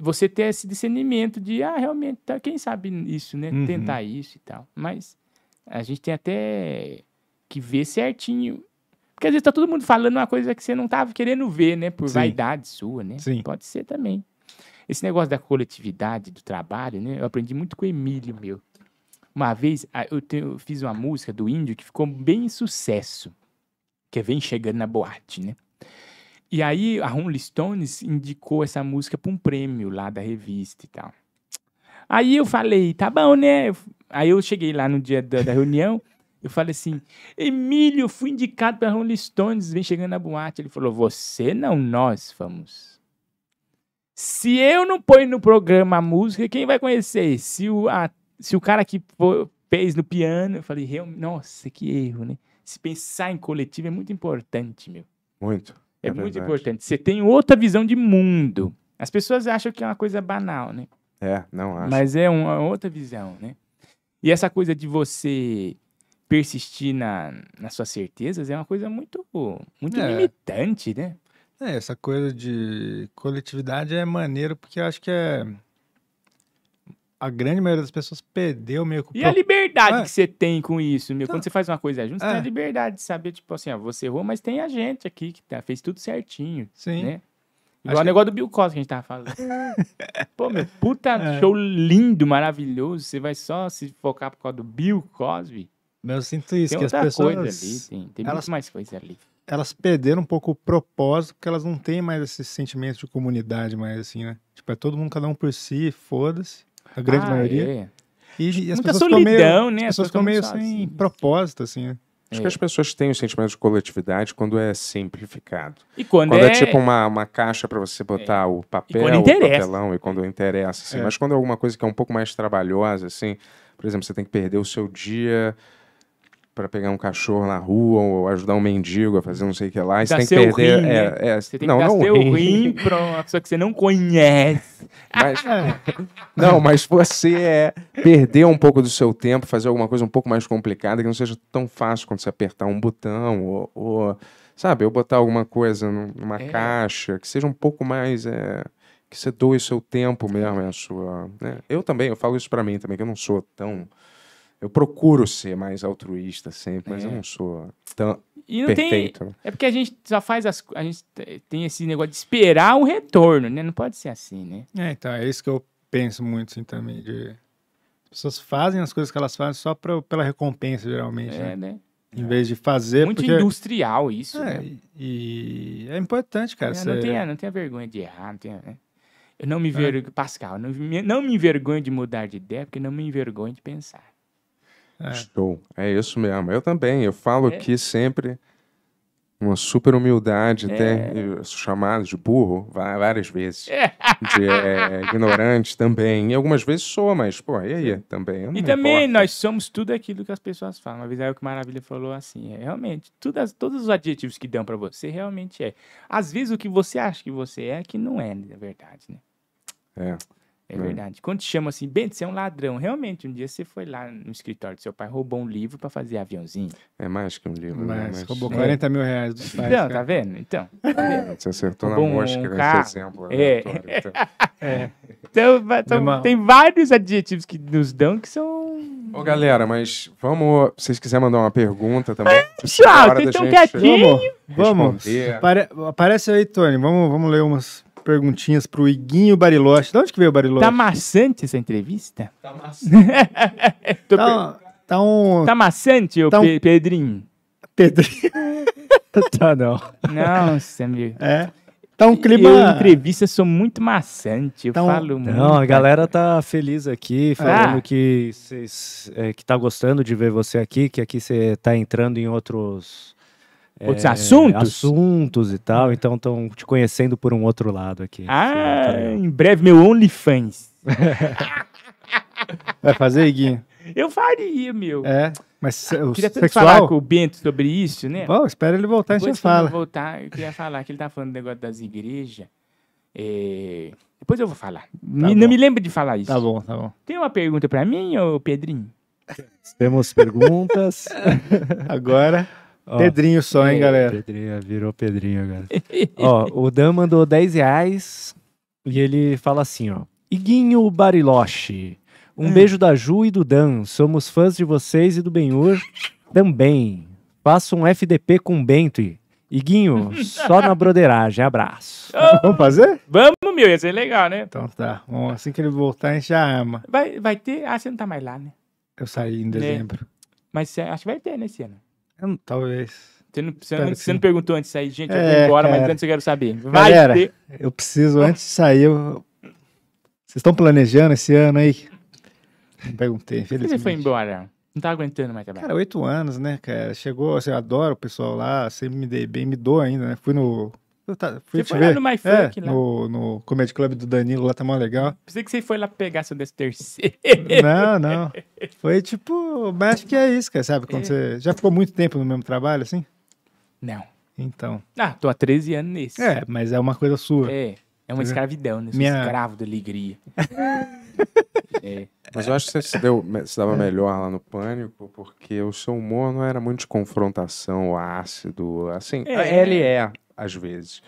você ter esse discernimento de, ah, realmente, tá, quem sabe isso, né? Uhum. Tentar isso e tal. Mas a gente tem até que ver certinho. Porque às vezes tá todo mundo falando uma coisa que você não tava tá querendo ver, né? Por Sim. vaidade sua, né? Sim. Pode ser também. Esse negócio da coletividade, do trabalho, né? Eu aprendi muito com o Emílio, meu. Uma vez eu, eu fiz uma música do Índio que ficou bem sucesso. Que é Vem Chegando na Boate, né? E aí a Rolling Stones indicou essa música para um prêmio lá da revista e tal. Aí eu falei, tá bom, né? Aí eu cheguei lá no dia da, da reunião, eu falei assim, Emílio, fui indicado para Rolling Stones, vem chegando na boate. Ele falou, você não, nós vamos. Se eu não ponho no programa a música, quem vai conhecer? Se o, a, se o cara que fez no piano, eu falei, nossa, que erro, né? Se pensar em coletivo é muito importante, meu. Muito. É, é muito importante. Você tem outra visão de mundo. As pessoas acham que é uma coisa banal, né? É, não acho. Mas é uma outra visão, né? E essa coisa de você persistir na, nas suas certezas é uma coisa muito, muito é. limitante, né? É, essa coisa de coletividade é maneiro porque eu acho que é a grande maioria das pessoas perdeu meio que... E a liberdade é. que você tem com isso, meu. Quando então, você faz uma coisa junto, é. você tem a é. liberdade de saber, tipo assim, ó, você errou, mas tem a gente aqui que tá, fez tudo certinho, Sim. né? Igual Acho o negócio que... do Bill Cosby que a gente tava falando. (laughs) É. Pô, meu, puta é. show lindo, maravilhoso. Você vai só se focar por causa do Bill Cosby? Mas eu sinto isso, tem que as pessoas... Ali, tem, tem elas... muito mais coisa ali. Elas perderam um pouco o propósito, porque elas não têm mais esse sentimento de comunidade mais assim, né? Tipo, é todo mundo, cada um por si, foda-se a grande ah, maioria. É. E, e as Muita pessoas solidão, meio, né? As pessoas ficam meio sem assim. propósito, assim. É. Acho é. que as pessoas têm o sentimento de coletividade quando é simplificado. E quando, quando é... é... tipo uma, uma caixa para você botar é. o papel, o papelão, e quando interessa. Assim. É. Mas quando é alguma coisa que é um pouco mais trabalhosa, assim, por exemplo, você tem que perder o seu dia para pegar um cachorro na rua ou ajudar um mendigo a fazer não sei o que lá. É, né? é. Você tem que perder. Rim, é, é, você tem não, dar não seu rim, uma pessoa que você não conhece. Mas, (laughs) é. não, mas você é perder um pouco do seu tempo, fazer alguma coisa um pouco mais complicada, que não seja tão fácil quando você apertar um botão ou. ou sabe, eu botar alguma coisa numa é. caixa, que seja um pouco mais. É, que você doe seu tempo mesmo, a sua. Né? Eu também, eu falo isso para mim também, que eu não sou tão. Eu procuro ser mais altruísta sempre, mas eu é. não sou tão e perfeito. Tem... É porque a gente só faz as a gente tem esse negócio de esperar o retorno, né? Não pode ser assim, né? É, então é isso que eu penso muito assim, também de as pessoas fazem as coisas que elas fazem só pra, pela recompensa geralmente, é, né? né? Em é. vez de fazer. Muito porque... industrial isso. É, né? e, e é importante, cara. É, ser... não, tenha, não tenha vergonha de errar, não tenha. Né? Eu não me envergonho, é. Pascal, não, não me envergonho de mudar de ideia, porque não me envergonho de pensar. É. Estou. É isso mesmo. Eu também. Eu falo é. aqui sempre uma super humildade, é. até né? chamado de burro várias vezes. É. De é, ignorante também. E algumas vezes sou, mas, pô, e aí? Também. E também importa. nós somos tudo aquilo que as pessoas falam. Uma vez aí o que Maravilha falou assim: é, realmente, todas, todos os adjetivos que dão para você realmente é. Às vezes o que você acha que você é, é que não é, na verdade, né? É. É né? verdade. Quando te chama assim, Bento, você é um ladrão. Realmente, um dia você foi lá no escritório do seu pai, roubou um livro para fazer aviãozinho. É mais que um livro, mas, né? Mas... Roubou 40 é. mil reais dos pais. Então, cara. tá vendo? Então. Tá é, você acertou roubou na mosca um né? nesse exemplo. É. Então. (laughs) é. então, então tem vários adjetivos que nos dão que são. Ô, galera, mas vamos. Se vocês quiserem mandar uma pergunta também. Tchau, vocês estão quietinhos. Vamos. vamos. Apare... Aparece aí, Tony. Vamos, vamos ler umas perguntinhas pro Iguinho Bariloche. De onde que veio o Bariloche? Tá maçante essa entrevista? Tá maçante. (laughs) tá, tá, um... Tá maçante, tá um... Pedrinho? Pedrinho? (laughs) tá não. Nossa, meu... É? Tá um clima... Eu, entrevista, sou muito maçante, eu tá um... falo muito. Não, a galera tá feliz aqui, falando ah. que, cês, é, que tá gostando de ver você aqui, que aqui você tá entrando em outros outros é, assuntos? Assuntos e tal, então estão te conhecendo por um outro lado aqui. Ah, tá em breve meu OnlyFans. (laughs) Vai fazer, Iguinho? Eu faria, meu. É, mas ah, eu queria tanto sexual? falar com o Bento sobre isso, né? Bom, espera ele voltar e você fala. voltar, eu queria falar que ele tá falando do negócio das igrejas. É... Depois eu vou falar. Tá me, não me lembro de falar isso. Tá bom, tá bom. Tem uma pergunta para mim, ô Pedrinho? Temos perguntas. (laughs) Agora. Ó, Pedrinho só, hein, galera? Pedrinho, virou Pedrinho agora. (laughs) ó, o Dan mandou 10 reais e ele fala assim, ó. Iguinho Bariloche, um hum. beijo da Ju e do Dan. Somos fãs de vocês e do Benhur também. Faça um FDP com Bento. Iguinho, (laughs) só na broderagem. Abraço. (laughs) Oh, vamos fazer? Vamos, meu. Ia ser legal, né? Então tá. Bom, assim que ele voltar, a gente já ama. Vai, vai ter... Ah, você não tá mais lá, né? Eu saí em dezembro. Né? Mas acho que vai ter, nesse né, ano. Eu, talvez. Você não, você, não, você não, perguntou antes de sair, gente, é, eu vou embora, cara. mas antes eu quero saber. Vai Galera, ter... eu preciso, antes de sair, eu... vocês estão planejando esse ano aí? Não perguntei, Por que você foi embora? Não tá aguentando mais trabalhar. Cara, oito anos, né, cara? Chegou, assim, eu adoro o pessoal lá, sempre me dei bem, me dou ainda, né? Fui no eu tá, fui você foi ver. lá no My Funk, é, lá. No, no Comedy Club do Danilo, lá tá mó legal. Pensei que você foi lá pegar seu desse terceiro. Não, não. Foi tipo, mas acho que é isso, cara, sabe? Quando é. você já ficou muito tempo no mesmo trabalho, assim? Não. Então. Ah, tô há 13 anos nesse. É, mas é uma coisa sua. É. É uma escravidão, né? Minha... escravo da alegria. (laughs) é. Mas eu acho que você se, deu, se dava melhor lá no Pânico, porque o seu humor não era muito de confrontação, ácido, assim. É, ele é às vezes.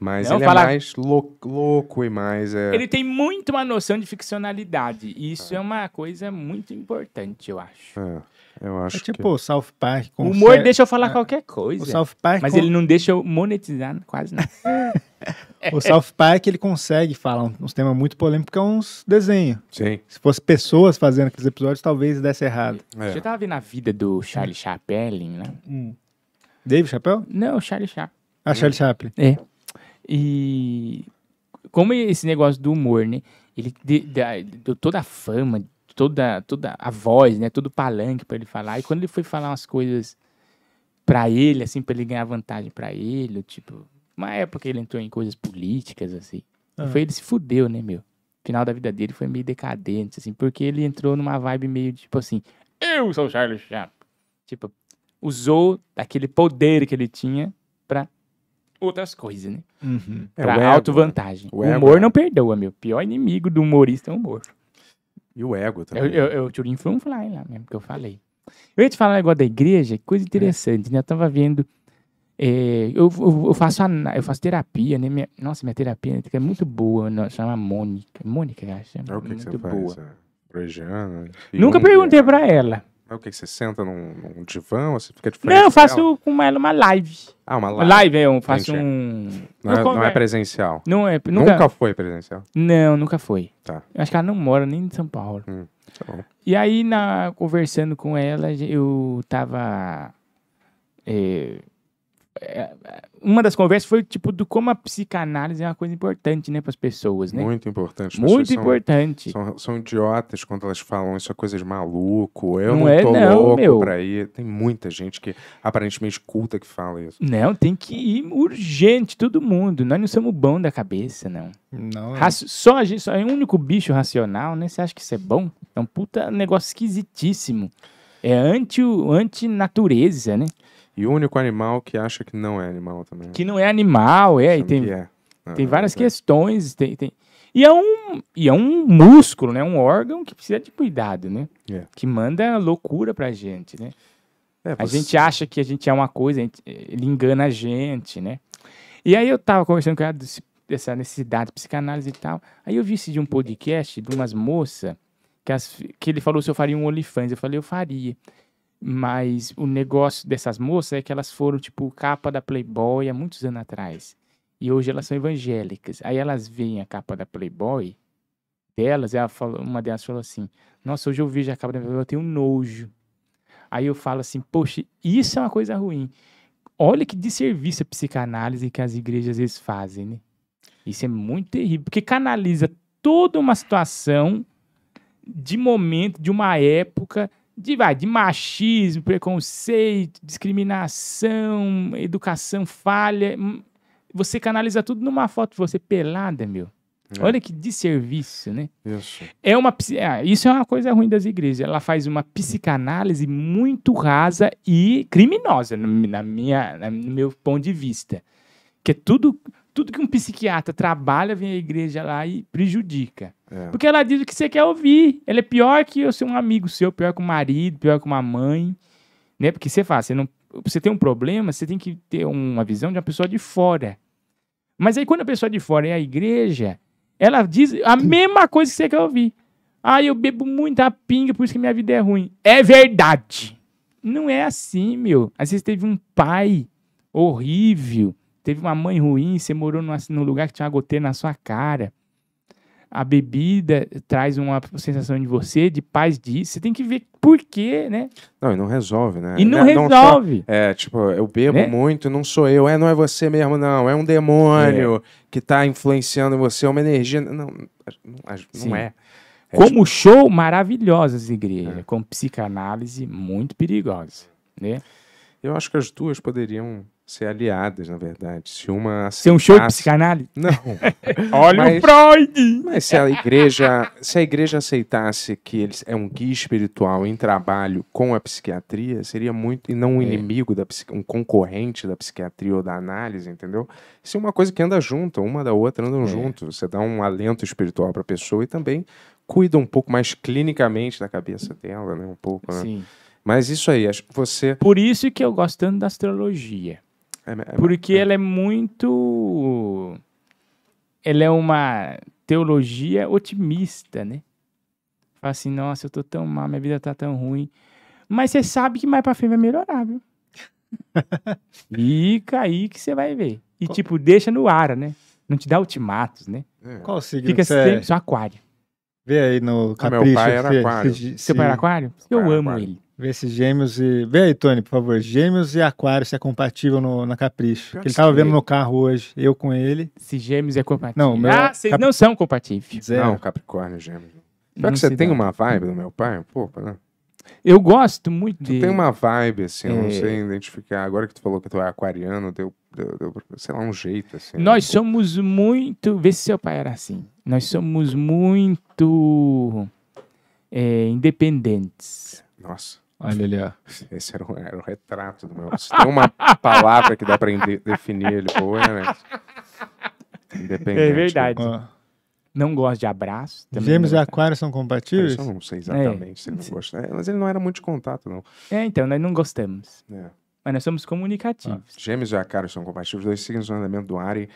Mas Não, ele é fala... é mais louco, louco e mais. É... Ele tem muito uma noção de ficcionalidade. E isso é, é uma coisa muito importante, eu acho. É. Eu é acho é tipo que... o South Park. O humor deixa eu falar é, qualquer coisa. O South Park. Mas com... ele não deixa eu monetizar quase nada. (laughs) o South Park ele consegue falar uns temas muito polêmicos, que é uns desenhos. Sim. Se fosse pessoas fazendo aqueles episódios, talvez desse errado. É. tava vendo a vida do Charlie Chaplin, né? Hum. Dave Chappelle? Não, Charlie Chaplin. A Charlie Chaplin. É. E como esse negócio do humor, né? Ele deu toda a fama, toda, toda a voz, né? Todo o palanque para ele falar. E quando ele foi falar umas coisas para ele, assim, para ele ganhar vantagem para ele, tipo, uma época ele entrou em coisas políticas, assim. Ah. Foi ele se fudeu, né, meu? final da vida dele foi meio decadente, assim, porque ele entrou numa vibe meio tipo assim: eu sou o Charles Chaplin. Tipo, usou daquele poder que ele tinha outras coisas, né? Uhum. É, pra é, auto-vantagem. O, o, humor ego. É. não perdoa, meu. O pior inimigo do humorista é o humor. E o ego também. Eu, eu, eu tirei um fly lá mesmo, que eu falei. Eu ia te falar um negócio da igreja, coisa interessante, é. né? Eu tava vendo... É, eu, eu, eu, faço, eu faço terapia, né? Minha, nossa, minha terapia é muito boa, né? chama Mônica. Mônica, acho. Né? É o que, muito que você boa. É, faz? Nunca perguntei pra ela. É o que? Você senta num, num divã? Ou você fica de frente? Não, eu faço com ela uma live. Ah, uma live. Live, é, eu faço Entendi. um. Não é, não é presencial. Não é, nunca... nunca foi presencial. Não, nunca foi. Tá. Eu acho que ela não mora nem em São Paulo. Hum, tá e aí, na, conversando com ela, eu tava. É, uma das conversas foi tipo do como a psicanálise é uma coisa importante, né, para as pessoas, né? Muito importante. Muito importante. São, são, idiotas quando elas falam isso é coisa de maluco. Eu não, não é, tô não, louco para ir. Tem muita gente que aparentemente culta que fala isso. Não, tem que ir urgente todo mundo. Nós não somos bom da cabeça, não. Não. É. Só a gente, só é o único bicho racional, né? Você acha que isso é bom? É um puta negócio esquisitíssimo. É anti, anti natureza, né? E o único animal que acha que não é animal também. Que não é animal, é. e tem, é. Ah, tem várias é. questões. Tem, tem... E, é um, e é um músculo, né? Um órgão que precisa de cuidado, né? É. Que manda loucura pra gente, né? É, você... A gente acha que a gente é uma coisa, gente, ele engana a gente, né? E aí eu tava conversando com ela dessa necessidade de psicanálise e tal. Aí eu vi esse de um podcast de umas moças que, que ele falou se eu faria um olifante Eu falei, eu faria. Mas o negócio dessas moças é que elas foram, tipo, capa da Playboy há muitos anos atrás. E hoje elas são evangélicas. Aí elas veem a capa da Playboy delas, ela falou, uma delas falou assim: Nossa, hoje eu vejo a capa da Playboy, eu tenho nojo. Aí eu falo assim: Poxa, isso é uma coisa ruim. Olha que desserviço a psicanálise que as igrejas às vezes fazem, né? Isso é muito terrível, porque canaliza toda uma situação de momento, de uma época, de, vai, de machismo, preconceito, discriminação, educação falha. Hum, você canaliza tudo numa foto de você pelada, meu. É. Olha que desserviço, né? Isso. É uma, é, isso é uma coisa ruim das igrejas. Ela faz uma psicanálise muito rasa e criminosa, no, na minha, no meu ponto de vista. Que é tudo tudo que um psiquiatra trabalha vem à igreja lá e prejudica. É. Porque ela diz o que você quer ouvir. Ela é pior que eu ser um amigo seu, pior que um marido, pior que uma mãe. Né? Porque você faz, você, não, você tem um problema, você tem que ter uma visão de uma pessoa de fora. Mas aí quando a pessoa de fora é a igreja, ela diz a mesma coisa que você quer ouvir. Ah, eu bebo muita pinga, por isso que minha vida é ruim. É verdade. Não é assim, meu. Às vezes teve um pai horrível teve uma mãe ruim, você morou numa, num lugar que tinha uma goteira na sua cara. A bebida traz uma sensação de você, de paz disso. Você tem que ver por quê, né? Não, e não resolve, né? E não, resolve. É, não só, é, tipo, eu bebo né? muito, não sou eu. É, não é você mesmo, não. É um demônio é. que está influenciando você, é uma energia. Não, não, não é. é. Como tipo... show, maravilhosas igrejas. É. Com psicanálise, muito perigosa, né? Eu acho que as duas poderiam ser aliadas, na verdade. Se uma aceitasse... Ser um show de psicanálise? Não. (laughs) Olha mas, o Freud! Mas se a igreja, se a igreja aceitasse que ele é um guia espiritual em trabalho com a psiquiatria, seria muito e não um é. inimigo da um concorrente da psiquiatria ou da análise, entendeu? Isso é uma coisa que anda junto, uma da outra andam é. junto. Você dá um alento espiritual para a pessoa e também cuida um pouco mais clinicamente da cabeça dela, né, um pouco, né? Sim. Mas isso aí, acho que você Por isso que eu gosto tanto da astrologia é, é porque ela é muito. Ela é uma teologia otimista, né? Fala assim, nossa, eu tô tão mal, minha vida tá tão ruim. Mas você sabe que mais pra frente vai melhorar, viu? (laughs) Fica aí que você vai ver. E Qual... tipo, deixa no ar, né? Não te dá ultimatos, né? É. Qual signo Fica sempre é? só aquário. Vê aí no capricho. Ah, meu pai era aquário. Se, se... Seu pai era aquário? eu amo aquário. ele. Ver se Gêmeos e. Vê aí, Tony, por favor. Gêmeos e Aquário, se é compatível no, na Capricho. que ele tava vendo no carro hoje, eu com ele. Se Gêmeos é compatível. Não, meu... Ah, é vocês Cap... não são compatíveis. Zero. Não, Capricórnio, é Gêmeos. Pior que você tem dá. uma vibe do meu pai, pô né? Eu gosto muito tu tem uma vibe, assim, é. eu não é. sei identificar. Agora que tu falou que tu é aquariano, deu, deu, deu sei lá, um jeito, assim. Né? Nós um somos pouco. muito... Vê se seu pai era assim. Nós somos muito é, independentes. Nossa. Olha ali, ó. (laughs) Esse era um, um retrato do meu. Se tem uma (laughs) palavra que dá pra definir ele, boa, né? Independente. É verdade. Ah. Não gosto de abraço. Gêmeos e né? Aquário são compatíveis? É, eu não sei exatamente é. se ele não é. gosta. É, mas ele não era muito de contato, não. É, então, nós não gostamos. É. Mas nós somos comunicativos. Ah. Gêmeos e Aquário são compatíveis, dois signos do andamento do ar e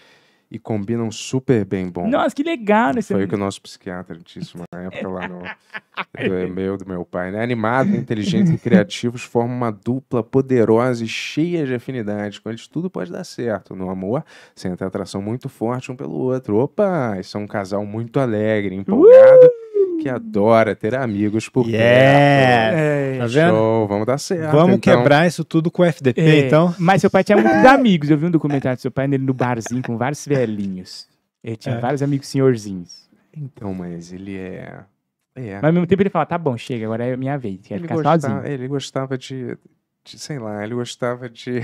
e combinam super bem bom. Nossa, que legal esse né? Foi o que o nosso psiquiatra disse uma época lá no (laughs) do é meu, do meu pai. Né? Animados, inteligentes e criativos formam uma dupla poderosa e cheia de afinidade. Com eles tudo pode dar certo. No amor, sente atração muito forte um pelo outro. Opa, isso é um casal muito alegre, empolgado. Uh! que adora ter amigos por yeah. perto. É. Tá vendo? Show, vamos dar certo. Vamos então. quebrar isso tudo com o FDP, é. então. Mas seu pai tinha muitos amigos. Eu vi um documentário do seu pai nele no barzinho com vários velhinhos. Ele tinha é. vários amigos senhorzinhos. Então, mas ele é. É. Mas ao mesmo tempo ele fala, tá bom, chega, agora é minha vez. Ele gostava, ele gostava de sei lá, ele gostava (laughs) de,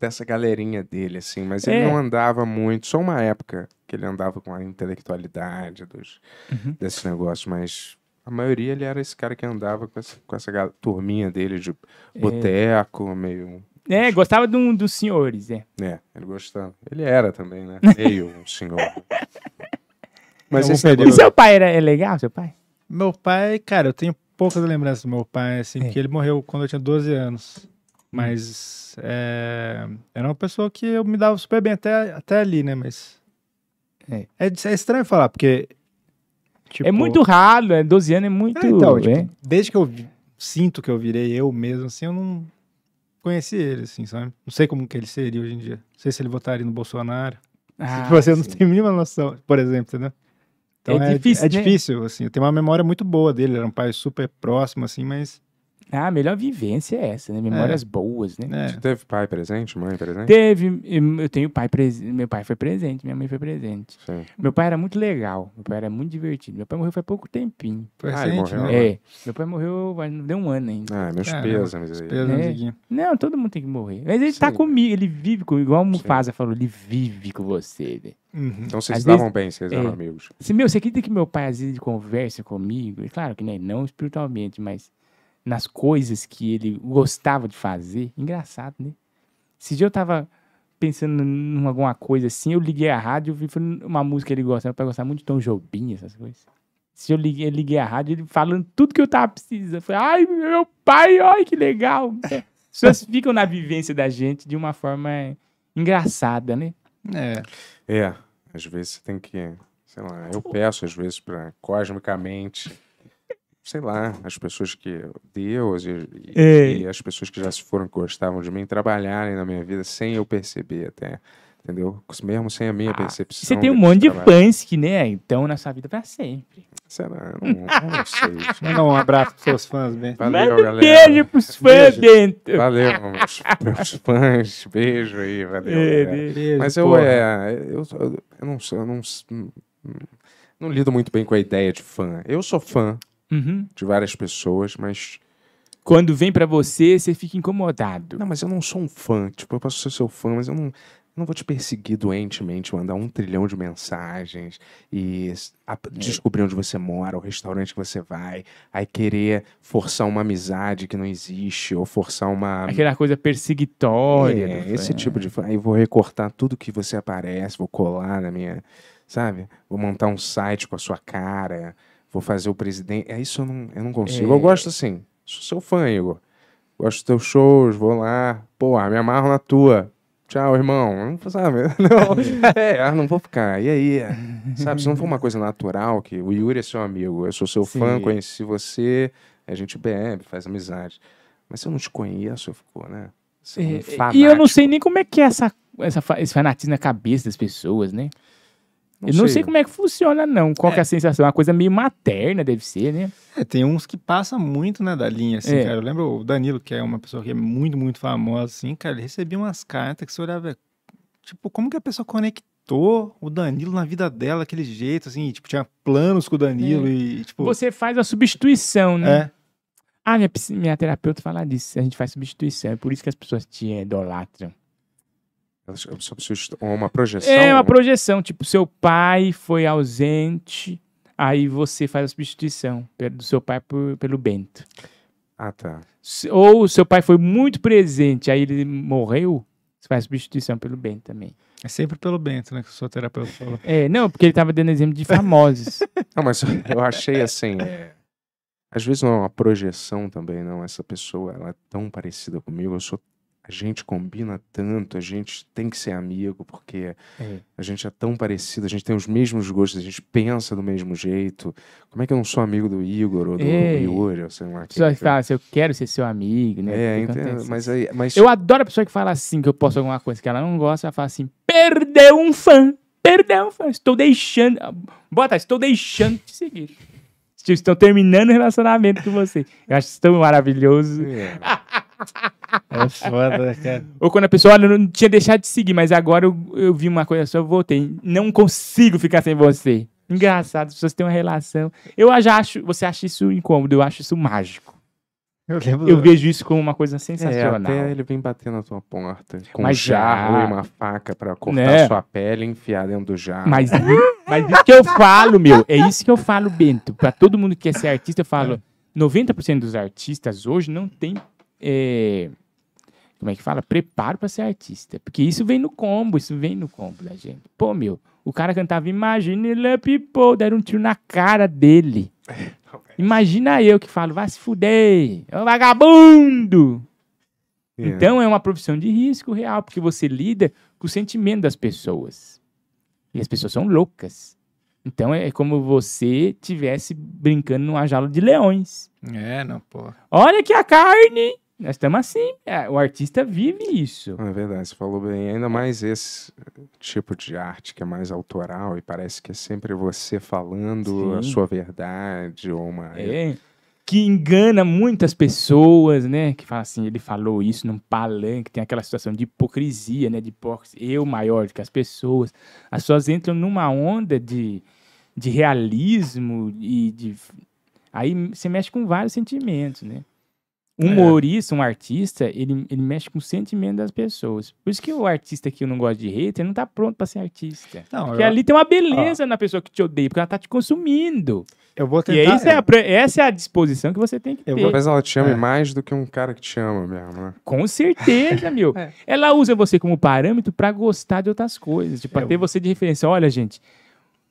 dessa galerinha dele, assim, mas ele é. não andava muito, só uma época que ele andava com a intelectualidade dos, uhum. desse negócio, mas a maioria ele era esse cara que andava com essa, com essa turminha dele de é. boteco, é. meio... É, gostava de um, dos senhores, é. É, ele gostava. Ele era também, né? (laughs) Meio um senhor. Mas esse período... E seu pai era é legal, seu pai? Meu pai, cara, eu tenho poucas lembranças do meu pai, assim, é. porque ele morreu quando eu tinha 12 anos. Mas é, era uma pessoa que eu me dava super bem até, até ali, né? Mas. É, é, é estranho falar, porque. Tipo, é muito raro, é 12 anos é, é muito. então, tipo, desde que eu sinto que eu virei eu mesmo, assim, eu não conheci ele, assim, sabe? Não sei como que ele seria hoje em dia. Não sei se ele votaria no Bolsonaro. Ah, (laughs) você não tem a mínima noção, por exemplo, entendeu? Então é, é, difícil, é né? difícil, assim. Eu tenho uma memória muito boa dele, era um pai super próximo, assim, mas ah, a melhor vivência é essa, né? Memórias é. boas, né? É. Você teve pai presente, mãe presente? Teve. Eu tenho pai presente. Meu pai foi presente, minha mãe foi presente. Sim. Meu pai era muito legal, meu pai era muito divertido. Meu pai morreu faz pouco tempinho. Foi ah, recente, morreu? É. Né? Meu pai morreu, não deu um ano ainda. Ah, meus pêsames aí. Pêsames é. Não, todo mundo tem que morrer. Mas ele tá Sim. tá comigo, ele vive comigo. Igual o Mufasa Sim. falou, ele vive com você, né? Uhum. Então vocês às davam vezes, bem, vocês eram é, amigos. Se meu, você acredita que meu pai às vezes conversa comigo? Claro que né, não espiritualmente, mas nas coisas que ele gostava de fazer. Engraçado, né? Esse dia eu tava pensando em alguma coisa assim, eu liguei a rádio vi uma música que ele gostava, né? eu gostar muito de Tom Jobim, essas coisas. Se eu liguei, eu liguei a rádio, ele falando tudo que eu tava precisando. foi, falei, ai, meu pai, olha que legal. É. As pessoas ficam na vivência da gente de uma forma engraçada, né? É. É, às vezes você tem que, sei lá, eu peço às vezes para cosmicamente sei lá, as pessoas que. Deus e, e, é. e, as pessoas que já se foram, que gostavam de mim, trabalharem na minha vida sem eu perceber até. Entendeu? Mesmo sem a minha ah, percepção. Você tem um monte de fãs que, né? Então, na sua vida é pra sempre. Será? Não, não sei. (laughs) Manda um abraço pros seus fãs, Bento. Valeu, Manda galera. Beijo pros fãs, beijo. Bento. Valeu, meus, fãs. Beijo aí, valeu. É, beijo, Mas eu, é, eu, eu, eu, não, eu não, não, hum, hum, não lido muito bem com a ideia de fã. Eu sou fã uhum. de várias pessoas, mas. Quando vem para você, você fica incomodado. Não, mas eu não sou um fã. Tipo, eu posso ser seu fã, mas eu não, não vou te perseguir doentemente, mandar um trilhão de mensagens e a, é. descobrir onde você mora, o restaurante que você vai, aí querer forçar uma amizade que não existe, ou forçar uma. Aquela coisa perseguitória. É, esse tipo de. Aí vou recortar tudo que você aparece, vou colar na minha. Sabe? Vou montar um site com a sua cara vou fazer o presidente. É isso eu não, eu não consigo. É... Eu gosto assim. Sou seu fã, Igor. Gosto dos teus shows, vou lá. Porra, ah, me amarro na tua. Tchau, irmão. Não sabe? (laughs) Não. (laughs) É, não vou ficar. E aí? É, sabe, se não for uma coisa natural, que o Yuri é seu amigo, eu sou seu Sim. fã, conheci você, a gente bebe, faz amizade. Mas se eu não te conheço, eu fico, né? Assim, é um é, e eu não sei nem como é que é essa, essa, esse fanatismo na cabeça das pessoas, né? Não eu não sei como é que funciona, não. Qual é. que é a é. sensação? É uma coisa meio materna, deve ser, né? É, tem uns que passa muito, né, da linha, assim, é. cara. Eu lembro o Danilo, que é uma pessoa que é muito, muito famosa, assim, cara. Ele recebia umas cartas que você olhava, tipo, como que a pessoa conectou o Danilo na vida dela, aquele jeito, assim, tipo, tinha planos com o Danilo é. e, tipo... Você faz a substituição, né? É. Ah, minha, minha terapeuta fala disso, a gente faz substituição, é por isso que as pessoas te idolatram. Ou uma projeção? É uma projeção, tipo, seu pai foi ausente, aí você faz a substituição do seu pai por, pelo Bento. Ah, tá. Ou seu pai foi muito presente, aí ele morreu, você faz a substituição pelo Bento também. É sempre pelo Bento, né, que o seu terapeuta falou. É, não, porque ele estava dando exemplo de famosos. (laughs) não, mas eu achei assim... É. Às vezes não é uma projeção também, não. Essa pessoa, ela é tão parecida comigo, eu sou a gente combina tanto, a gente tem que ser amigo, porque é. a gente é tão parecido, a gente tem os mesmos gostos, a gente pensa do mesmo jeito. Como é que eu não sou amigo do Igor ou do Yuri? Ou sei lá, que que fala assim, eu quero ser seu amigo, né? É, entendo, mas, aí, mas... Eu adoro a pessoa que fala assim, que eu posso alguma coisa que ela não gosta, ela fala assim, perdeu um fã, perdeu um fã, estou deixando... Bota, estou deixando de seguir. (laughs) Estou terminando o relacionamento com você. Eu acho isso tão maravilhoso. É. (laughs) (laughs) É foda, né, cara. Ou quando a pessoa, olha, eu não tinha deixado de seguir, mas agora eu, eu vi uma coisa só, eu voltei. Não consigo ficar sem você. Engraçado, as pessoas têm uma relação. Eu já acho, você acha isso incômodo, eu acho isso mágico. Eu, lembro eu vejo isso como uma coisa sensacional. É, até ele vem bater na sua porta com mas um jarro já... e uma faca para cortar né? sua pele e enfiar dentro do jarro. Mas, (laughs) mas isso que eu falo, meu, é isso que eu falo, Bento. Para todo mundo que quer ser artista, eu falo, 90% dos artistas hoje não tem é, como é que fala? Preparo para ser artista. Porque isso vem no combo, isso vem no combo da gente. Pô, meu, o cara cantava Imagine Le People, deram um tiro na cara dele. (laughs) Imagina eu que falo, vai se fuder, é um vagabundo. É. Então é uma profissão de risco real, porque você lida com o sentimento das pessoas. E as pessoas são loucas. Então é como você tivesse brincando numa jaula de leões. É, não, pô. Olha que a carne! Nós estamos assim. É, o artista vive isso. É verdade, você falou bem. Ainda mais esse tipo de arte que é mais autoral e parece que é sempre você falando Sim. a sua verdade ou uma. É. Que engana muitas pessoas, né? Que fala assim, ele falou isso num palanque, tem aquela situação de hipocrisia, né? De hipócrisia, eu maior do que as pessoas. As pessoas entram numa onda de, de realismo e de. Aí você mexe com vários sentimentos, né? Um é. humorista, um artista, ele, ele mexe com o sentimento das pessoas. Por isso que o artista que eu não gosto de hater não tá pronto para ser artista. Não, porque eu... ali tem uma beleza ah. na pessoa que te odeia, porque ela tá te consumindo. Eu vou tentar. E essa é, a, essa é a disposição que você tem que eu ter. Talvez ela te ame é. mais do que um cara que te ama mesmo, né? Com certeza, meu. (laughs) É. Ela usa você como parâmetro para gostar de outras coisas, tipo, pra ter você de referência. Olha, gente,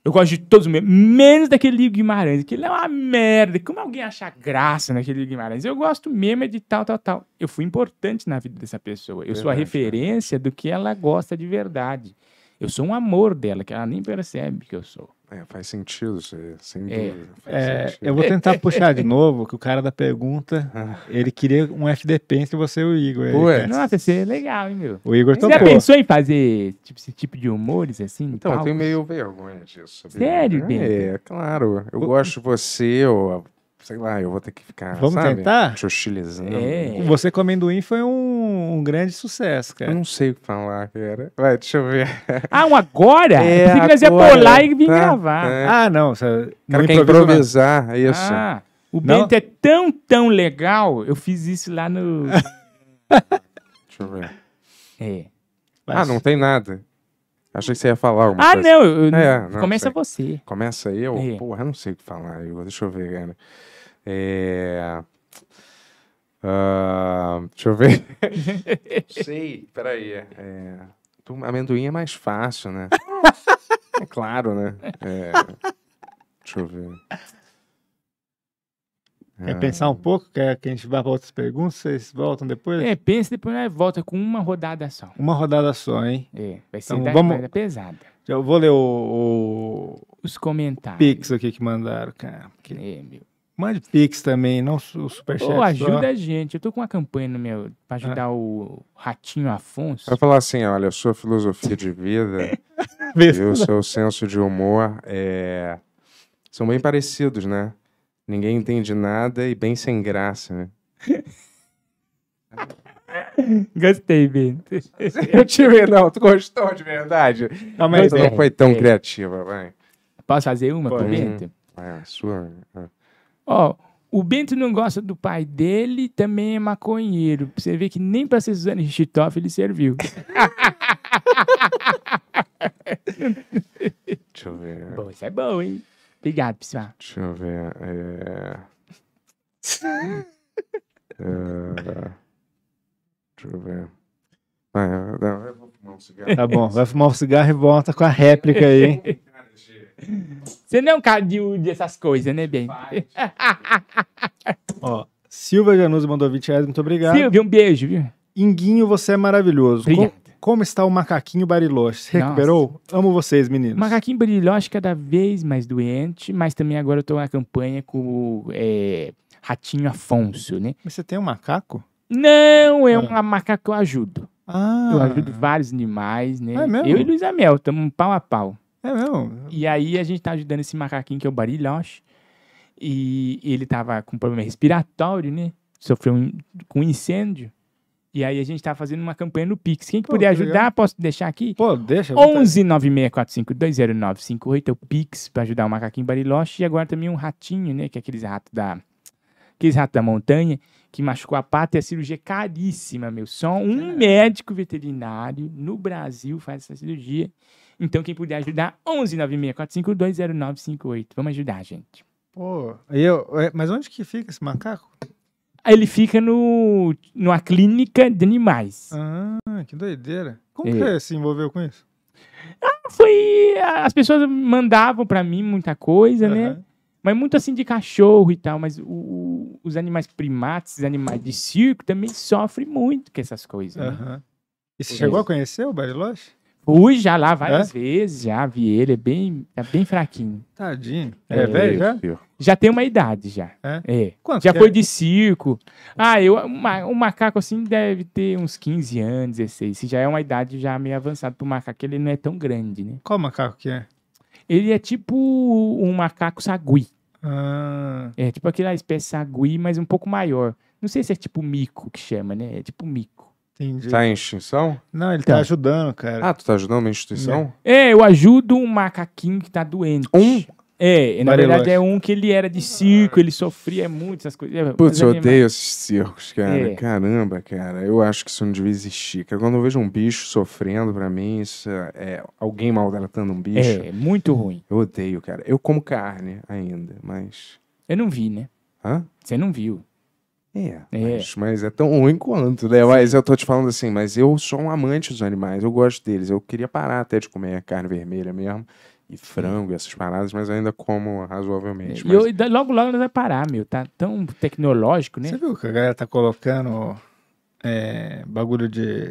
eu gosto de todos os membros, menos daquele livro Guimarães, ele é uma merda. Como alguém acha graça naquele Guimarães? Eu gosto mesmo é de tal, tal, tal. Eu fui importante na vida dessa pessoa. Eu verdade, sou a né? referência do que ela gosta de verdade. Eu sou um amor dela, que ela nem percebe que eu sou. É, faz sentido, sem dúvida. É, é, eu vou tentar puxar de (laughs) novo, que o cara da pergunta, ah. ele queria um FDP entre você e o Igor. Ué. Nossa, isso é legal, hein, meu? O Igor topou. Você já pensou em fazer tipo, esse tipo de humores, assim? Então, eu tenho meio vergonha disso. Sério, né? Ben? É, claro. Eu o... gosto de você, ou sei lá, eu vou ter que ficar. Vamos sabe? tentar? Chuchilizando. É. Você com amendoim foi um, um, grande sucesso, cara. Eu não sei o que falar, cara. Vai, deixa eu ver. Ah, um agora? É, eu que nós ia e vir tá, gravar. É. Ah, não. Você é cara, quer improvisar, é ah, isso. Ah, o não? Bento é tão, tão legal. Eu fiz isso lá no. (laughs) deixa eu ver. É. Mas... Ah, não tem nada. Achei que você ia falar alguma ah, coisa. Ah, não, é, não, Começa sei. você. Começa eu? É. Porra, eu não sei o que falar. Eu, deixa eu ver, cara. É... Uh, deixa eu ver. (laughs) Sei, peraí. É... é amendoim é mais fácil, né? (laughs) é claro, né? É... Deixa eu ver. Quer pensar um pouco? Quer que a gente vá para outras perguntas? Vocês voltam depois? É, pensa depois né, volta com uma rodada só. Uma rodada só, hein? É, vai ser então, da, vamos... pesada. Eu vou ler o, o... Os comentários. Pix aqui que mandaram, cara. Que... É, meu. Mande Pix também, não o Superchat. Pô, ajuda só. a gente. Eu tô com uma campanha no meu pra ah. ajudar o Ratinho Afonso. Vai falar assim: olha, a sua filosofia de vida (laughs) e o seu senso de humor é... são bem parecidos, né? Ninguém entende nada e bem sem graça, né? (laughs) Gostei, Bento. (laughs) Eu tive, não. Tu gostou de verdade? Não, mas não é. foi tão é. criativa, vai. Posso fazer uma, Bento? Uhum. É, a sua. É. Ó, o Bento não gosta do pai dele, também é maconheiro. Você vê que nem pra ser Suzane Richthoff ele serviu. (laughs) Deixa eu ver. Bom, isso é bom, hein? Obrigado, pessoal. Deixa eu ver. É... é... Deixa eu ver. Ah, é, eu vou fumar um cigarro. Tá bom, vai fumar um cigarro e volta com a réplica aí. (laughs) Você não é um cara de, de essas coisas, né, Ben? (laughs) Ó, Silvia Januzzi mandou 20 reais, muito obrigado. Silvia, um beijo, viu? Inguinho, você é maravilhoso. Obrigado. Com, como está o macaquinho bariloche? recuperou? Nossa. Amo vocês, meninos. Macaquinho bariloche cada é vez mais doente, mas também agora eu estou na campanha com é, Ratinho Afonso, né? Mas você tem um macaco? Não, é ah. um macaco que eu ajudo. Ah. Eu ajudo vários animais, né? Ah, é mesmo? Eu e Luiz Amel, estamos pau a pau. É mesmo? E aí a gente tá ajudando esse macaquinho que é o Bariloche. E ele tava com problema respiratório, né? Sofreu um, com incêndio. E aí a gente tá fazendo uma campanha no Pix. Quem que Pô, puder ajudar, legal. posso deixar aqui? Pô, deixa. 11964520958 é o Pix pra ajudar o macaquinho Bariloche. E agora também um ratinho, né? Que é aqueles ratos da... Aqueles ratos da montanha que machucou a pata e a cirurgia é caríssima, meu. Só um é. médico veterinário no Brasil faz essa cirurgia. Então, quem puder ajudar, 11964520958. Vamos ajudar, gente. Pô, eu, é, mas onde que fica esse macaco? Ele fica no, numa clínica de animais. Ah, que doideira. Como é. que se envolveu com isso? Ah, foi. Ah, as pessoas mandavam para mim muita coisa, uhum. né? Mas muito assim de cachorro e tal. Mas o, os animais primates, os animais de circo também sofrem muito com essas coisas. Uhum. Né? E você Por chegou isso. a conhecer o Bariloche? Fui já lá várias é? vezes, já vi ele, é bem, é bem fraquinho. Tadinho. É, é velho já? Já tem uma idade já. É? é. Quanto já foi é? de circo. Ah, eu, uma, um macaco assim deve ter uns 15 anos, 16. já é uma idade já meio avançada pro macaco, ele não é tão grande, né? Qual macaco que é? Ele é tipo um macaco sagui. Ah. É tipo aquela espécie sagui, mas um pouco maior. Não sei se é tipo mico que chama, né? É tipo mico. Entendi. Tá em extinção? Não, ele tá, tá ajudando, cara. Ah, tu tá ajudando uma instituição? É. é eu ajudo um macaquinho que tá doente. Um? É, na verdade é um que ele era de circo, ele sofria muito essas coisas. É, Putz, eu é odeio esses circos, cara. É. Caramba, cara. Eu acho que isso não devia existir. Cara, quando eu vejo um bicho sofrendo pra mim, isso é alguém maltratando um bicho. É, muito ruim. Eu odeio, cara. Eu como carne ainda, mas. Eu não vi, né? Hã? Você não viu. É, é. Mas, mas, é tão ruim quanto, né? Sim. Mas eu tô te falando assim, mas eu sou um amante dos animais, eu gosto deles. Eu queria parar até de comer carne vermelha mesmo, e frango, e essas paradas, mas ainda como razoavelmente. É. Mas... E eu, logo, logo ele vai parar, meu. Tá tão tecnológico, né? Você viu que a galera tá colocando é, bagulho de.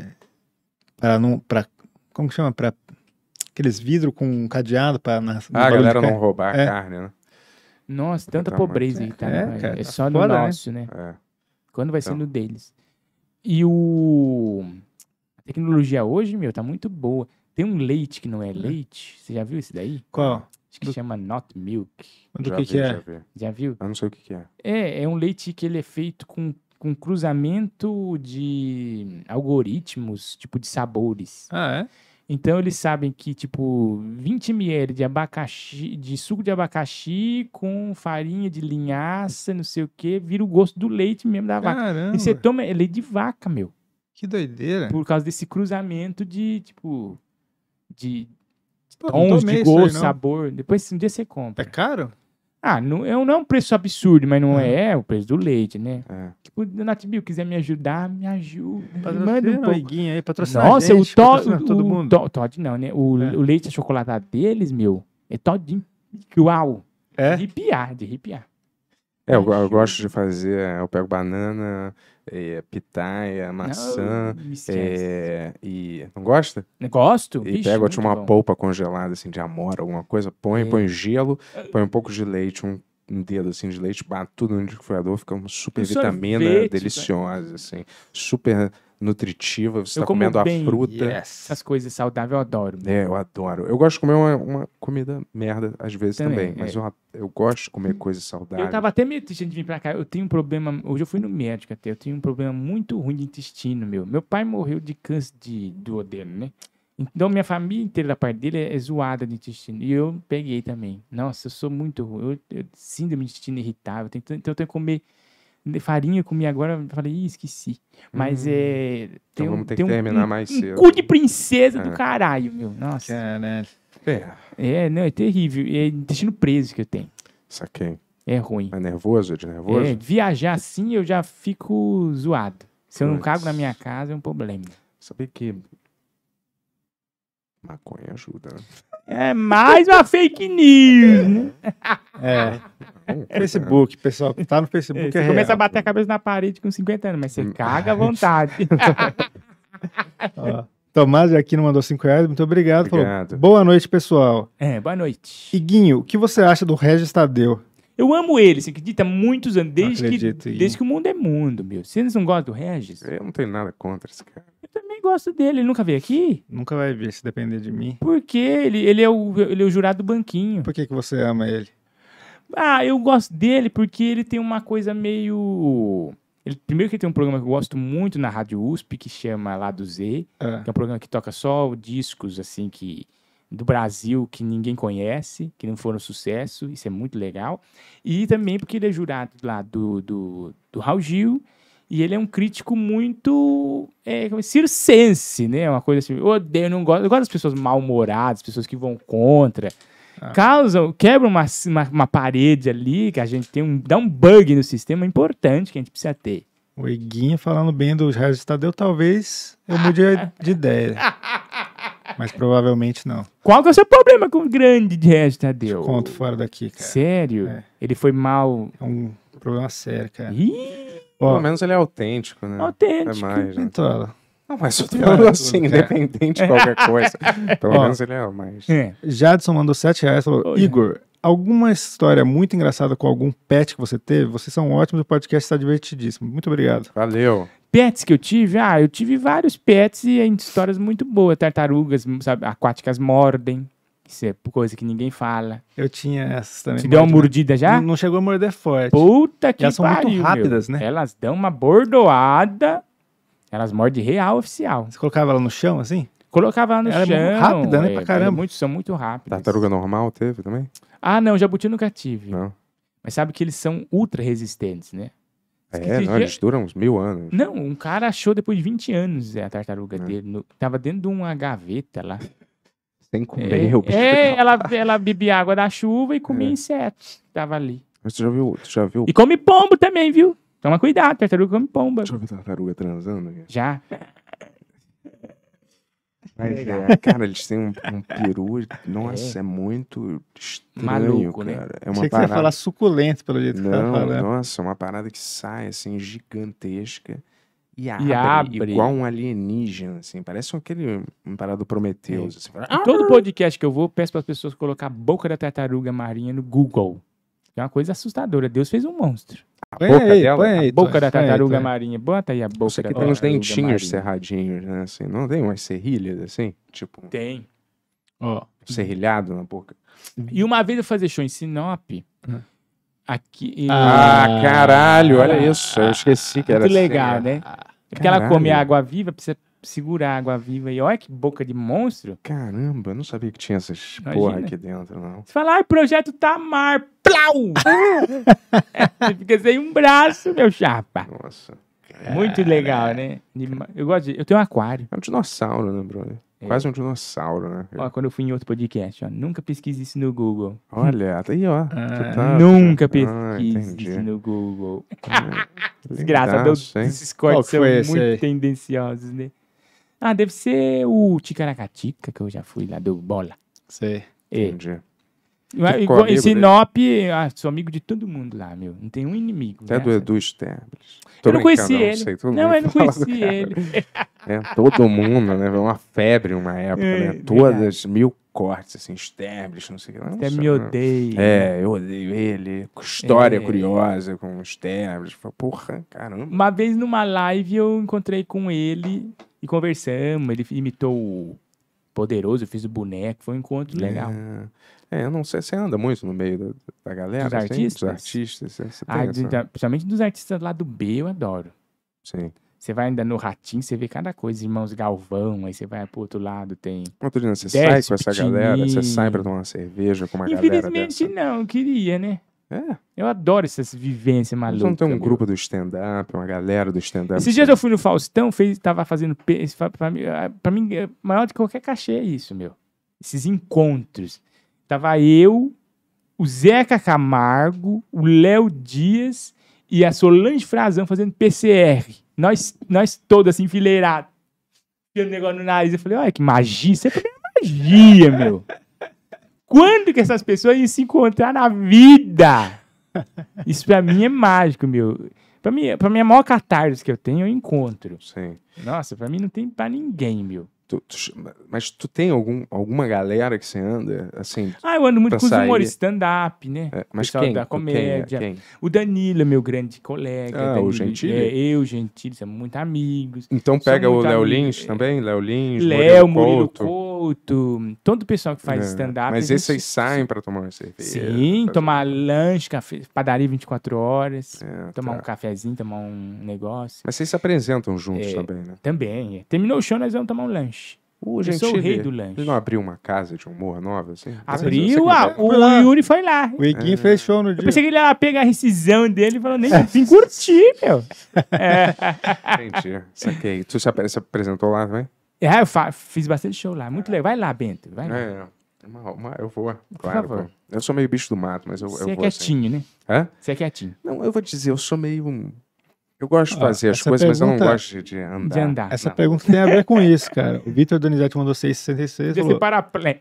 Pra não. Pra, como que chama? Pra aqueles vidros com um cadeado para na, ah, a galera não roubar a é. carne, né? Nossa, tanta pobreza aí, tá? É, cara, é só tá no fora, né? nosso, né? né? Quando vai então. ser no deles? E o... A tecnologia hoje, meu, tá muito boa. Tem um leite que não é hum. leite. Você já viu esse daí? Qual? Acho que Do... chama Not Milk. Do já que, vi, que é? Já, vi. já viu? Eu não sei o que, que é. É, é um leite que ele é feito com com cruzamento de algoritmos, tipo de sabores. Ah, é? Então eles sabem que, tipo, 20 ml de abacaxi, de suco de abacaxi com farinha de linhaça, não sei o que, vira o gosto do leite mesmo da vaca. Caramba. E você toma é leite de vaca, meu. Que doideira. Por causa desse cruzamento de, tipo, de Pô, tons, de gosto, sabor. Depois, um dia você compra. É caro? Ah, não, eu é não é um preço absurdo, mas não é, é, é o preço do leite, né? É. Tipo, Donat Bill, quiser me ajudar, me ajuda. manda um pouquinho aí, patrocina Nossa, gente, o Todd. todo mundo. To, Todd não, né? O, é. o leite achocolatado deles, meu, é Toddinho. igual. É? De ripiar, de ripiar. É, eu, eu, gosto de fazer, eu pego banana, é, pitaia, maçã. Não, é, e. Não gosta? Gosto. E pega tipo, uma bom. polpa congelada, assim, de amora, alguma coisa, põe, é. põe gelo, é. põe um pouco de leite, um, um dedo assim de leite, bate tudo no liquidificador, fica uma super um vitamina sorvete, deliciosa, né? assim. Super nutritiva, você está comendo bem. a fruta. Yes. Essas coisas saudáveis eu adoro. É, eu adoro. Eu gosto de comer uma, uma comida merda às vezes também, também mas é. eu, eu gosto de comer hum. coisas saudáveis. Eu tava até meio triste de vir pra cá. Eu tenho um problema. Hoje eu fui no médico até. Eu tenho um problema muito ruim de intestino, meu. Meu pai morreu de câncer de duodeno, né? Então, minha família inteira da parte dele é zoada de intestino. E eu peguei também. Nossa, eu sou muito ruim. Eu, eu síndrome de intestino irritável. Então, eu tenho que comer farinha, comi agora, falei, Ih, esqueci. Mas hum. é. Tem então vamos um, ter que terminar um, mais cedo. Cu de princesa é. do caralho, meu. Nossa. Caralho. É. É, não, é terrível. É intestino preso que eu tenho. Saquei. É ruim. É nervoso, é de nervoso? É, viajar assim eu já fico zoado. Se eu não cago na minha casa é um problema. Saber que maconha ajuda, né? É mais uma fake news, né? É. Facebook, pessoal que tá no Facebook. você é começa real, a bater a cabeça na parede com 50 anos, mas você hum. caga à vontade. (laughs) Ó, Tomás aqui não mandou 5 reais, muito obrigado. obrigado. Falou, boa noite, pessoal. É, boa noite. Iguinho, o que você acha do Regis Tadeu? Eu amo ele, você acredita? muitos anos, desde, que, em... desde que o mundo é mundo, meu. Vocês não gostam do Regis? Eu não tenho nada contra esse cara. Eu também gosto dele, ele nunca veio aqui? Nunca vai vir, se depender de mim. Porque ele, ele, é, o, ele é o jurado do banquinho. Por que, que você ama ele? Ah, eu gosto dele porque ele tem uma coisa meio. Ele, primeiro que ele tem um programa que eu gosto muito na Rádio USP, que chama Lá do Z, ah. que é um programa que toca só discos, assim, que do Brasil que ninguém conhece, que não foram um sucesso, isso é muito legal. E também porque ele é jurado lá do, do, do Raul Gil, e ele é um crítico muito é, é circense, né? Uma coisa assim, eu odeio, não gosto, eu gosto das pessoas mal-humoradas, pessoas que vão contra. Ah. Causam, quebra uma, uma, uma, parede ali, que a gente tem um, dá um bug no sistema importante que a gente precisa ter. O Iguinha falando bem dos Israel Estadeu, talvez eu mude de (laughs) ideia. Mas provavelmente não. Qual que é o seu problema com o grande Regis Tadeu? Te conto fora daqui, cara. Sério? É. Ele foi mal. É um problema sério, cara. Ih! Ó, Pelo menos ele é autêntico, né? Autêntico. É mais, né? Então, não, mas eu tô é falando assim, né? independente de qualquer coisa. (laughs) Pelo ó, menos ele é o mais. É. Jadson mandou 7 reais e falou: Igor, alguma história muito engraçada com algum pet que você teve? Vocês são ótimos, o podcast está divertidíssimo. Muito obrigado. Valeu pets que eu tive, ah, eu tive vários pets e histórias muito boas. Tartarugas, sabe, aquáticas mordem. Isso é coisa que ninguém fala. Eu tinha essas também. Te deu uma mordida já? Não, chegou a morder forte. Puta que pariu. Elas são muito rápidas, meu. né? Elas dão uma bordoada. Elas mordem real oficial. Você colocava ela no chão assim? Colocava ela no ela chão. É muito rápida, né? É, pra caramba. É muito, são muito rápidas. Tartaruga normal teve também? Ah, não, jabuti nunca tive. Não. Mas sabe que eles são ultra resistentes, né? É, não, eles duram uns mil anos. Não, um cara achou depois de 20 anos é, a tartaruga é. dele. No, tava dentro de uma gaveta lá. Sem é, comer é, o bicho. É, ela, ela bebia água da chuva e comia é. insetos. Tava ali. Mas tu já viu, tu já viu? E come pombo também, viu? Toma cuidado, tartaruga come pomba. Já viu tartaruga transando? Já. Mas é, cara, eles têm um, (laughs) um peru. Nossa, é, é muito estranho, Maluco, né? cara. Né? É uma Achei parada... que você ia falar suculento, pelo jeito que Não, você tá Nossa, é uma parada que sai, assim, gigantesca. E abre, e abre, igual um alienígena, assim. Parece aquele um parado do Prometeus. É. Assim. Ah! todo podcast que eu vou, peço para as pessoas colocar a boca da tartaruga marinha no Google. É uma coisa assustadora. Deus fez um monstro. A põe boca aí, dela, aí, a boca da tartaruga aí, marinha. Bota aí a boca da tartaruga tem uns dentinhos marinha. serradinhos, né? Assim, não tem umas serrilhas, assim? Tipo... Tem. Ó. Oh. Serrilhado na boca. E uma vez eu fazia show em Sinop... Hum. Aqui, ah, ah, caralho, olha ah, isso. Eu ah, esqueci que era legal, assim, né? Porque ela come água viva, precisa segurar a água viva. E olha que boca de monstro. Caramba, eu não sabia que tinha essas Imagina. porra aqui dentro, não. Você fala, ai, projeto Tamar, plau! Você (laughs) fica sem um braço, meu chapa. Nossa. É muito legal, né? Eu gosto de... Eu tenho um aquário. É um dinossauro, né, brother? É. Quase um dinossauro, né? Ó, quando eu fui em outro podcast, ó, nunca pesquise isso no Google. Olha, (laughs) tá aí, ó. Ah, tá... Nunca ah, pesquise ah, isso no Google. Hum, (laughs) Desgraça, Deus esses cortes são muito tendenciosos, né? Ah, deve ser o Ticaracatica, que eu já fui lá, do bola. Sei, é. E, Sinop, ah, sou amigo de todo mundo lá, meu. Não tem um inimigo. Até do Edu Sterbles. Eu não conheci ele. Não, sei, não eu não conheci ele. (laughs) é, todo mundo, né? Uma febre uma época, né? é, né? Todas mil cortes, assim, Sterbles, não sei o que. Até me odeio. É, eu odeio ele. História é. curiosa com o Porra, caramba. Uma vez numa live eu encontrei com ele e conversamos, ele imitou o Poderoso, eu fiz o boneco, foi um encontro é. legal. É, eu não sei, você anda muito no meio da, da galera? Dos assim? artistas? Dos artistas, você, você ah, principalmente dos artistas lá do B, eu adoro. Sim. Você vai ainda no Ratinho, você vê cada coisa, irmãos Galvão, aí você vai pro outro lado, tem. Outro dia, você sai com essa galera, você sai pra tomar uma cerveja com uma Infelizmente, galera. Infelizmente não, queria, né? É. Eu adoro essas vivências malucas. Então tem um meu. grupo do stand-up, uma galera do stand-up. Esses dias eu fui no Faustão, fez, tava fazendo. Pra mim, pra mim, é, maior de qualquer cachê é isso, meu. Esses encontros. Tava eu, o Zeca Camargo, o Léo Dias e a Solange Frazão fazendo PCR. Nós, nós todos assim, enfileirados. Ficando negócio no nariz. Eu falei, olha que magia. Isso é magia, meu quando que essas pessoas iam se encontrar na vida? (laughs) Isso pra mim é mágico, meu. Pra mim, pra mim é a maior catarse que eu tenho é o encontro. Sim. Nossa, pra mim não tem pra ninguém, meu. Tu, tu, mas tu tem algum, alguma galera que você anda, assim? Ah, eu ando muito com os humores, stand-up, né? É, mas Pessoal quem? Da é? comédia. Quem? O Danilo é meu grande colega. Ah, Danilo, o Gentili? É, eu, Gentili, somos muito amigos. Então pega o Léo Lins também? Léo Lins, Léo, Murilo Couto. Couto. Todo o pessoal que faz é, stand-up. Mas esses gente... saem pra tomar uma cerveja. Sim, tomar um... lanche, café, padaria 24 horas, é, tomar tá. um cafezinho, tomar um negócio. Mas vocês se apresentam juntos é, também, né? Também. É. Terminou o show, nós vamos tomar um lanche eu sou é o rei do lanche. Ele não abriu uma casa de humor nova, assim? Abriu, ah, o Yuri foi lá. O Iguinho é. fechou no dia. Eu pensei que ele ia lá pegar a rescisão dele e falou, nem vim é, curtir, meu. é. (laughs) Entendi, saquei. Tu se apresentou lá também? É, eu fiz bastante show lá. Muito legal. Vai lá, Bento, vai lá. É, é, uma, uma, eu vou, Por claro. Favor. Vou. Eu sou meio bicho do mato, mas eu, vou. Você assim. é quietinho, assim. né? Hã? Você é quietinho. Não, eu vou dizer, eu sou meio um eu gosto de fazer ah, as coisas, pergunta... mas eu não gosto de andar. De andar essa não. pergunta tem a ver com isso, cara. O Vitor Donizete mandou 666. Esse paraplégico.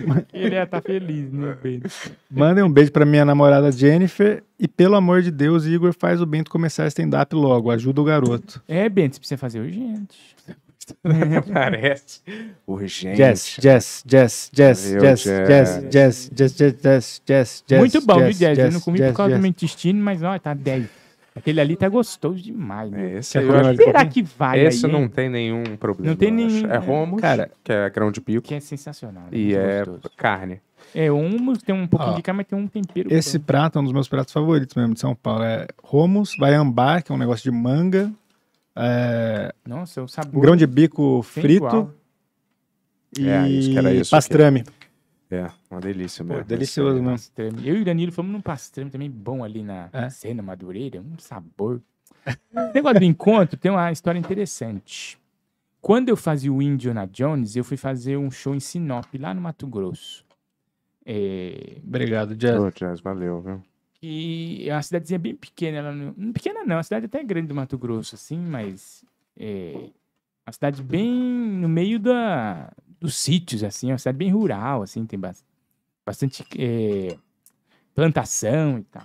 (laughs) Ele ia estar tá feliz, meu né, bem. Mandem um beijo para minha namorada Jennifer. E pelo amor de Deus, Igor, faz o Bento começar stand-up logo. Ajuda o garoto. É, Bento, você precisa fazer urgente. (laughs) Parece. Urgente. Jess, Jess, Jess, Jess, Jess, Jess, Jess, Jess, Jess, Jess, Jess. Muito bom, viu, Jess? Eu não comi por causa do meu intestino, mas ó, tá 10. Aquele ali tá gostoso demais, né? Esse eu Será que vai Esse aí, não hein? tem nenhum problema. Não tem nenhum. É romos, né? cara, que é grão de pico. Que é sensacional. E né? é gostoso. carne. É, humus, tem um pouquinho de carne, mas tem um tempero. Esse prato é um dos meus pratos favoritos mesmo de São Paulo. É romos, ambar que é um negócio de manga. É... Nossa, o sabor. Grão de bico frito. Sensual. E é, pastrame. Que... É, uma delícia mesmo. Pô, delicioso, mesmo. Eu e o Danilo fomos num pastrame também bom ali na é. cena madureira, um sabor. o (laughs) negócio do encontro tem uma história interessante. Quando eu fazia o na Jones, eu fui fazer um show em Sinop, lá no Mato Grosso. É... Obrigado, Jazz. Oh, Jazz, valeu, viu? E é uma cidadezinha bem pequena. Ela não... Pequena não, a cidade até é grande do Mato Grosso, assim, mas... É... Uma cidade bem no meio da, dos sítios, assim, é uma cidade bem rural, assim, tem bastante é, plantação e tal.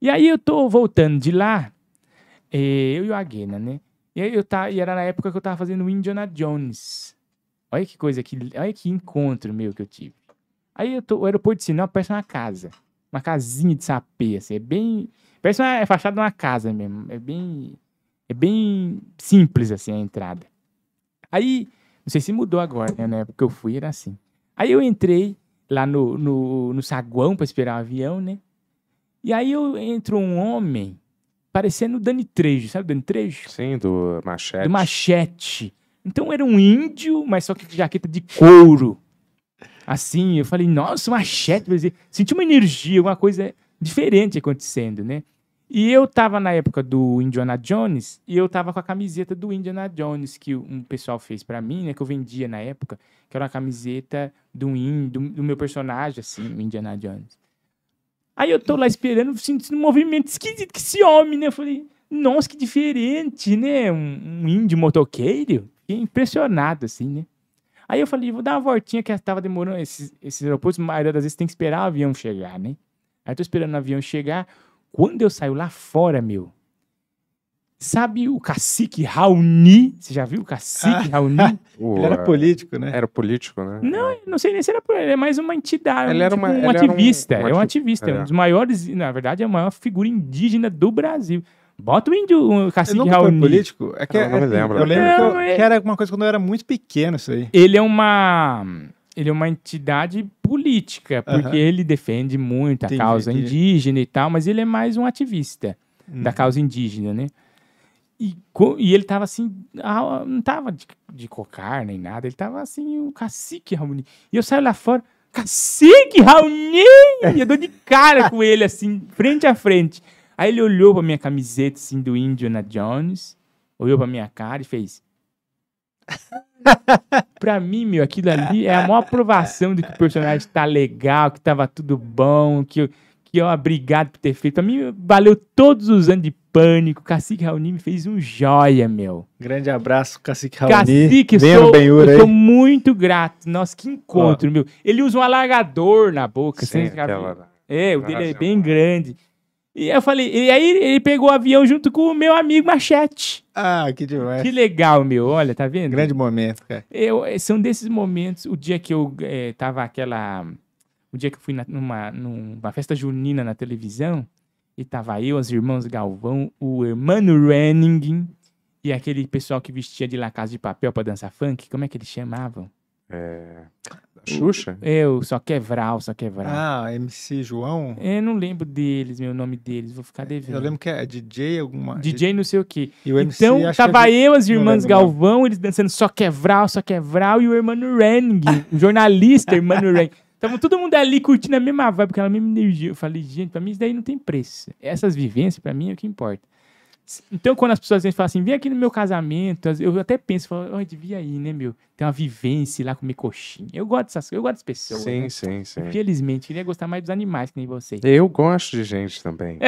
E aí eu tô voltando de lá, é, eu e o Aguena, né? E aí eu tá, e era na época que eu tava fazendo o Indiana Jones. Olha que coisa, que, olha que encontro meu que eu tive. Aí eu tô, o aeroporto de Sinop parece uma casa. Uma casinha de sapê, assim, é bem... Parece uma é fachada de uma casa mesmo, é bem... É bem simples, assim, a entrada. Aí não sei se mudou agora, né? Na época que eu fui era assim. Aí eu entrei lá no, no, no saguão para esperar o avião, né? E aí eu entro um homem parecendo o Dani Trejo, sabe o Dani Trejo? Sim, do Machete. Do Machete. Então era um índio, mas só que com jaqueta de couro. Assim, eu falei, nossa, Machete. Senti uma energia, uma coisa diferente acontecendo, né? E eu tava na época do Indiana Jones e eu tava com a camiseta do Indiana Jones que um pessoal fez para mim, né? Que eu vendia na época, que era uma camiseta do, in, do, do, meu personagem, assim, o Indiana Jones. Aí eu tô lá esperando, sentindo um movimento esquisito que esse homem, né? Eu falei, nossa, que diferente, né? Um, um índio motoqueiro. Fiquei impressionado, assim, né? Aí eu falei, vou dar uma voltinha que tava demorando. Esses, esses aeroportos, a maioria das vezes tem que esperar o avião chegar, né? Aí eu tô esperando o avião chegar quando eu saio lá fora, meu, Sabe o cacique Raoni? Você já viu o cacique ah. Raoni? (laughs) ele era é. político, né? Era político, né? Não, não sei nem se era político. Ele é mais uma entidade, ele um, era tipo uma, tipo, um ele ativista. Era um, ativista. é um ativista. É, é. Um dos maiores, na verdade, é a maior figura indígena do Brasil. Bota o índio, o cacique Raoni. político? É que, eu não é me assim, lembro. Eu lembro não, que, eu, ele... que era alguma coisa quando eu era muito pequeno, isso aí. Ele é uma... Ele é uma entidade política, porque uhum. ele defende muito a entendi, causa entendi. indígena e tal, mas ele é mais um ativista uhum. da causa indígena, né? E, e ele tava assim, não tava de, de cocar nem nada, ele tava assim, o um cacique Raoni. E eu saio lá fora, cacique Raoni! E eu dou de cara com ele, assim, frente a frente. Aí ele olhou pra minha camiseta, assim, do Indiana Jones, olhou pra minha cara e fez, (laughs) pra mim, meu, aquilo ali é a maior aprovação de que o personagem tá legal, que tava tudo bom, que eu, que eu obrigado por ter feito. Pra mim, valeu todos os anos de pânico. Cacique Raoni me fez um joia, meu. Grande abraço, Cacique Raoni. Cacique, sou, eu aí. sou muito grato. Nossa, que encontro, Ó. meu. Ele usa um alargador na boca. Sim, assim, aquela... É, o dele é bem grande. E eu falei, e aí ele pegou o avião junto com o meu amigo Machete. Ah, que demais. Que legal, meu. Olha, tá vendo? Grande momento, cara. Eu, é, são desses momentos, o dia que eu é, tava aquela. O dia que eu fui na, numa, numa festa junina na televisão, e tava eu, as irmãs Galvão, o irmão Renning e aquele pessoal que vestia de La Casa de Papel pra dançar funk, como é que eles chamavam? É... Xuxa? Eu, só quebrar, é só quebrar. É ah, MC João? Eu é, não lembro deles, meu nome deles, vou ficar devendo. Eu lembro que é DJ alguma. DJ não sei o quê. E o MC, então, tava que... eu, as irmãs Galvão, eles dançando só quebrar, só quebrar, e o irmão Reng, o jornalista irmão Reng. Tava todo mundo ali curtindo a mesma vibe, aquela mesma energia. Eu falei, gente, pra mim isso daí não tem preço. Essas vivências, pra mim, é o que importa. Então, quando as pessoas falam assim, vem aqui no meu casamento, eu até penso, falo, devia ir, né, meu? Tem uma vivência lá comer coxinha. Eu gosto dessas eu gosto das pessoas. Sim, né? sim, sim. Infelizmente, queria gostar mais dos animais que nem você. Eu gosto de gente também.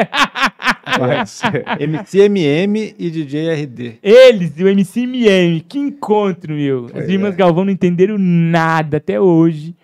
MCMM (laughs) e DJ RD. Eles, o MCMM, que encontro, meu. As irmãs é. Galvão não entenderam nada até hoje.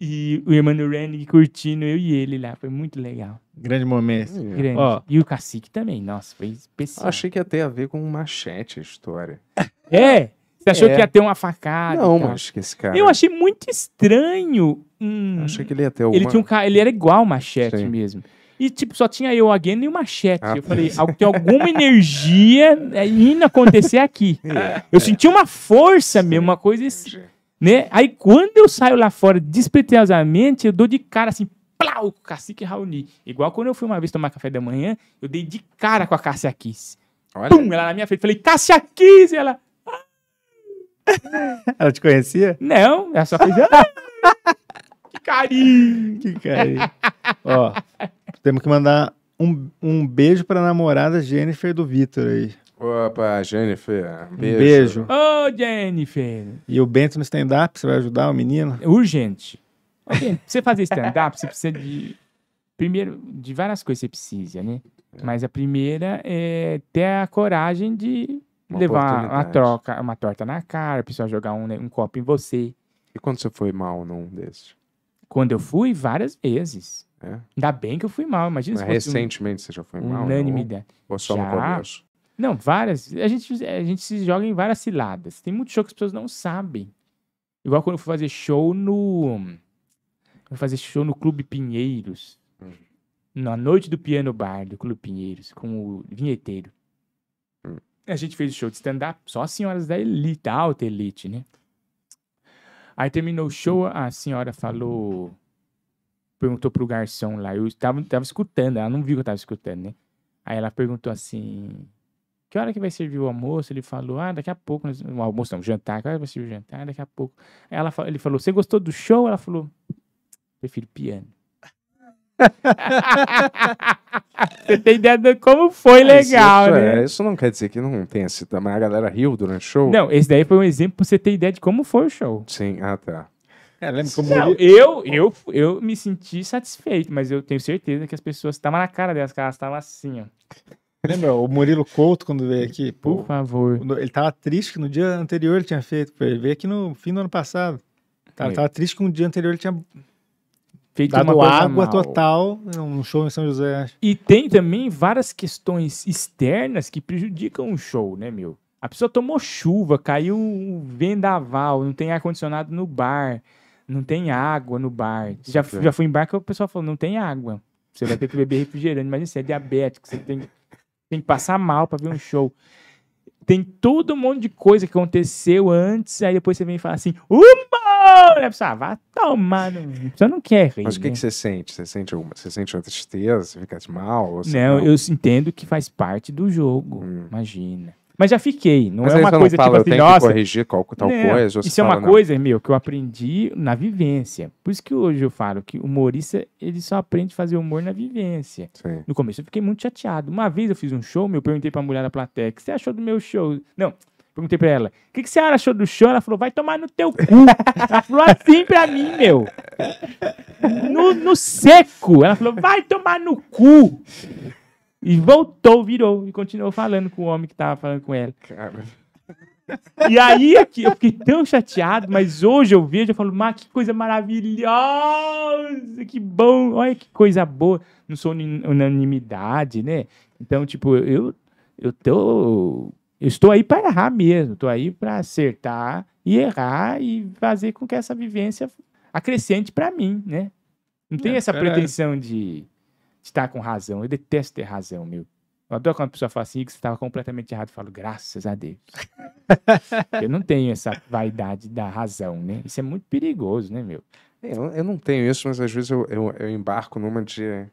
E o Emmanuel Renning curtindo eu e ele lá. Foi muito legal. Grande momento. É. Grande. Ó, e o cacique também, nossa, foi especial. Achei que ia ter a ver com um machete a história. (laughs) é? Você achou é. que ia ter uma facada? Não, acho que esse cara. Eu achei muito estranho. Hum, achei que ele ia ter alguma... ele tinha um ca... Ele era igual machete Sim. mesmo. E, tipo, só tinha eu, a e o Machete. Ah, eu falei, tem alguma energia é indo acontecer aqui. (laughs) É. eu é. senti uma força Sim. mesmo, uma coisa assim. Né? Aí, quando eu saio lá fora despretensiosamente, eu dou de cara assim, plau, com o cacique Raoni. Igual quando eu fui uma vez tomar café da manhã, eu dei de cara com a Cássia Kiss. Olha. Pum, ela na minha frente. Falei, Cássia Kiss! E ela. Ah! ela te conhecia? Não, ela só fez. Ah! que carinho! Que carinho. Ó, temos que mandar um, um beijo pra namorada Jennifer do Vitor aí. Opa, Jennifer. beijo. Um beijo. Ô, Jennifer. E o Bento no stand-up, você vai ajudar o menino? Urgente pra você fazer stand-up, você precisa de. Primeiro, de várias coisas você precisa, né? É. Mas a primeira é ter a coragem de uma levar uma troca, uma torta na cara, a pessoa jogar um, né, um copo em você. E quando você foi mal num desses? Quando eu fui, várias vezes. É. Ainda bem que eu fui mal, imagina Mas recentemente um, você já foi mal? Né? Unanimidade. Ou só já, no começo? Não, várias. A gente, a gente se joga em várias ciladas. Tem muito show que as pessoas não sabem. Igual quando eu fui fazer show no Vou fazer show no Clube Pinheiros. Hum. Na noite do piano bar do Clube Pinheiros, com o vinheteiro. Hum. A gente fez o show de stand-up, só as senhoras da elite, da alta elite, né? Aí terminou o show, a senhora falou. Perguntou pro garçom lá. Eu tava, tava escutando, ela não viu que eu tava escutando, né? Aí ela perguntou assim: Que hora que vai servir o almoço? Ele falou: Ah, daqui a pouco. o Um almoço, não, um jantar. Que hora vai servir o jantar? Daqui a pouco. Aí ela, ele falou: Você gostou do show? Ela falou: Prefiro piano. (laughs) Você tem ideia de como foi legal, isso, é, né? É, isso não quer dizer que não tenha sido. Mas a galera riu durante o show? Não, esse daí foi um exemplo pra você ter ideia de como foi o show. Sim, ah tá. É, lembra como não, eu, eu, eu me senti satisfeito, mas eu tenho certeza que as pessoas estavam na cara delas, que elas estavam assim, ó. Lembra o Murilo Couto quando veio aqui? Pô, Por favor. Ele tava triste que no dia anterior ele tinha feito. Ele veio aqui no fim do ano passado. Tava, tava triste que no dia anterior ele tinha feito Dado uma água total, é um show em São José. E tem também várias questões externas que prejudicam o show, né, meu? A pessoa tomou chuva, caiu um vendaval, não tem ar-condicionado no bar, não tem água no bar. Já, é já fui em bar que o pessoal falou, não tem água. Você vai ter que beber refrigerante, mas você é diabético, você tem, tem que passar mal para ver um show. Tem todo um monte de coisa que aconteceu antes, aí depois você vem e fala assim, humor! Aí a pessoa, ah, vai tomar, não, você não quer rir. Mas o que, né? que você sente? Você sente alguma, você sente uma tristeza? Você fica de mal? Não, não, eu entendo que faz parte do jogo, hum. imagina. Mas já fiquei. Não Mas é uma coisa fala, tipo assim, eu nossa. Que corrigir tal, tal né? coisa. Isso é uma coisa, meu, que eu aprendi na vivência. Por isso que hoje eu falo que o humorista, ele só aprende a fazer humor na vivência. Sim. No começo eu fiquei muito chateado. Uma vez eu fiz um show, meu, eu perguntei pra mulher da plateia: o que você achou do meu show? Não. Perguntei pra ela, o que, que você achou do show? Ela falou, vai tomar no teu cu. ela falou assim pra mim, meu. No, no seco. Ela falou, vai tomar no cu. E voltou, virou e continuou falando com o homem que tava falando com ela. Cara. E aí aqui, eu fiquei tão chateado, mas hoje eu vejo e falo, mas que coisa maravilhosa, que bom, olha que coisa boa. Não sou unanimidade, né? Então, tipo, eu, eu tô. Eu estou aí para errar mesmo, estou aí para acertar e errar e fazer com que essa vivência acrescente para mim, né? Não tem é, essa é. pretensão é... de estar com razão. Eu detesto ter razão, meu. Eu adoro quando a pessoa fala assim, que você estava completamente errado. Eu falo, graças a Deus. (laughs) eu não tenho essa vaidade da razão, né? Isso é muito perigoso, né, meu? É, eu, eu não tenho isso, mas às vezes eu, eu, eu embarco numa de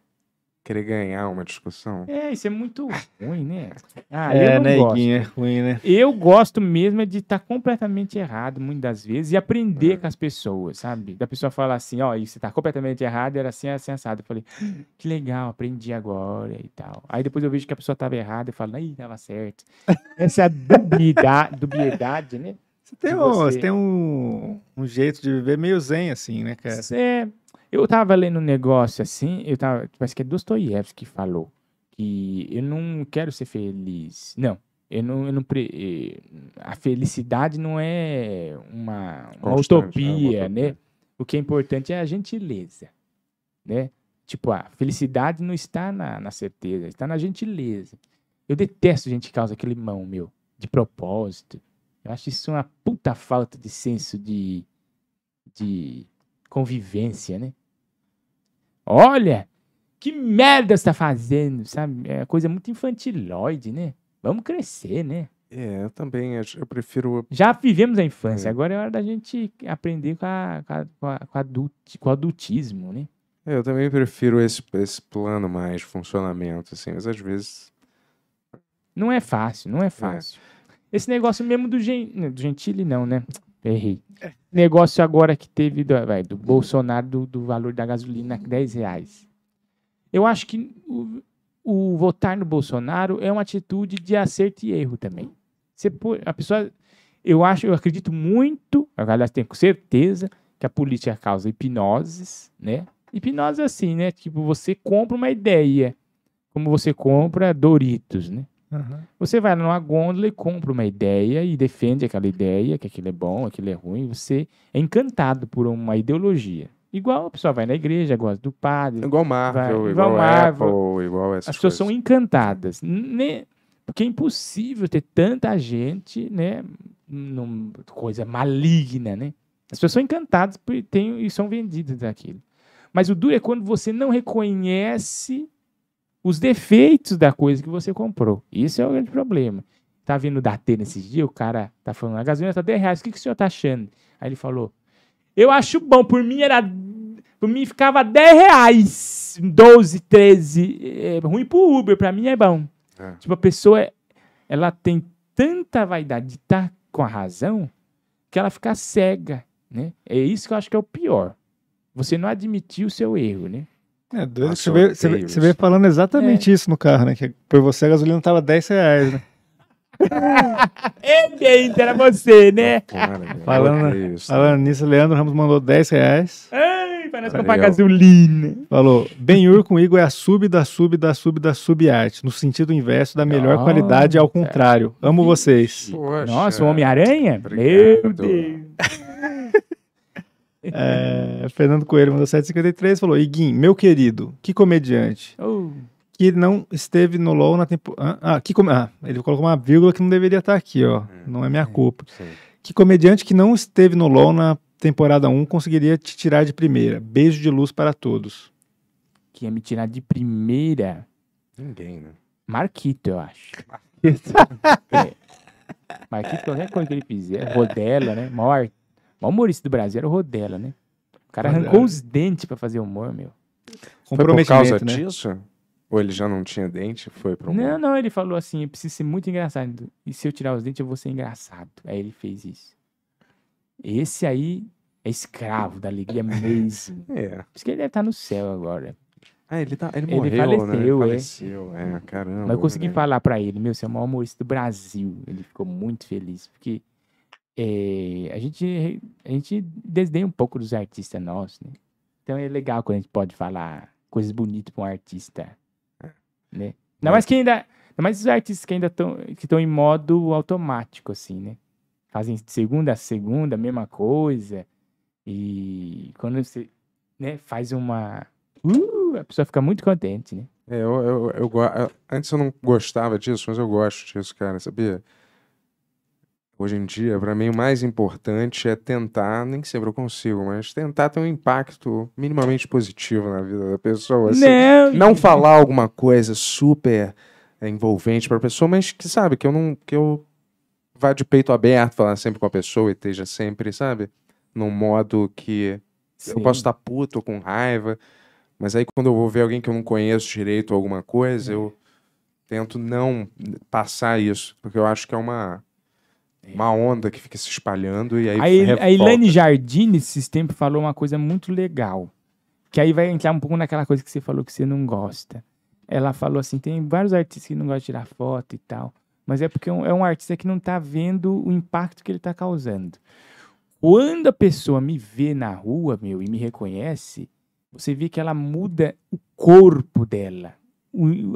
querer ganhar uma discussão. É, isso é muito ruim, né? Ah, é, eu né, gosto. Iguinha, é ruim, né? Eu gosto mesmo é de estar tá completamente errado, muitas das vezes, e aprender é. com as pessoas, sabe? Da pessoa falar assim, ó, oh, você tá completamente errado, era assim, assim, assado. Eu falei, hum, que legal, aprendi agora e tal. Aí depois eu vejo que a pessoa tava errada, eu falo, ih, tava certo. (laughs) Essa dubiedade, dubiedade né? Você tem, um, você. tem um, um, jeito de viver meio zen, assim, né, cara? é, eu tava lendo um negócio assim, eu tava, parece que é Dostoiévski que falou que eu não quero ser feliz. Não, eu não, eu não pre... Eh, a felicidade não é uma, uma é utopia, né? O que é importante é a gentileza, né? Tipo, a felicidade não está na, na certeza, está na gentileza. Eu detesto gente que causa aquele mão, meu, de propósito. Eu acho isso uma puta falta de senso de, de convivência, né? Olha, que merda você tá fazendo, sabe? É coisa muito infantiloide, né? Vamos crescer, né? É, eu também, eu prefiro... Já vivemos a infância, é. agora é hora da gente aprender com, a, com, a, com, a, com, adulti, com o adultismo, né? É, eu também prefiro esse, esse plano mais funcionamento, assim, mas às vezes... Não é fácil, não é, é. fácil. É. Esse negócio mesmo do, gen... do não, né? Errei. É. Negócio agora que teve do, do Bolsonaro do, do, valor da gasolina 10 reais. Eu acho que o, o, votar no Bolsonaro é uma atitude de acerto e erro também. Você, a pessoa, eu acho, eu acredito muito, aliás, tenho certeza que a política causa hipnoses, né? Hipnose é assim, né? Tipo, você compra uma ideia, como você compra Doritos, né? Uhum. Você vai numa gôndola e compra uma ideia e defende aquela ideia, que aquilo é bom, aquilo é ruim. Você é encantado por uma ideologia. Igual a pessoa vai na igreja, gosta do padre. Igual Marvel, vai, igual, igual Marvel. Apple, igual essas As pessoas coisas. são encantadas. Né? Porque é impossível ter tanta gente, né? Num... Coisa maligna, né? As pessoas são encantadas por... Tem... e são vendidas daquilo. Mas o duro é quando você não reconhece os defeitos da coisa que você comprou. Isso é o grande problema. Tá vindo da T nesses dias, o cara tá falando, a gasolina tá 10 reais, o que, que o senhor tá achando? Aí ele falou, eu acho bom, por mim era. Por mim ficava 10 reais, 12, 13. É, ruim pro Uber, pra mim é bom. É. Tipo, a pessoa, ela tem tanta vaidade de estar tá com a razão que ela fica cega, né? É isso que eu acho que é o pior. Você não admitir o seu erro, né? É, doido, você, veio, você, você, falando exatamente é. isso no carro, né? Que por você a gasolina tava 10 reais, né? (laughs) É, Ele ainda era você, né? Cara, (laughs) falando, isso, falando nisso, Leandro Ramos mandou 10 reais. Ai, parece que eu pago gasolina. Falou: Benhur comigo é a sub da sub da sub da arte, no sentido inverso da melhor ah, qualidade ao é. contrário. Amo vocês. Poxa. Nossa, o Homem-Aranha? Meu Deus. É, Fernando Coelho mandou 753 falou: Iguim, meu querido, que comediante. Oh. Que não esteve no LOL na temporada. Ah, com... ah, ele colocou uma vírgula que não deveria estar aqui, ó. É. Não é minha é, culpa. Que comediante que não esteve no LOL na temporada 1 conseguiria te tirar de primeira. Beijo de luz para todos. Que ia me tirar de primeira? Ninguém, né? Marquito, eu acho. Marquito. é. Marquito, qualquer coisa que ele fizer. Rodela, né? Morte. O humorista do Brasil era o Rodela, né? O cara arrancou Rodela. os dentes para fazer humor, meu. Foi por causa né? disso? Ou ele já não tinha dente foi pra humor. Não, não, ele falou assim, eu preciso ser muito engraçado. E se eu tirar os dentes, eu vou ser engraçado. Aí ele fez isso. Esse aí é escravo da alegria mesmo. (laughs) é. Por isso que ele deve estar tá no céu agora. Ah, ele, tá, ele, ele morreu, faleceu, né? Ele faleceu, é. é caramba. Mas eu consegui né? falar pra ele, meu, você é o maior humorista do Brasil. Ele ficou muito feliz, porque... É, a gente, a gente desdenha um pouco dos artistas nossos, né? Então é legal quando a gente pode falar coisas bonitas para um artista, é. né? Não mais que ainda, ainda mais os artistas que ainda estão que estão em modo automático assim, né? Fazem segunda a segunda a mesma coisa e quando você, né, faz uma uh, a pessoa fica muito contente, né? É, eu, eu, eu, eu antes eu não gostava disso, mas eu gosto disso, cara, sabia? Hoje em dia, para mim, o mais importante é tentar, nem sempre eu consigo, mas tentar ter um impacto minimamente positivo na vida da pessoa. Assim, não. Né? não falar alguma coisa super é, envolvente para a pessoa, mas que sabe que eu não, que eu vá de peito aberto, falar sempre com a pessoa e esteja sempre, sabe, num modo que Sim. eu posso estar puto com raiva, mas aí quando eu vou ver alguém que eu não conheço direito alguma coisa, é. eu tento não passar isso, porque eu acho que é uma é. uma onda que fica se espalhando e aí A, a Ilane Jardine, esses tempos, falou uma coisa muito legal. Que aí vai entrar um pouco naquela coisa que você falou que você não gosta. Ela falou assim, tem vários artistas que não gostam de tirar foto e tal. Mas é porque é um, é um artista que não está vendo o impacto que ele está causando. Quando a pessoa me vê na rua, meu, e me reconhece, você vê que ela muda o corpo dela,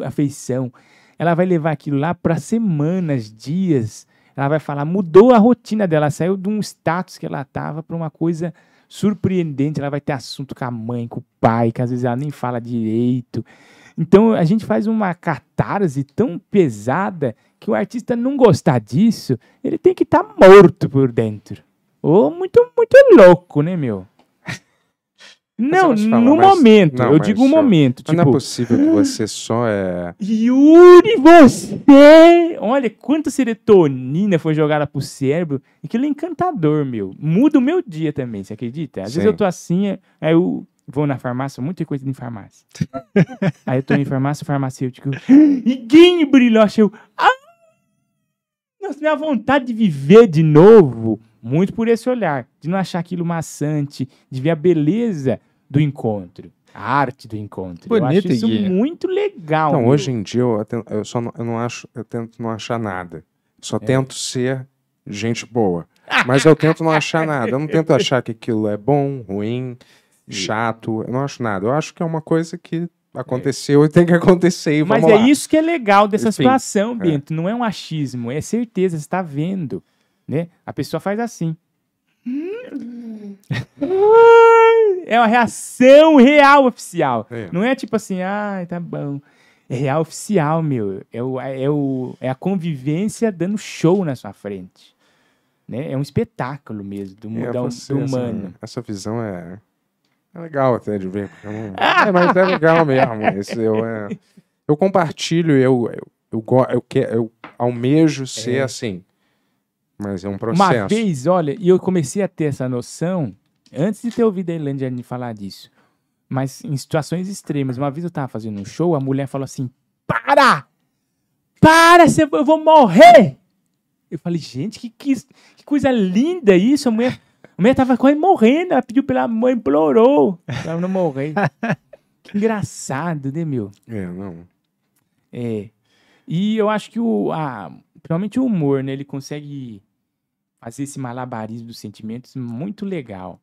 a feição. Ela vai levar aquilo lá para semanas, dias, ela vai falar, mudou a rotina dela, saiu de um status que ela estava para uma coisa surpreendente. Ela vai ter assunto com a mãe, com o pai, que às vezes ela nem fala direito. Então a gente faz uma catarse tão pesada que o artista não gostar disso, ele tem que estar tá morto por dentro. Ou muito, muito louco, né, meu? Não, no momento. Não, eu digo o momento. Tipo... Não é tipo, possível que você só é. Yuri, você! Olha quanta serotonina foi jogada pro cérebro. Aquilo é encantador, meu. Muda o meu dia também, você acredita? Às Sim. vezes eu tô assim, aí eu vou na farmácia, muita coisa em farmácia. (laughs) aí eu tô em farmácia, farmacêutico. Iguinho brilhocha, eu. Ah! Nossa, minha vontade de viver de novo muito por esse olhar, de não achar aquilo maçante, de ver a beleza do encontro. A arte do encontro. Bonito, eu acho isso muito legal. Então hoje em dia eu, atento, eu só não, eu não acho, eu tento não achar nada. Só é. tento ser gente boa. Mas eu tento não achar nada. Eu não tento achar que aquilo é bom, ruim, chato. Eu não acho nada. Eu acho que é uma coisa que aconteceu é. e tem que acontecer. E Mas é lá. isso que é legal dessa Enfim, situação, é. Bento. É. Não é um achismo, é certeza, você está vendo né? A pessoa faz assim. Hum. é uma reação real oficial. É. Não é tipo assim, ah, tá bom. É real oficial, meu. É, o, é, é, o, é a convivência dando show na sua frente. Né? É um espetáculo mesmo do, é, do, você, do assim, humano. Essa, essa visão é, é legal até de ver. Não... (laughs) é, mas é legal mesmo. Esse, eu, é... eu compartilho, eu, eu, eu, eu, eu, eu almejo ser é. assim mas é um processo. Uma vez, olha, e eu comecei a ter essa noção antes de ter ouvido a Elândia me falar disso. Mas em situações extremas. Uma vez eu tava fazendo um show, a mulher falou assim: Para! Para! Eu vou morrer! Eu falei, gente, que, que, que coisa linda isso! A mulher, a mulher tava quase morrendo, ela pediu pela mãe, implorou pra não morrer. (laughs) que engraçado, né, meu? É, não. É. E eu acho que o. A, principalmente o humor, né? Ele consegue fazer esse malabarismo dos sentimentos muito legal,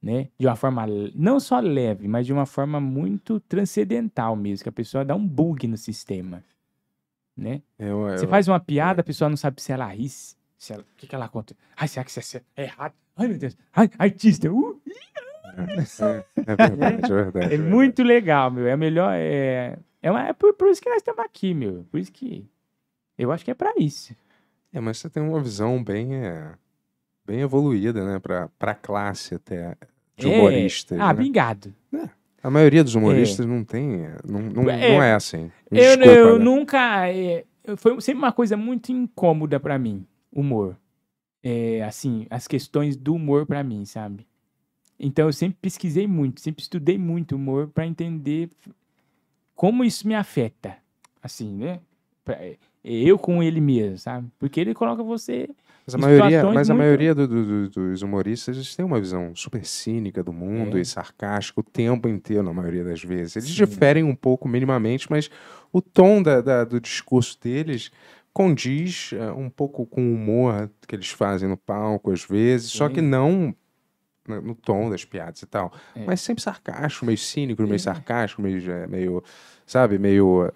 né? De uma forma não só leve, mas de uma forma muito transcendental mesmo, que a pessoa dá um bug no sistema, né? Eu, é, eu, Você faz uma piada, eu... É. a pessoa não sabe se ela ri, se ela, o que, que ela conta? Ai, será que isso é, é errado? Ai, meu Deus. Ai, artista. Uh, é, é, verdade, é, verdade, (laughs) é muito legal, meu. É melhor, é, é, uma, é por, por isso que nós estamos aqui, meu. Por isso que eu acho que é para isso. É, mas você tem uma visão bem, é, bem evoluída, né? Pra, pra classe até de é. humoristas. Ah, né? Bingado. É. A maioria dos humoristas é. não tem. Eh, não, não é, não é assim. eu, eu né? nunca. Eh, foi sempre uma coisa muito incômoda para mim, humor. É, assim, as questões do humor para mim, sabe? Então eu sempre pesquisei muito, sempre estudei muito humor para entender como isso me afeta, assim, né? Pra, eu com ele mesmo, sabe? Porque ele coloca você. Mas a maioria, mas muito... a maioria do, do, dos humoristas eles têm uma visão super cínica do mundo é. e sarcástica o tempo inteiro, na maioria das vezes. Eles Sim. diferem um pouco minimamente, mas o tom da, da, do discurso deles condiz uh, um pouco com o humor que eles fazem no palco, às vezes, Sim. só que não no tom das piadas e tal. É. Mas sempre sarcástico, meio cínico, meio é. sarcástico, meio, eh, meio, sabe, meio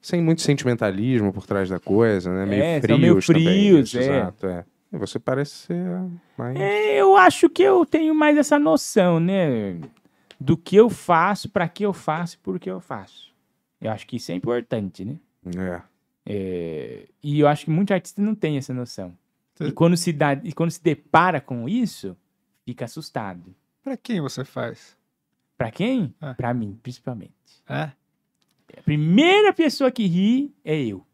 sem muito sentimentalismo por trás da coisa, né? Meio é, frios, meio frios também, é. Exato, é. Você parece ser mais... É, eu acho que eu tenho mais essa noção, né? Do que eu faço, para que eu faço e por que eu faço. Eu acho que isso é importante, né? É. é e eu acho que muitos artistas não têm essa noção. Você... E, quando se dá, e quando se depara com isso, fica assustado. Para quem você faz? Para quem? É. Para mim, principalmente. É? A primeira pessoa que ri é eu.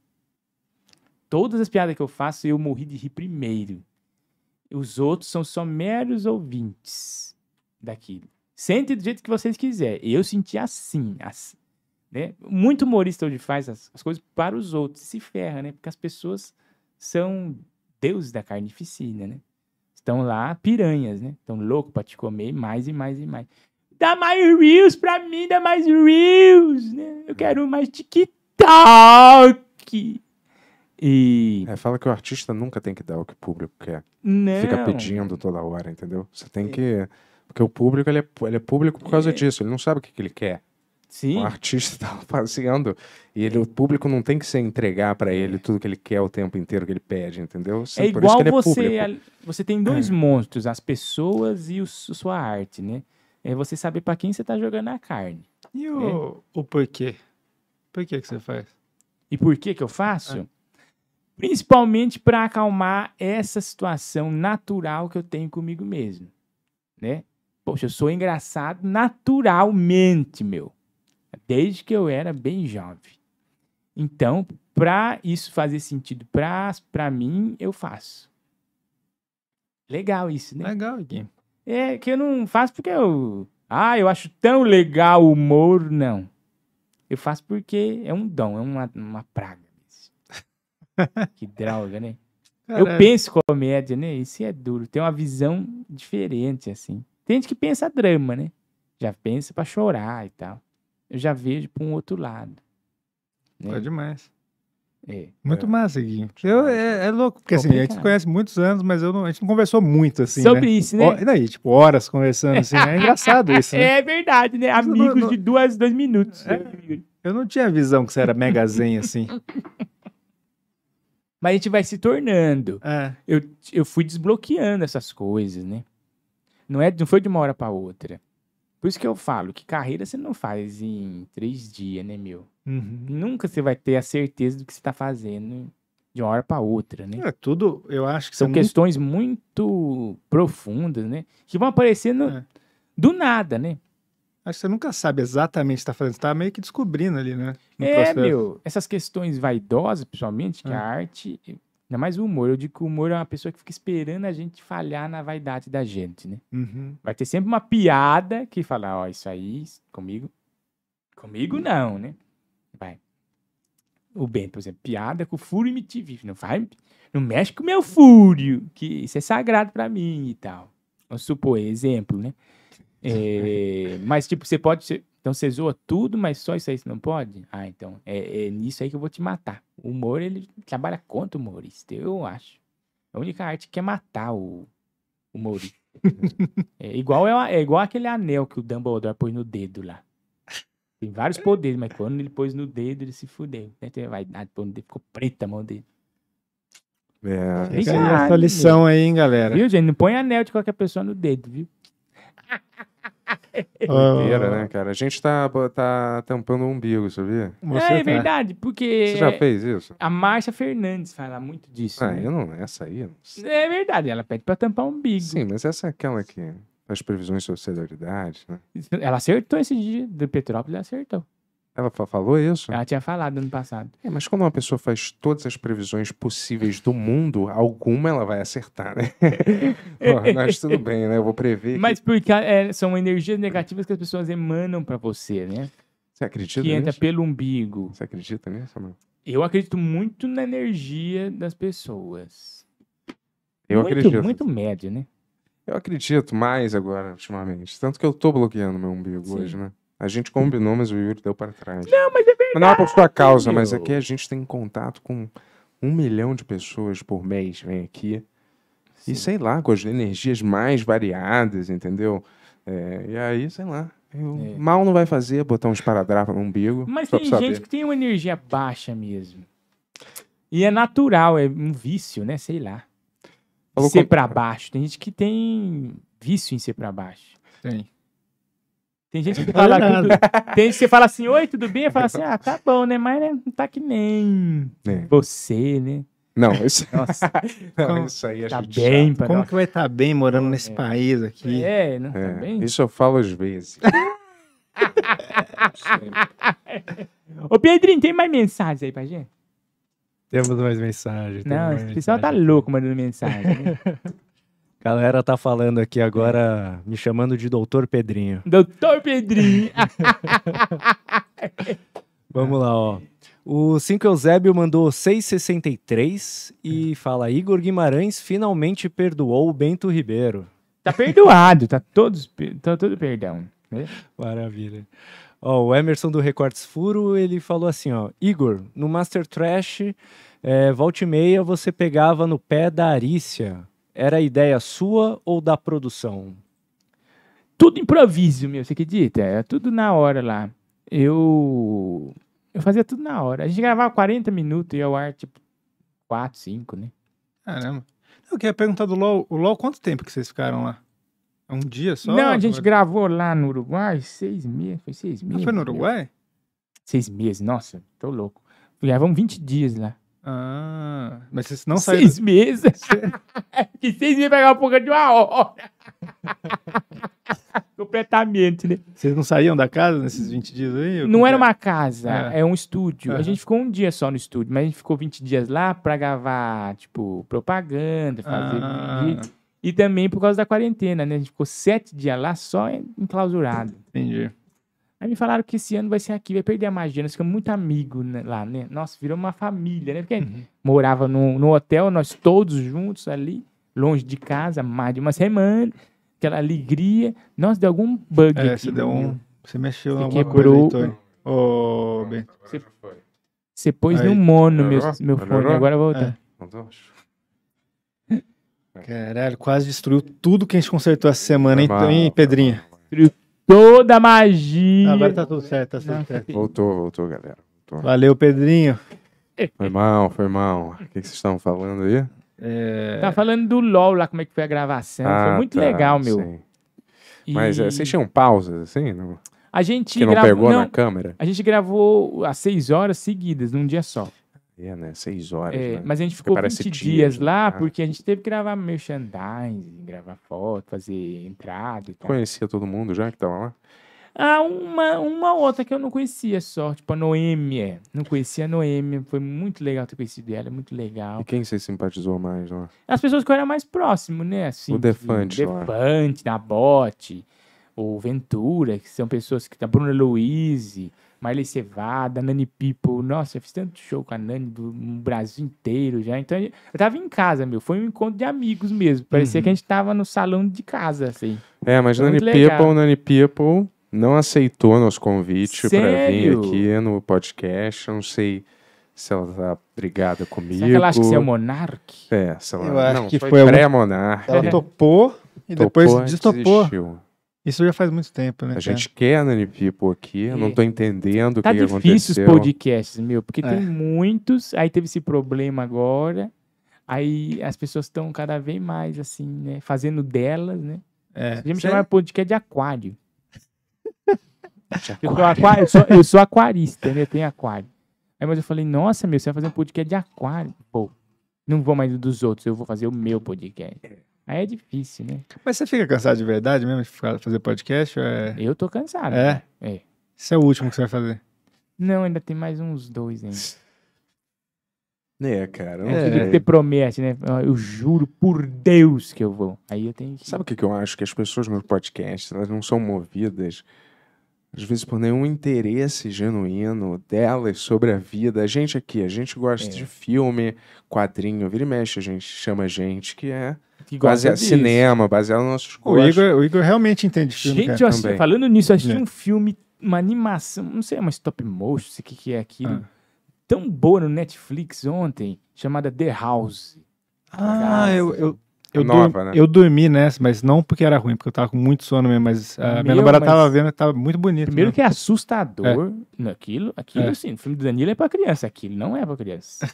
Todas as piadas que eu faço, eu morri de rir primeiro. Os outros são só meros ouvintes daquilo. Sente do jeito que vocês quiserem. Eu senti assim, assim. né? Muito humorista hoje faz as, as coisas para os outros. Se ferra, né? Porque as pessoas são deuses da carnificina, né? Estão lá piranhas, né? Estão loucos para te comer mais e mais e mais. Dá mais reels pra mim, dá mais reels, né? Eu quero mais TikTok. E... É, fala que o artista nunca tem que dar o que o público quer. Não. Fica pedindo toda hora, entendeu? Você tem é. que... Porque o público, ele é, ele é público por causa é. disso. Ele não sabe o que, que ele quer. Sim. O artista (laughs) tá passeando. E ele, o público não tem que se entregar para ele tudo que ele quer o tempo inteiro que ele pede, entendeu? Sim, é igual é você. É você tem dois é. monstros, as pessoas e o, sua arte, né? é você saber para quem você tá jogando a carne. E o, é? o porquê? Por que, que você faz? E por que, que eu faço? É. Principalmente para acalmar essa situação natural que eu tenho comigo mesmo. Né? Poxa, eu sou engraçado naturalmente, meu. Desde que eu era bem jovem. Então, para isso fazer sentido para mim, eu faço. Legal isso, né? Legal, Guim. É, que eu não faço porque eu. Ah, eu acho tão legal o humor, não. Eu faço porque é um dom, é uma, uma praga. (laughs) que droga, né? Caralho. Eu penso comédia, né? Isso é duro. Tem uma visão diferente, assim. Tem gente que pensa drama, né? Já pensa para chorar e tal. Eu já vejo para um outro lado. Né? É demais. É, muito é, massa, Gui. Eu, é, é, louco, porque assim, a gente conhece muitos anos, mas não, a gente não conversou muito, assim, né? Sobre né? isso, né? O, daí, tipo, horas conversando, assim, né? É engraçado (laughs) isso, né? É verdade, né? Amigos não, de duas, dois minutos. É. eu não tinha visão que você era mega zen, assim. (laughs) mas a gente vai se tornando. É. Eu, eu fui desbloqueando essas coisas, né? Não, é, não foi de uma hora para outra. Por isso que eu falo que carreira você não faz em três dias, né, meu? Uhum. Nunca você vai ter a certeza do que você está fazendo de uma hora para outra, né? É tudo, eu acho que são é questões muito... muito... profundas, né? Que vão aparecendo é. do nada, né? Acho que você nunca sabe exatamente o que está fazendo, você está meio que descobrindo ali, né? No é, processo. meu, essas questões vaidosas, principalmente, que é. a arte, ainda mais o humor. Eu digo que o humor é uma pessoa que fica esperando a gente falhar na vaidade da gente, né? Uhum. Vai ter sempre uma piada que fala, ó, oh, isso aí, comigo, comigo não, né? o Ben, por exemplo, piada com o fúrio MTV. Não, vai, não mexe com o meu fúrio, que isso é sagrado para mim e tal. Vamos supor, exemplo, né? É, (laughs) mas, tipo, você pode. Ser, então você zoa tudo, mas só isso aí você não pode? Ah, então é, é, nisso aí que eu vou te matar. O humor, ele trabalha contra o humorista, eu acho. A única arte que é matar o, o humorista. (laughs) é, igual, é, é igual aquele anel que o Dumbledore pôs no dedo lá. Tem vários poderes, mas quando ele pôs no dedo, ele se fudeu. Né? Vai, ah, pôr no dedo, ficou preta a mão dele. É, Fica aí essa lição aí, hein, galera. Viu, gente? Não põe anel de qualquer pessoa no dedo, viu? (laughs) Doideira, né, cara? A gente tá, tá tampando o umbigo, sabia? É, é tá. verdade, porque. Você já fez isso? A Márcia Fernandes fala muito disso. Ah, né? eu não. Essa aí. Não é verdade, ela pede pra tampar o umbigo. Sim, mas essa é aquela que as previsões de solidariedade, né? Ela acertou esse dia, de Petrópolis ela acertou. Ela falou isso? Ela tinha falado ano passado. É, mas quando uma pessoa faz todas as previsões possíveis do mundo, alguma ela vai acertar, né? (laughs) mas tudo bem, né? Eu vou prever. Mas que... porque é, são energias negativas que as pessoas emanam para você, né? Você acredita que nisso? Que entra pelo umbigo. Você acredita nisso, mano? Eu acredito muito na energia das pessoas. Eu muito, acredito. Muito médio, né? Eu acredito mais agora, ultimamente. Tanto que eu tô bloqueando meu umbigo Sim. hoje, né? A gente combinou, mas o Yuri deu para trás. Não, mas é verdade. não é por sua causa, mas aqui é a gente tem contato com um milhão de pessoas por mês, vem aqui. Sim. E sei lá, com as energias mais variadas, entendeu? É, e aí, sei lá. É. Mal não vai fazer botar um esparadrapo no umbigo. Mas tem gente que tem uma energia baixa mesmo. E é natural, é um vício, né? Sei lá. Falou ser com... para baixo. Tem gente que tem vício em ser para baixo. Tem. Tem gente que fala. (laughs) Tem gente que fala assim, oi, tudo bem? fala assim, ah, tá bom, né? Mas né, não tá que nem é. você, né? Não, isso, (laughs) Nossa, (laughs) não, como... isso aí tá bem, Como que vai estar tá bem morando nesse é. país aqui? É, não tá é. tá bem. Isso eu falo às vezes. Ô Pedrinho, tem mais mensagens aí pra gente? Temos mais mensagem. Não, mais o pessoal tá louco mandando mensagem. Né? (laughs) Galera tá falando aqui agora, me chamando de Doutor Pedrinho. Doutor Pedrinho! (laughs) Vamos lá, ó. O 5 Eusébio mandou 663 e fala: Igor Guimarães finalmente perdoou o Bento Ribeiro. Tá perdoado, tá todos, tá todo perdão. Né? Maravilha. Ó, o Emerson do Recortes Furo, ele falou assim, ó, Igor, no Master Trash, é, eh, volta e meia você pegava no pé da Arícia. Era ideia sua ou da produção? Tudo improviso, meu, você acredita? É tudo na hora lá. Eu eu fazia tudo na hora. A gente gravava 40 minutos e ao ar tipo 4, 5, né? Caramba. Eu queria perguntar do LOL, o LOL quanto tempo que vocês ficaram lá? Um dia só? Não, a gente gravou lá no Uruguai, seis meses. Foi seis meses. Ah, não foi no Uruguai? Seis meses, nossa, tô louco. Gravamos 20 dias lá. Ah, mas vocês não saíram. Seis meses? (laughs) que seis meses pegar uma porra de uma hora. (laughs) Completamente, né? Vocês não saíam da casa nesses 20 dias aí? Não era é? uma casa, é, é um estúdio. Uhum. A gente ficou um dia só no estúdio, mas a gente ficou 20 dias lá pra gravar, tipo, propaganda, fazer ah. vídeo. E também por causa da quarentena, né? A gente ficou sete dias lá só enclausurado. Entendi. Aí me falaram que esse ano vai ser aqui, vai perder a magia. Nós né? ficamos muito amigos né, lá, né? Nossa, virou uma família, né? Porque uhum. morava no, no hotel, nós todos juntos ali, longe de casa, mais de uma semana. Aquela alegria. Nossa, deu algum bug é, aqui. Você, deu um, você mexeu você alguma quebrou... coisa Ô, oh, Bento. Você, você pôs aí. no mono, meu, meu fone. Agora volta. É. É. Caralho, quase destruiu tudo que a gente consertou essa semana, hein, mal, hein Pedrinha? Destruiu toda a magia. Agora tá tudo certo, tá tudo certo. Voltou, voltou, galera. Voltou. Valeu, Pedrinho. Foi mal, foi mal. O que, vocês estavam falando aí? É... Tá falando do LOL lá, como é que foi a gravação. Ah, foi muito tá, legal, meu. Sim. Mas é, vocês tinham pausas, assim? não? A gente que não gravou, pegou não, na câmera? A gente gravou às seis horas seguidas, num dia só. É, né? Seis horas. É, né? Mas a gente ficou Porque 20 dias, dia, lá, né? porque a gente teve que gravar merchandising, gravar foto, fazer entrada e tal. Conhecia todo mundo já que tava lá? Ah, uma, uma outra que eu não conhecia só, tipo a Noêmia. É. Não conhecia a Noêmia, foi muito legal ter conhecido ela, muito legal. E quem você simpatizou mais lá? As pessoas que eu era mais próximo, né? Assim, o Defante. O Defante, da Bote, o Ventura, que são pessoas que. A tá, Bruna Luiz. Miley Cevada, Nani People. Nossa, eu fiz tanto show com a Nani do Brasil inteiro já. Então eu tava em casa, meu. Foi um encontro de amigos mesmo. Parecia uhum. que a gente tava no salão de casa, assim. É, mas Nani People, Nani People não aceitou nosso convite para vir aqui no podcast. Não sei se ela tá brigada comigo. Será que ela acha que você é monarque? É, se ela... Eu acho não, que foi pré-monarque. Ela topou e depois topou, Desistiu. Isso já faz muito tempo, né? A gente quer Nani né, People aqui, é. não tô entendendo tá o que aconteceu. Tá difícil os podcasts, meu, porque é. tem muitos, aí teve esse problema agora, aí as pessoas estão cada vez mais, assim, né, fazendo delas, né? É. Podia me chamar de podcast de aquário. eu, sou aquário eu, sou, eu sou aquarista, né? Eu tenho aquário. Aí, mas eu falei, nossa, meu, você vai fazer um podcast de aquário. Pô, não vou mais dos outros, eu vou fazer o meu podcast. Aí é difícil, né? Mas você fica cansado de verdade mesmo de fazer podcast? É... Eu tô cansado. É? Né? É. Esse é o último que você vai fazer? Não, ainda tem mais uns dois ainda. É, cara. É, é. ter promete, né? Ah, eu juro por Deus que eu vou. Aí eu tenho que... Sabe o que eu acho? Que as pessoas no podcast, elas não são movidas às vezes por nenhum interesse genuíno delas sobre a vida. A gente aqui, a gente gosta é. de filme, quadrinho, vira e mexe, a gente chama gente que é que baseado cinema, baseado nos nossos O Igor, o Igor realmente entende filme, gente, assisti, falando nisso, eu gente é. um filme, uma animação, não sei, é uma stop motion, sei o que, que é aquilo, ah. tão boa no Netflix ontem, chamada The House. Ah, eu, eu, eu, é nova, né? eu dormi nessa, mas não porque era ruim, porque eu tava com muito sono mesmo, mas ah, a Meu, minha namorada mas... tava vendo que tava muito bonito. Né? Primeiro mesmo. que é assustador. É. Né, aquilo, aquilo é. sim, o filme do Danilo é pra criança, aquilo não é pra criança.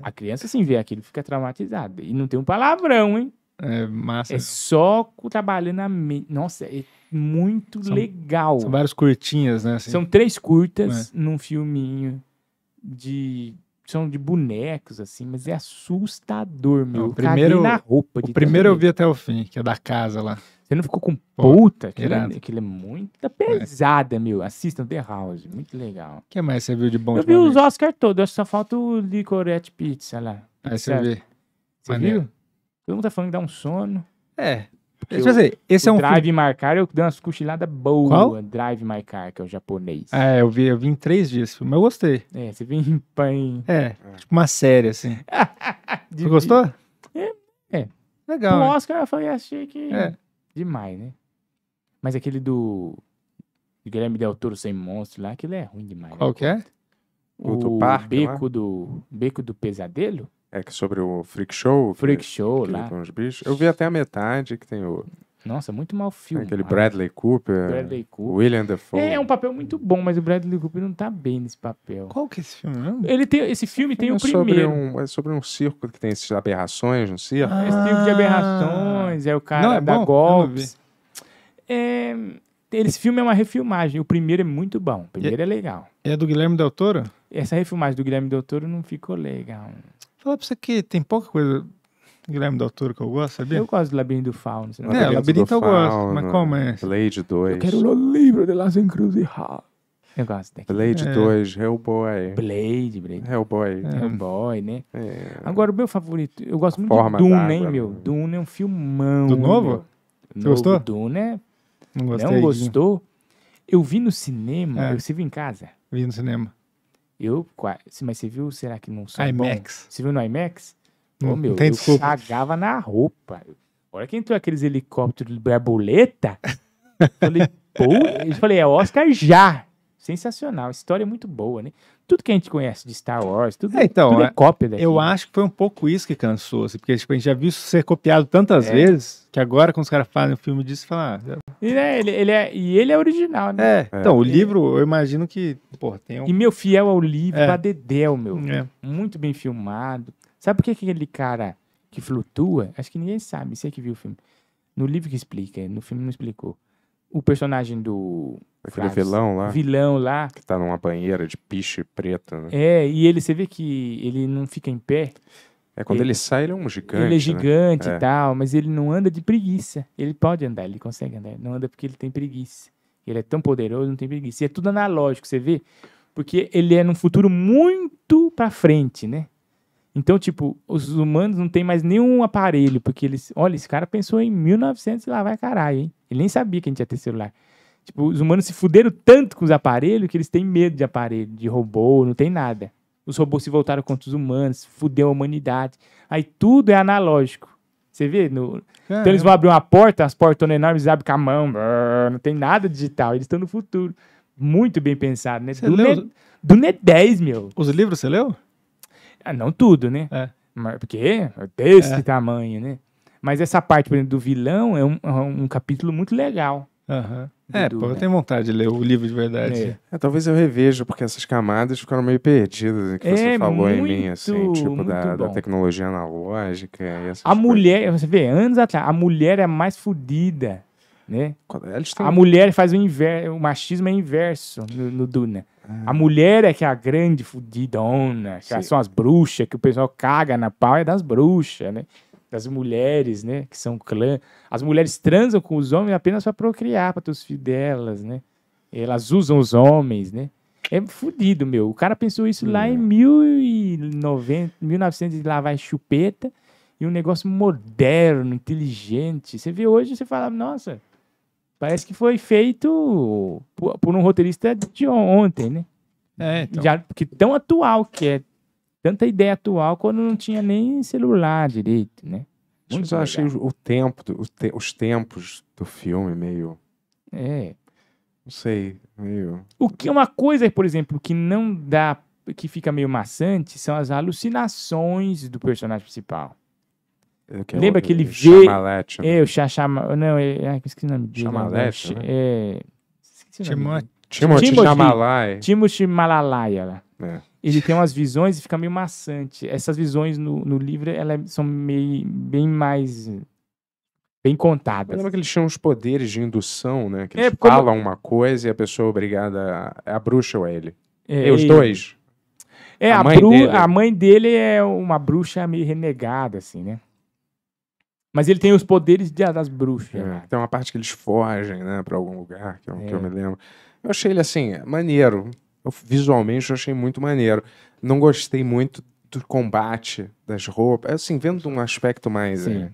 a criança, assim vê aquilo, fica traumatizada. E não tem um palavrão, hein? É massa. É só trabalhando a mente. Nossa, é muito são, legal. São várias curtinhas, né? Assim. São três curtas é. num filminho de são de bonecos, assim, mas é assustador, meu. Não, o primeiro, na roupa. o primeiro eu vi até o fim, que é da casa lá. Você não ficou com puta? Aquilo, é, aquilo é muito é. pesada, é. meu. Assistam The House, muito legal. O que mais você viu de bom? Eu vi os Oscars todos, acho que só falta o Licorette Pizza lá. Aí você vê. Você viu? Todo mundo tá falando que dá um sono. É, Deixa eu esse o é um Drive filme... My Car, eu dei umas cochiladas boas. Qual? Drive My Car, que é o japonês. É, eu vi, eu vi em três dias mas eu gostei. É, você viu em pãe. É, tipo uma série, assim. (laughs) você gostou? É. é. Legal. O Oscar, eu falei, achei que... É. Demais, né? Mas aquele do... do Guilherme Del Toro sem monstro lá, aquilo é ruim demais. Né? Qual que é? O, o Park, beco, do, beco do Pesadelo? É que é sobre o Freak Show? Freak que, é Show que lá. bichos. Eu vi até a metade que tem o. Nossa, é muito mal filme. Né, aquele Bradley Cooper, Bradley Cooper. William Dafoe. É, é um papel muito bom, mas o Bradley Cooper não tá bem nesse papel. Qual que é esse filme Ele tem, esse filme tem o primeiro. Um, é sobre um circo que tem essas aberrações no circo. Ah, esse circo de ah. aberrações, é o cara não, é da bom, golpes. É, esse filme é uma refilmagem. O primeiro é muito bom. O primeiro é, é legal. É do Guilherme Del Toro? Essa refilmagem do Guilherme Del Toro não ficou legal. Falar pra você que tem pouca coisa Guilherme Del autor que eu gosto, sabia? Eu gosto de Labirinto do Né? É, Labirinto, Labirinto eu gosto, mas como é? Blade 2. Eu quero o livro de Las Hall Eu gosto daqui. Blade é. 2, Hellboy. Blade, Blade. Hellboy. É. Hellboy, né? É. Agora, o meu favorito, eu gosto muito do de Dune, hein, meu? Dune é um filmão. Do novo? Você gostou? Dune é... Não gostei. Não gostou? Eu vi no cinema, é. eu vi em casa. Vi no cinema. Eu, mas você viu, será que não sou IMAX. Bom? Você viu no IMAX? Não, oh, meu, tem eu desculpa. cagava na roupa. Hora que entrou aqueles helicópteros de borboleta (laughs) falei, pô, eu falei, é Oscar já. Sensacional, história muito boa, né? Tudo que a gente conhece de Star Wars, tudo é, então, tudo é, é cópia daqui. Eu acho que foi um pouco isso que cansou, assim, porque tipo, a gente já viu isso ser copiado tantas é. vezes que agora quando os caras fazem um filme disso, falar Ah, e, né, ele, ele é, e ele é original, né? É, é. então, o é. livro, eu imagino que, pô, tem um... E meu fiel ao livro, é. pra Dedéu, meu. Muito bem filmado. Sabe por que aquele cara que flutua, acho que ninguém sabe, você que viu o filme. No livro que explica, no filme não explicou. O personagem do Aquele vilão lá. Vilão lá. Que tá numa banheira de piche preta, né? É, e ele, você vê que ele não fica em pé. É, quando ele, ele sai, ele é um gigante. Ele é né? gigante né? e é. tal, mas ele não anda de preguiça. Ele pode andar, ele consegue andar. Não anda porque ele tem preguiça. Ele é tão poderoso, não tem preguiça. E é tudo analógico, você vê? Porque ele é num futuro muito pra frente, né? Então, tipo, os humanos não tem mais nenhum aparelho, porque eles. Olha, esse cara pensou em 1900 e lá vai caralho, hein? Ele nem sabia que a gente ia ter celular. Tipo, os humanos se fuderam tanto com os aparelhos que eles têm medo de aparelho, de robô, não tem nada. Os robôs se voltaram contra os humanos, fudeu a humanidade. Aí tudo é analógico. Você vê? No... então eles vão abrir uma porta, as portas enormes, abrem com a mão, não tem nada digital, eles estão no futuro. Muito bem pensado, né? Do, leu... Do NET 10, meu. Os livros você leu? Ah, não tudo, né? É. Mas, porque é desse é. tamanho, né? Mas essa parte, por exemplo, do vilão é um, é um capítulo muito legal. Uhum. É, do... pô, eu né? tenho vontade de ler o livro de verdade. É. é talvez eu reveja, porque essas camadas ficaram meio perdidas né, que é você falou muito, em mim, assim, tipo da, da, tecnologia analógica. a coisas. mulher, você vê, anos atrás, a mulher é mais fodida. Né? É, Têm... A mulher faz o inverso, o machismo é inverso no, no Duna. Ah. A mulher é que é a grande fudidona, que são as bruxas, que o pessoal caga na pau, é das bruxas, né? das mulheres, né, que são clã. As mulheres transam com os homens apenas para procriar, para ter os filhos delas, né? Elas usam os homens, né? É fodido, meu. O cara pensou isso hum. lá em 1990, hum. 1900 lá vai chupeta e um negócio moderno, inteligente. Você vê hoje, você fala, nossa, parece que foi feito por, por um roteirista de ontem, né? É, então. Já, que tão atual que é tanta ideia atual quando não tinha nem celular direito, né? Muito eu achei o tempo, o te, os tempos do filme meio. É. Não sei, meio. O que é uma coisa, por exemplo, que não dá, que fica meio maçante, são as alucinações do personagem principal. É que é Lembra que ele vê. É, Chamalete. Né? É, o Chachama. Não, é. Ai, ah, esqueci o nome dele. Chamalete. Né? É. Esqueci o nome. Timothy Chamalai. Timothy Malalaia. É ele tem umas visões e fica meio maçante. Essas visões no, no livro elas é, são meio, bem mais bem contadas. Lembra que eles chamam os poderes de indução, né? Que é, eles é, falam uma coisa e a pessoa é obrigada a, a bruxa ou é ele. É, os dois. É, a, a mãe dele. a mãe dele é uma bruxa meio renegada, assim, né? Mas ele tem os poderes de, das bruxas. É, né? tem uma parte que eles fogem, né, pra algum lugar, que é. que eu é. me lembro. Eu achei ele, assim, maneiro. Eu, visualmente eu achei muito maneiro. Não gostei muito do combate das roupas. É assim, vendo um aspecto mais. É,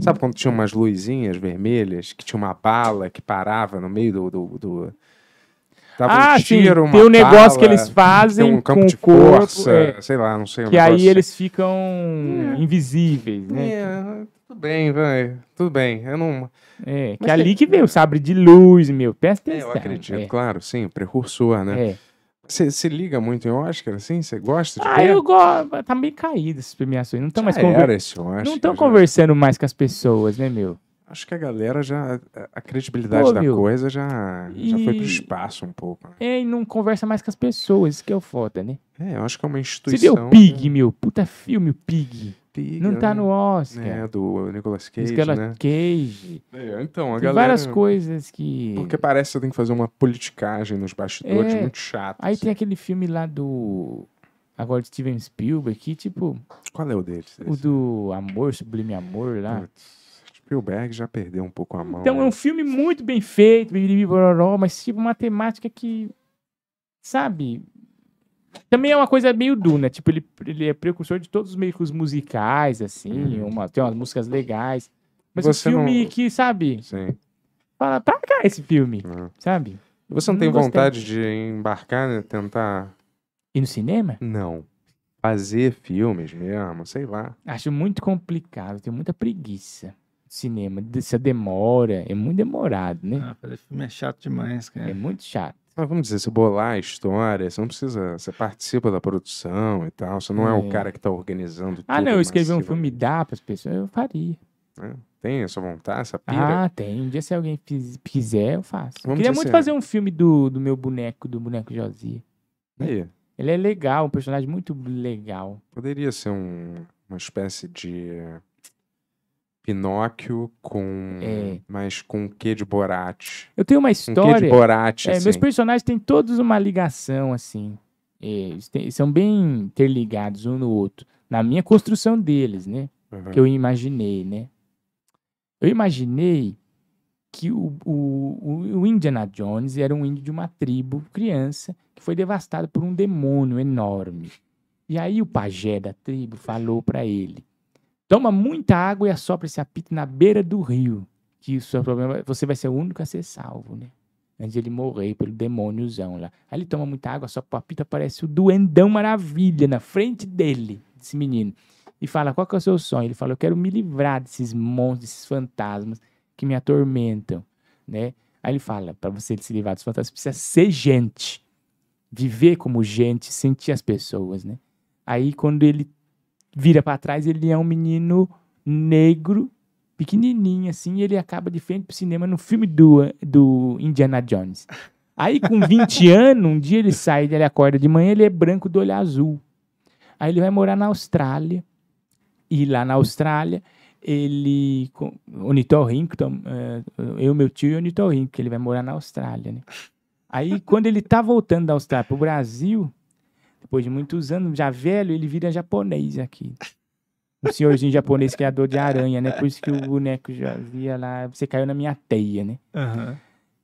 sabe quando tinha umas luzinhas vermelhas, que tinha uma bala que parava no meio do. do, do... Tava ah, um tiro, sim. Tem um negócio que eles fazem um campo com de corpo, força, é, sei lá, não sei. Um que aí eles ficam é. invisíveis, né? É, tudo bem, vai. Tudo bem. Eu não... É, que ali é que veio o sabre de luz, meu. Presta é, atenção. eu acredito, claro, sim, o precursor, né? É. Você se liga muito em Oscar, assim? Você gosta de Ah, ver? eu gosto. Tá meio caído essas premiações. Não estão mais conver... esse Oscar, Não estão conversando mais com as pessoas, né, meu? Acho que a galera já. A credibilidade Pô, da meu, coisa já, e... já foi pro espaço um pouco. Né? É, e não conversa mais com as pessoas, isso que é o foda, né? É, eu acho que é uma instituição. Você viu o Pig, né? meu? Puta filme, o Pig. Pig. Não tá no Oscar. É, do Nicolas Cage, Nicolas né? Cage. É, então, a Tem galera... várias coisas que... Porque parece que você tem que fazer uma politicagem nos bastidores é. muito chato Aí assim. tem aquele filme lá do... Agora de Steven Spielberg, que tipo... Qual é o deles? O do Amor, Sublime Amor lá. Putz. Spielberg já perdeu um pouco a mão. Então é um filme muito bem feito, mas tipo, uma temática que... Sabe? Também é uma coisa meio Duna, né? tipo, ele, ele é precursor de todos os meios musicais, assim, hum. uma, tem umas músicas legais. Mas o filme não... que, sabe? Sim. Fala, pra cá esse filme, não. Uhum. sabe? Você não, não tem gostei. vontade de embarcar, né, tentar... Ir no cinema? Não. Fazer filmes mesmo, sei lá. Acho muito complicado, tenho muita preguiça cinema, essa demora, é muito demorado, né? Ah, fazer filme é chato demais, cara. É muito chato. Mas vamos dizer, se bolar a história, você não precisa. Você participa da produção e tal. Você não é, é o cara que está organizando Ah, não, eu escrever um filme e para as pessoas, eu faria. É. Tem essa vontade, essa pira? Ah, tem. Um dia se alguém quiser, eu faço. Vamos Queria muito assim. fazer um filme do, do meu boneco, do boneco Josia. Aí. Ele é legal, um personagem muito legal. Poderia ser um, uma espécie de Pinóquio com. É. Mas com o quê de Borat? Eu tenho uma história. Com quê de Borat, é, assim. Meus personagens têm todos uma ligação, assim. Eles têm, são bem interligados um no outro. Na minha construção deles, né? Uhum. Que eu imaginei, né? Eu imaginei que o, o, o Indiana Jones era um índio de uma tribo, criança, que foi devastado por um demônio enorme. E aí o pajé da tribo falou para ele: Toma muita água e assopra esse apito na beira do rio, que isso é problema, você vai ser o único a ser salvo, né? Antes ele morrer pelo demôniozão lá. Aí ele toma muita água, só o apito aparece o duendão maravilha na frente dele, desse menino. E fala, qual que é o seu sonho? Ele fala, eu quero me livrar desses monstros, desses fantasmas que me atormentam, né? Aí ele fala, para você se livrar dos fantasmas, precisa ser gente. Viver como gente, sentir as pessoas, né? Aí quando ele vira para trás, ele é um menino negro, pequenininho assim, e ele acaba de frente pro cinema no filme do, do Indiana Jones. Aí com 20 (laughs) anos, um dia ele sai, ele acorda de manhã, ele é branco do olho azul. Aí ele vai morar na Austrália. E lá na Austrália, ele ornitorrinco, eh, eu, meu tio e ornitorrinco, que ele vai morar na Austrália, né? Aí quando ele tá voltando da Austrália pro Brasil, depois de muitos anos, já velho, ele vira japonês aqui. o senhorzinho japonês criador é de aranha, né? Por isso que o boneco via lá, você caiu na minha teia, né? Uhum.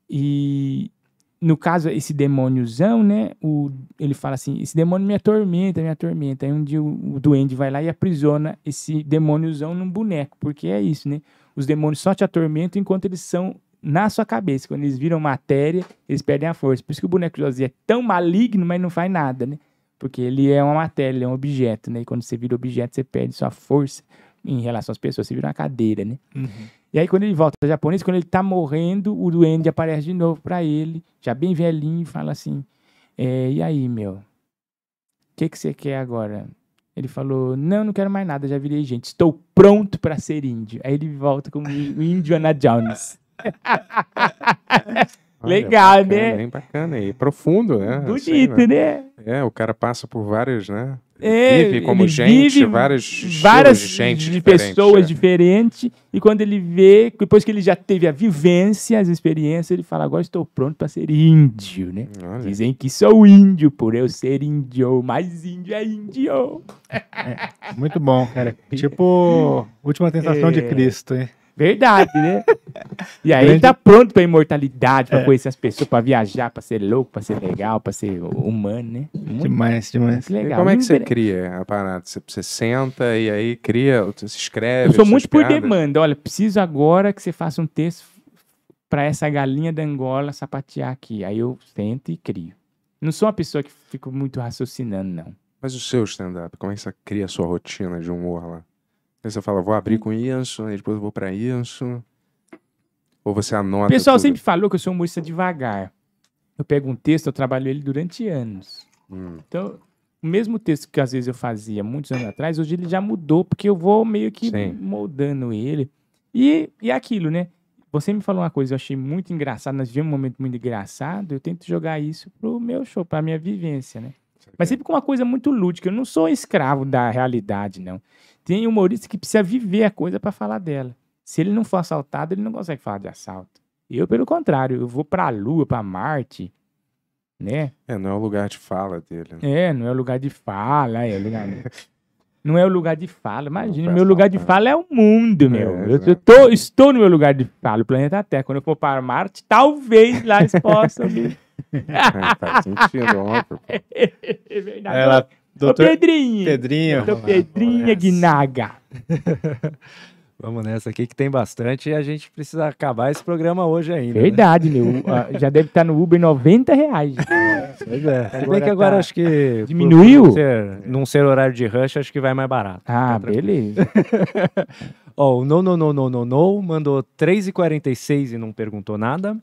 E no caso, esse demôniozão, né? O, ele fala assim: esse demônio me atormenta, me atormenta. Aí um dia o, o duende vai lá e aprisiona esse demôniozão num boneco, porque é isso, né? Os demônios só te atormentam enquanto eles são na sua cabeça. Quando eles viram matéria, eles perdem a força. Por isso que o boneco José é tão maligno, mas não faz nada, né? Porque ele é uma matéria, ele é um objeto, né? E quando você vira objeto, você perde sua força em relação às pessoas, você vira uma cadeira, né? Uhum. E aí, quando ele volta japonês, quando ele tá morrendo, o duende aparece de novo para ele, já bem velhinho, e fala assim: é, E aí, meu? O que, que você quer agora? Ele falou: Não, não quero mais nada, já virei gente. Estou pronto para ser índio. Aí ele volta como (laughs) Ana Jones. (laughs) Legal, bacana, né? Bem bacana e profundo, né? Assim, Bonito, assim, né? né? É, o cara passa por vários, né? É, vive como gente, vive várias, várias gente de pessoas é. diferentes. E quando ele vê, depois que ele já teve a vivência, as experiências, ele fala: agora estou pronto para ser índio, né? Olha. Dizem que sou índio por eu ser índio, mas índio é índio. É, muito bom, cara. Tipo, última tentação de é. Cristo, hein? Verdade, né? (laughs) E aí ele tá pronto pra imortalidade, pra é. conhecer as pessoas, pra viajar, pra ser louco, pra ser legal, pra ser humano, né? Muito, demais, demais. Muito como é que você cria a parada? Você, você senta e aí cria, você escreve. Eu sou muito por piadas. demanda. Olha, preciso agora que você faça um texto pra essa galinha da Angola sapatear aqui. Aí eu sento e crio. Não sou uma pessoa que fico muito raciocinando, não. Mas o seu stand-up, como é que você cria a sua rotina de humor lá? Aí você fala, vou abrir com isso aí depois vou para isso Ou você anota. O pessoal tudo. sempre falou que eu sou humorista devagar. Eu pego um texto, eu trabalho ele durante anos. Hum. Então, o mesmo texto que às vezes eu fazia muitos anos atrás, hoje ele já mudou, porque eu vou meio que Sim. moldando ele. E, e aquilo, né? Você me falou uma coisa, eu achei muito engraçado, nós vivemos um momento muito engraçado, eu tento jogar isso pro meu show, pra minha vivência, né? Mas é. sempre com uma coisa muito lúdica, eu não sou escravo da realidade, não. Tem humorista que precisa viver a coisa para falar dela. Se ele não for assaltado, ele não consegue falar de assalto. Eu, pelo contrário, eu vou para a Lua, para Marte, né? É, não é o lugar de fala dele. Né? É, não é o lugar de fala, é lugar... (laughs) não é o lugar de fala. Imagina, meu lugar de fala é o mundo, meu. É, eu, tô, estou no meu lugar de fala, o planeta Terra. Quando eu for para Marte, talvez lá eles possam me... tá (laughs) é, sentindo, óbvio. (laughs) É verdade. Ela Doutor... Ô, Pedrinho! Pedrinho! Doutor Pedrinha Guinaga! (laughs) Vamos nessa aqui que tem bastante e a gente precisa acabar esse programa hoje ainda. Né? Verdade, né? meu. (laughs) Ah, já deve estar tá no Uber 90 reais. pois é. Se bem que agora tá... acho que. Diminuiu? Por, por ser, num ser horário de rush, acho que vai mais barato. Ah, tá beleza. (laughs) Ó, o oh, no, no, no, no, no, no mandou 3,46 e não perguntou nada.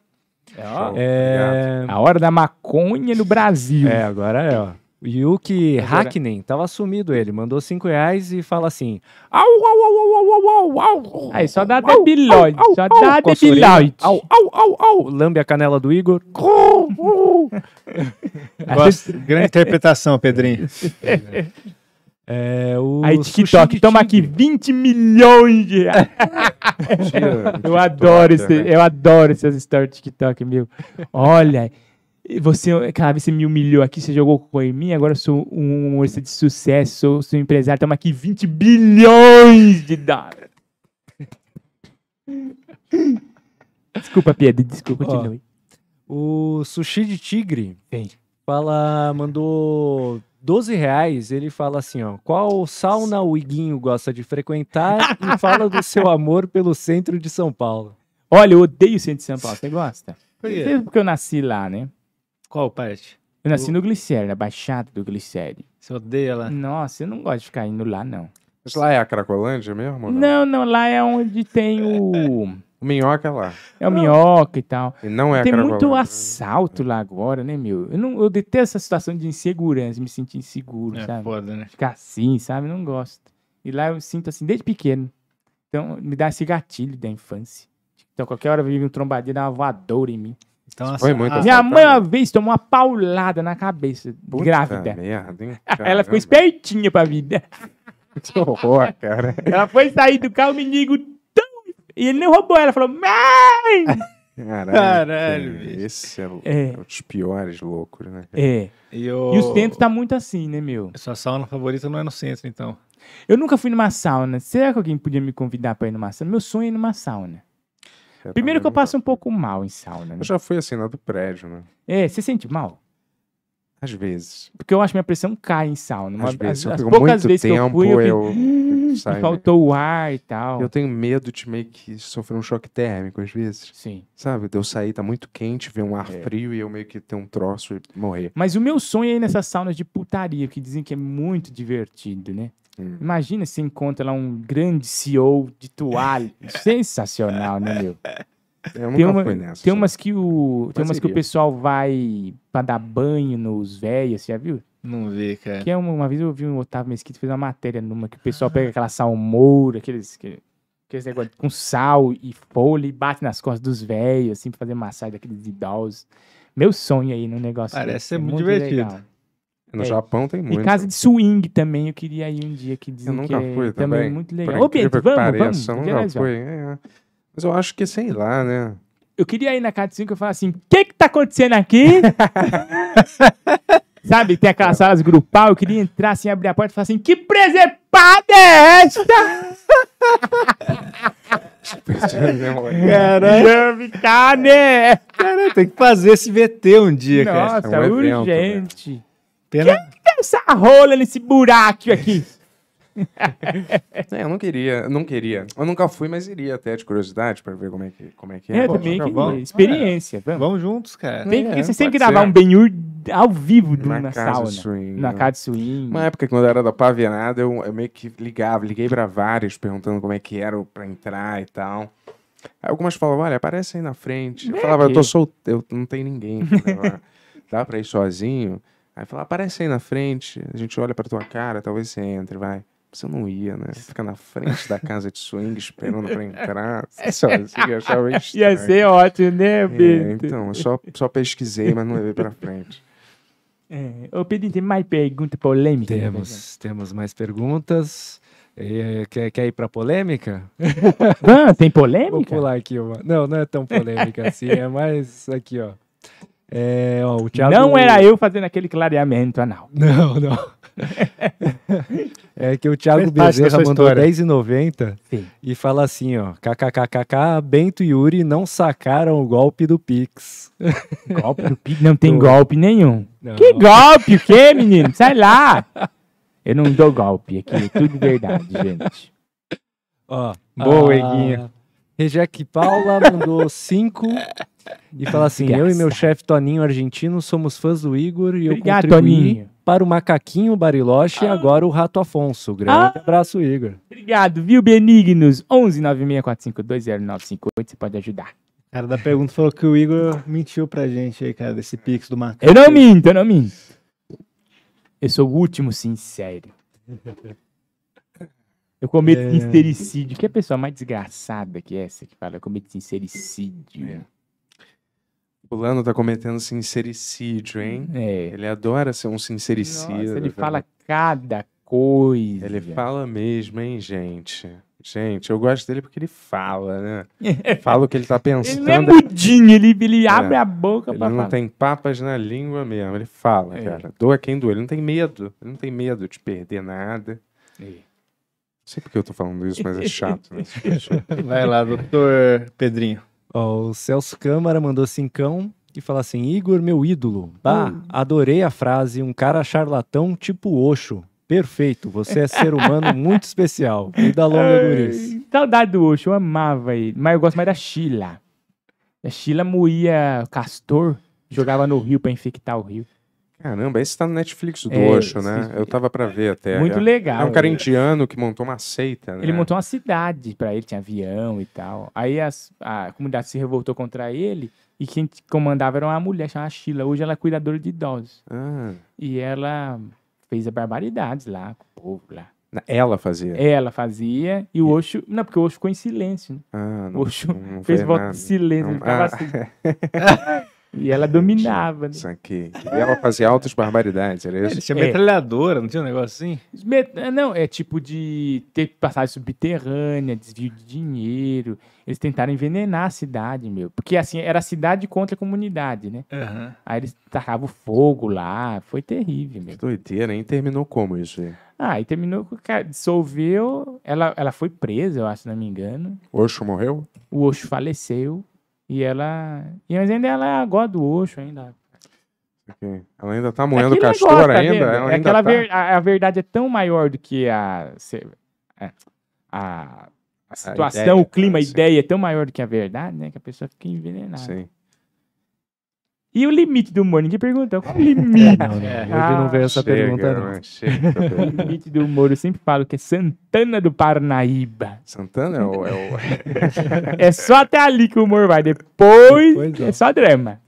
É, ó, é... A hora da maconha no Brasil. É, agora é, ó. Yuki Agora... Hackney, tava sumido ele, mandou 5 reais e fala assim. Au, au, au, au, au, au, au, Aí só dá debilóide, só dá debilóide. Au, au, au, au, lambe a canela do Igor. Gosto, (laughs) grande interpretação, Pedrinho. (laughs) É, o Aí, TikTok, toma aqui 20 milhões de reais. (laughs) eu adoro esse, né? eu adoro essas histórias de TikTok, meu. Olha, você, cara, você me humilhou aqui, você jogou com em mim, agora eu sou um urso de sucesso, sou, sou um empresário, estamos aqui 20 bilhões de dólares. (laughs) desculpa, Pedro, desculpa, Ó, O Sushi de Tigre Sim. fala, mandou 12 reais, ele fala assim, ó, qual sauna o Iguinho gosta de frequentar e (laughs) fala do seu amor pelo centro de São Paulo. Olha, eu odeio o centro de São Paulo, você gosta? Por quê? Porque eu nasci lá, né? Qual parte? Eu nasci no Glicério, na Baixada do Glicério. Você odeia lá? Nossa, eu não gosto de ficar indo lá, não. Mas lá é a Cracolândia mesmo? Não? não, não, lá é onde tem o. (laughs) O minhoca é lá. É o não. minhoca e tal. E não é Tem muito assalto lá agora, né, meu? Eu, não, eu detesto essa situação de insegurança, me sentir inseguro, é, sabe? Foda, né? Ficar assim, sabe? Não gosto. E lá eu sinto assim desde pequeno. Então me dá esse gatilho da infância. Então qualquer hora vive um trombadinho, dá uma voadora em mim. Então, assim, muito minha mãe uma vez tomou uma paulada na cabeça, Puta grávida. Merda, hein, (laughs) Ela ficou espertinha pra vida. Né? (laughs) Que horror, cara. Ela foi sair do carro, o menino E ele nem roubou ela, falou, mãe! Caralho, Caralho esse é, é. é um dos piores loucos, né? É. E, o... e o centro tá muito assim, né, meu? sua sauna favorita não é no centro, então? Eu nunca fui numa sauna. Será que alguém podia me convidar pra ir numa sauna? Meu sonho é ir numa sauna. Tá Primeiro que eu passo um pouco mal em sauna, né? Eu já fui assim, lá do prédio, né? É, você sente mal? Às vezes. Porque eu acho que minha pressão cai em sauna. Às vezes, as, eu as poucas vezes tempo, que eu fui, eu, eu (laughs) faltou o ar e tal. Eu tenho medo de meio que sofrer um choque térmico, às vezes. Sim. Sabe? De eu sair, tá muito quente, ver um ar é. frio e eu meio que ter um troço e morrer. Mas o meu sonho é ir nessas saunas de putaria, que dizem que é muito divertido, né? Hum. Imagina se encontra lá um grande CEO de toalha. (laughs) Sensacional, né, meu? Eu tem, uma, nessa, tem umas que o tem umas que o pessoal vai para dar banho nos velhos, já viu? Não vi, cara. Que é uma, uma vez eu vi um Otávio Mesquita fez uma matéria numa que o pessoal pega aquela salmoura, aqueles que aqueles negócio com sal e folha e bate nas costas dos velhos assim pra fazer massagem daqueles idosos. Meu sonho aí no negócio. Parece desse, ser é muito, muito divertido. Legal. No é. Japão tem muito. E casa de swing também, eu queria ir um dia que dizem eu nunca que é fui é também. também muito legal. Ô, Pedro, vamos, pareça, vamos. Eu nunca fui. É, é, Mas eu acho que, sei lá, né? Eu queria ir na casa de swing e falar assim, o que que tá acontecendo aqui? (laughs) Sabe, tem aquelas salas grupal, eu queria entrar assim, abrir a porta e falar assim, que presepada é esta? Caramba, (laughs) cara, tem que fazer esse VT um dia, Nossa, cara. Nossa, é um urgente. Evento, né? Pena... Quem tem essa rola nesse buraco aqui? é, eu não queria, não queria. Eu nunca fui, mas iria até de curiosidade para ver como é que, como é, que é. É, Pô, também que bom. experiência. É. Vamos. juntos, cara. Tem, é, você têm que gravar um Benhur ao vivo do, na, na sauna. Swing, na casa de swing. Uma época, quando eu era da Pavianada, eu, eu meio que ligava, liguei para vários perguntando como é que era para entrar e tal. Aí algumas falavam, olha, aparece aí na frente. Eu falava, eu tô solteiro, eu não tenho ninguém. (laughs) Dá para ir sozinho? Aí fala, aparece aí na frente, a gente olha pra tua cara, talvez você entre, vai. Você não ia, né? Fica na frente da casa de swing esperando pra entrar. (laughs) Só assim, (laughs) Ia ser ótimo, né, Pedro? É, então, eu só, só pesquisei, mas não levei pra frente. É. Ô, Pedro, tem mais pergunta polêmica? Temos, né? temos mais perguntas. E, quer, quer ir pra polêmica? ah, (laughs) tem polêmica? Vou pular aqui uma. Não, não é tão polêmica assim, é mais aqui, ó. É, ó, o Thiago... Não era eu fazendo aquele clareamento anal. (laughs) Não, não. é que o Thiago Bezerra mandou R$10,90 e fala assim, ó, kkkk, Bento e Yuri não sacaram o golpe do Pix. (laughs) Golpe do Pix? Não tem golpe nenhum. Não. Que golpe? O que, menino? Sai lá! Eu não dou golpe aqui, é tudo verdade, gente. Ó, Boa, ah... Eguinha. Rejeque Paula mandou 5 e fala assim: Graça. eu e meu chefe Toninho Argentino somos fãs do Igor e Obrigado, eu contribuí Toninho. para o macaquinho Bariloche ah. e agora o rato Afonso. Grande ah. abraço, Igor. Obrigado, viu, Benignos? 11964520958, você pode ajudar. Cara da pergunta falou que o Igor mentiu pra gente aí, cara, desse pix do macaco. Eu não minto, eu não minto. Eu sou o último sincero. Eu cometo é... sincericídio. Que é a pessoa mais desgraçada que essa que fala? Eu cometo sincericídio. É. Fulano tá cometendo sincericídio, hein? Hum, é. Ele adora ser um sincericídio. Nossa, ele fala cada coisa. Ele fala mesmo, hein, gente? Gente, eu gosto dele porque ele fala, né? (laughs) fala o que ele tá pensando. Ele é mudinho, ele, ele é. abre a boca ele pra Ele não tem papas na língua mesmo, ele fala, é. cara. Doa quem doa, ele não tem medo. Ele não tem medo de perder nada. É. Não sei porque eu tô falando isso, mas é chato. Né? (laughs) Vai lá, doutor Pedrinho. Ó, o Celso Câmara mandou cincão e fala assim: Igor, meu ídolo. Bah, hum. adorei a frase, um cara charlatão tipo Oxo. Perfeito, você é ser humano (laughs) muito especial. Vida longa, Luiz. Saudade do Oxo, eu amava ele. Mas eu gosto mais da Sheila. A Sheila moía castor, jogava no rio para infectar o rio. Caramba, esse tá no Netflix do é, Osho, né? Esse... É Eu tava para ver até. Muito é, legal. É um cara indiano que montou uma seita, né? Ele montou uma cidade para ele, tinha avião e tal. Aí as, a comunidade se revoltou contra ele e quem comandava era uma mulher chamada Sheila. Hoje ela é cuidadora de idosos. Ah. E ela fez barbaridades lá com o povo lá. Ela fazia? Ela fazia. E o Osho... Não, porque o Osho ficou em silêncio. Né? Ah, não, o Osho não fez voto de silêncio. Não, ah. assim. (laughs) E ela dominava, né? Saquei. E ela fazia altas barbaridades, era isso? Tinha é. metralhadora, não tinha um negócio assim? Met... Eh, não, é tipo de ter passagem subterrânea, desvio de dinheiro. Eles tentaram envenenar a cidade, meu. Porque assim, era cidade contra a comunidade, né? Uhum. Aí eles tacavam fogo lá, foi terrível, meu. Que doideira, hein? Terminou como isso aí? Ah, e terminou com. Cara, dissolveu. Ela, ela foi presa, eu acho, se não me engano. Oxo morreu? O Oxo faleceu. E ela. E ainda ela é a do Oxo, ainda. Okay. Ela ainda tá moendo é castor ainda? Ela é ainda tá. ver, a, a, verdade é tão maior do que a. É, a, a situação, ideia, o clima, a ideia é tão maior do que a verdade, né? Que a pessoa fica envenenada. Sim. E o limite do humor? Ninguém perguntou. Qual o é, limite? Não, né? é. não. Hoje ah, não veio essa chega, pergunta. Né? Chega, (laughs) o limite do humor, eu sempre falo que é Santana do Parnaíba. Santana é o. É, o... (laughs) é só até ali que o humor vai. Depois, Depois é só drama. (laughs)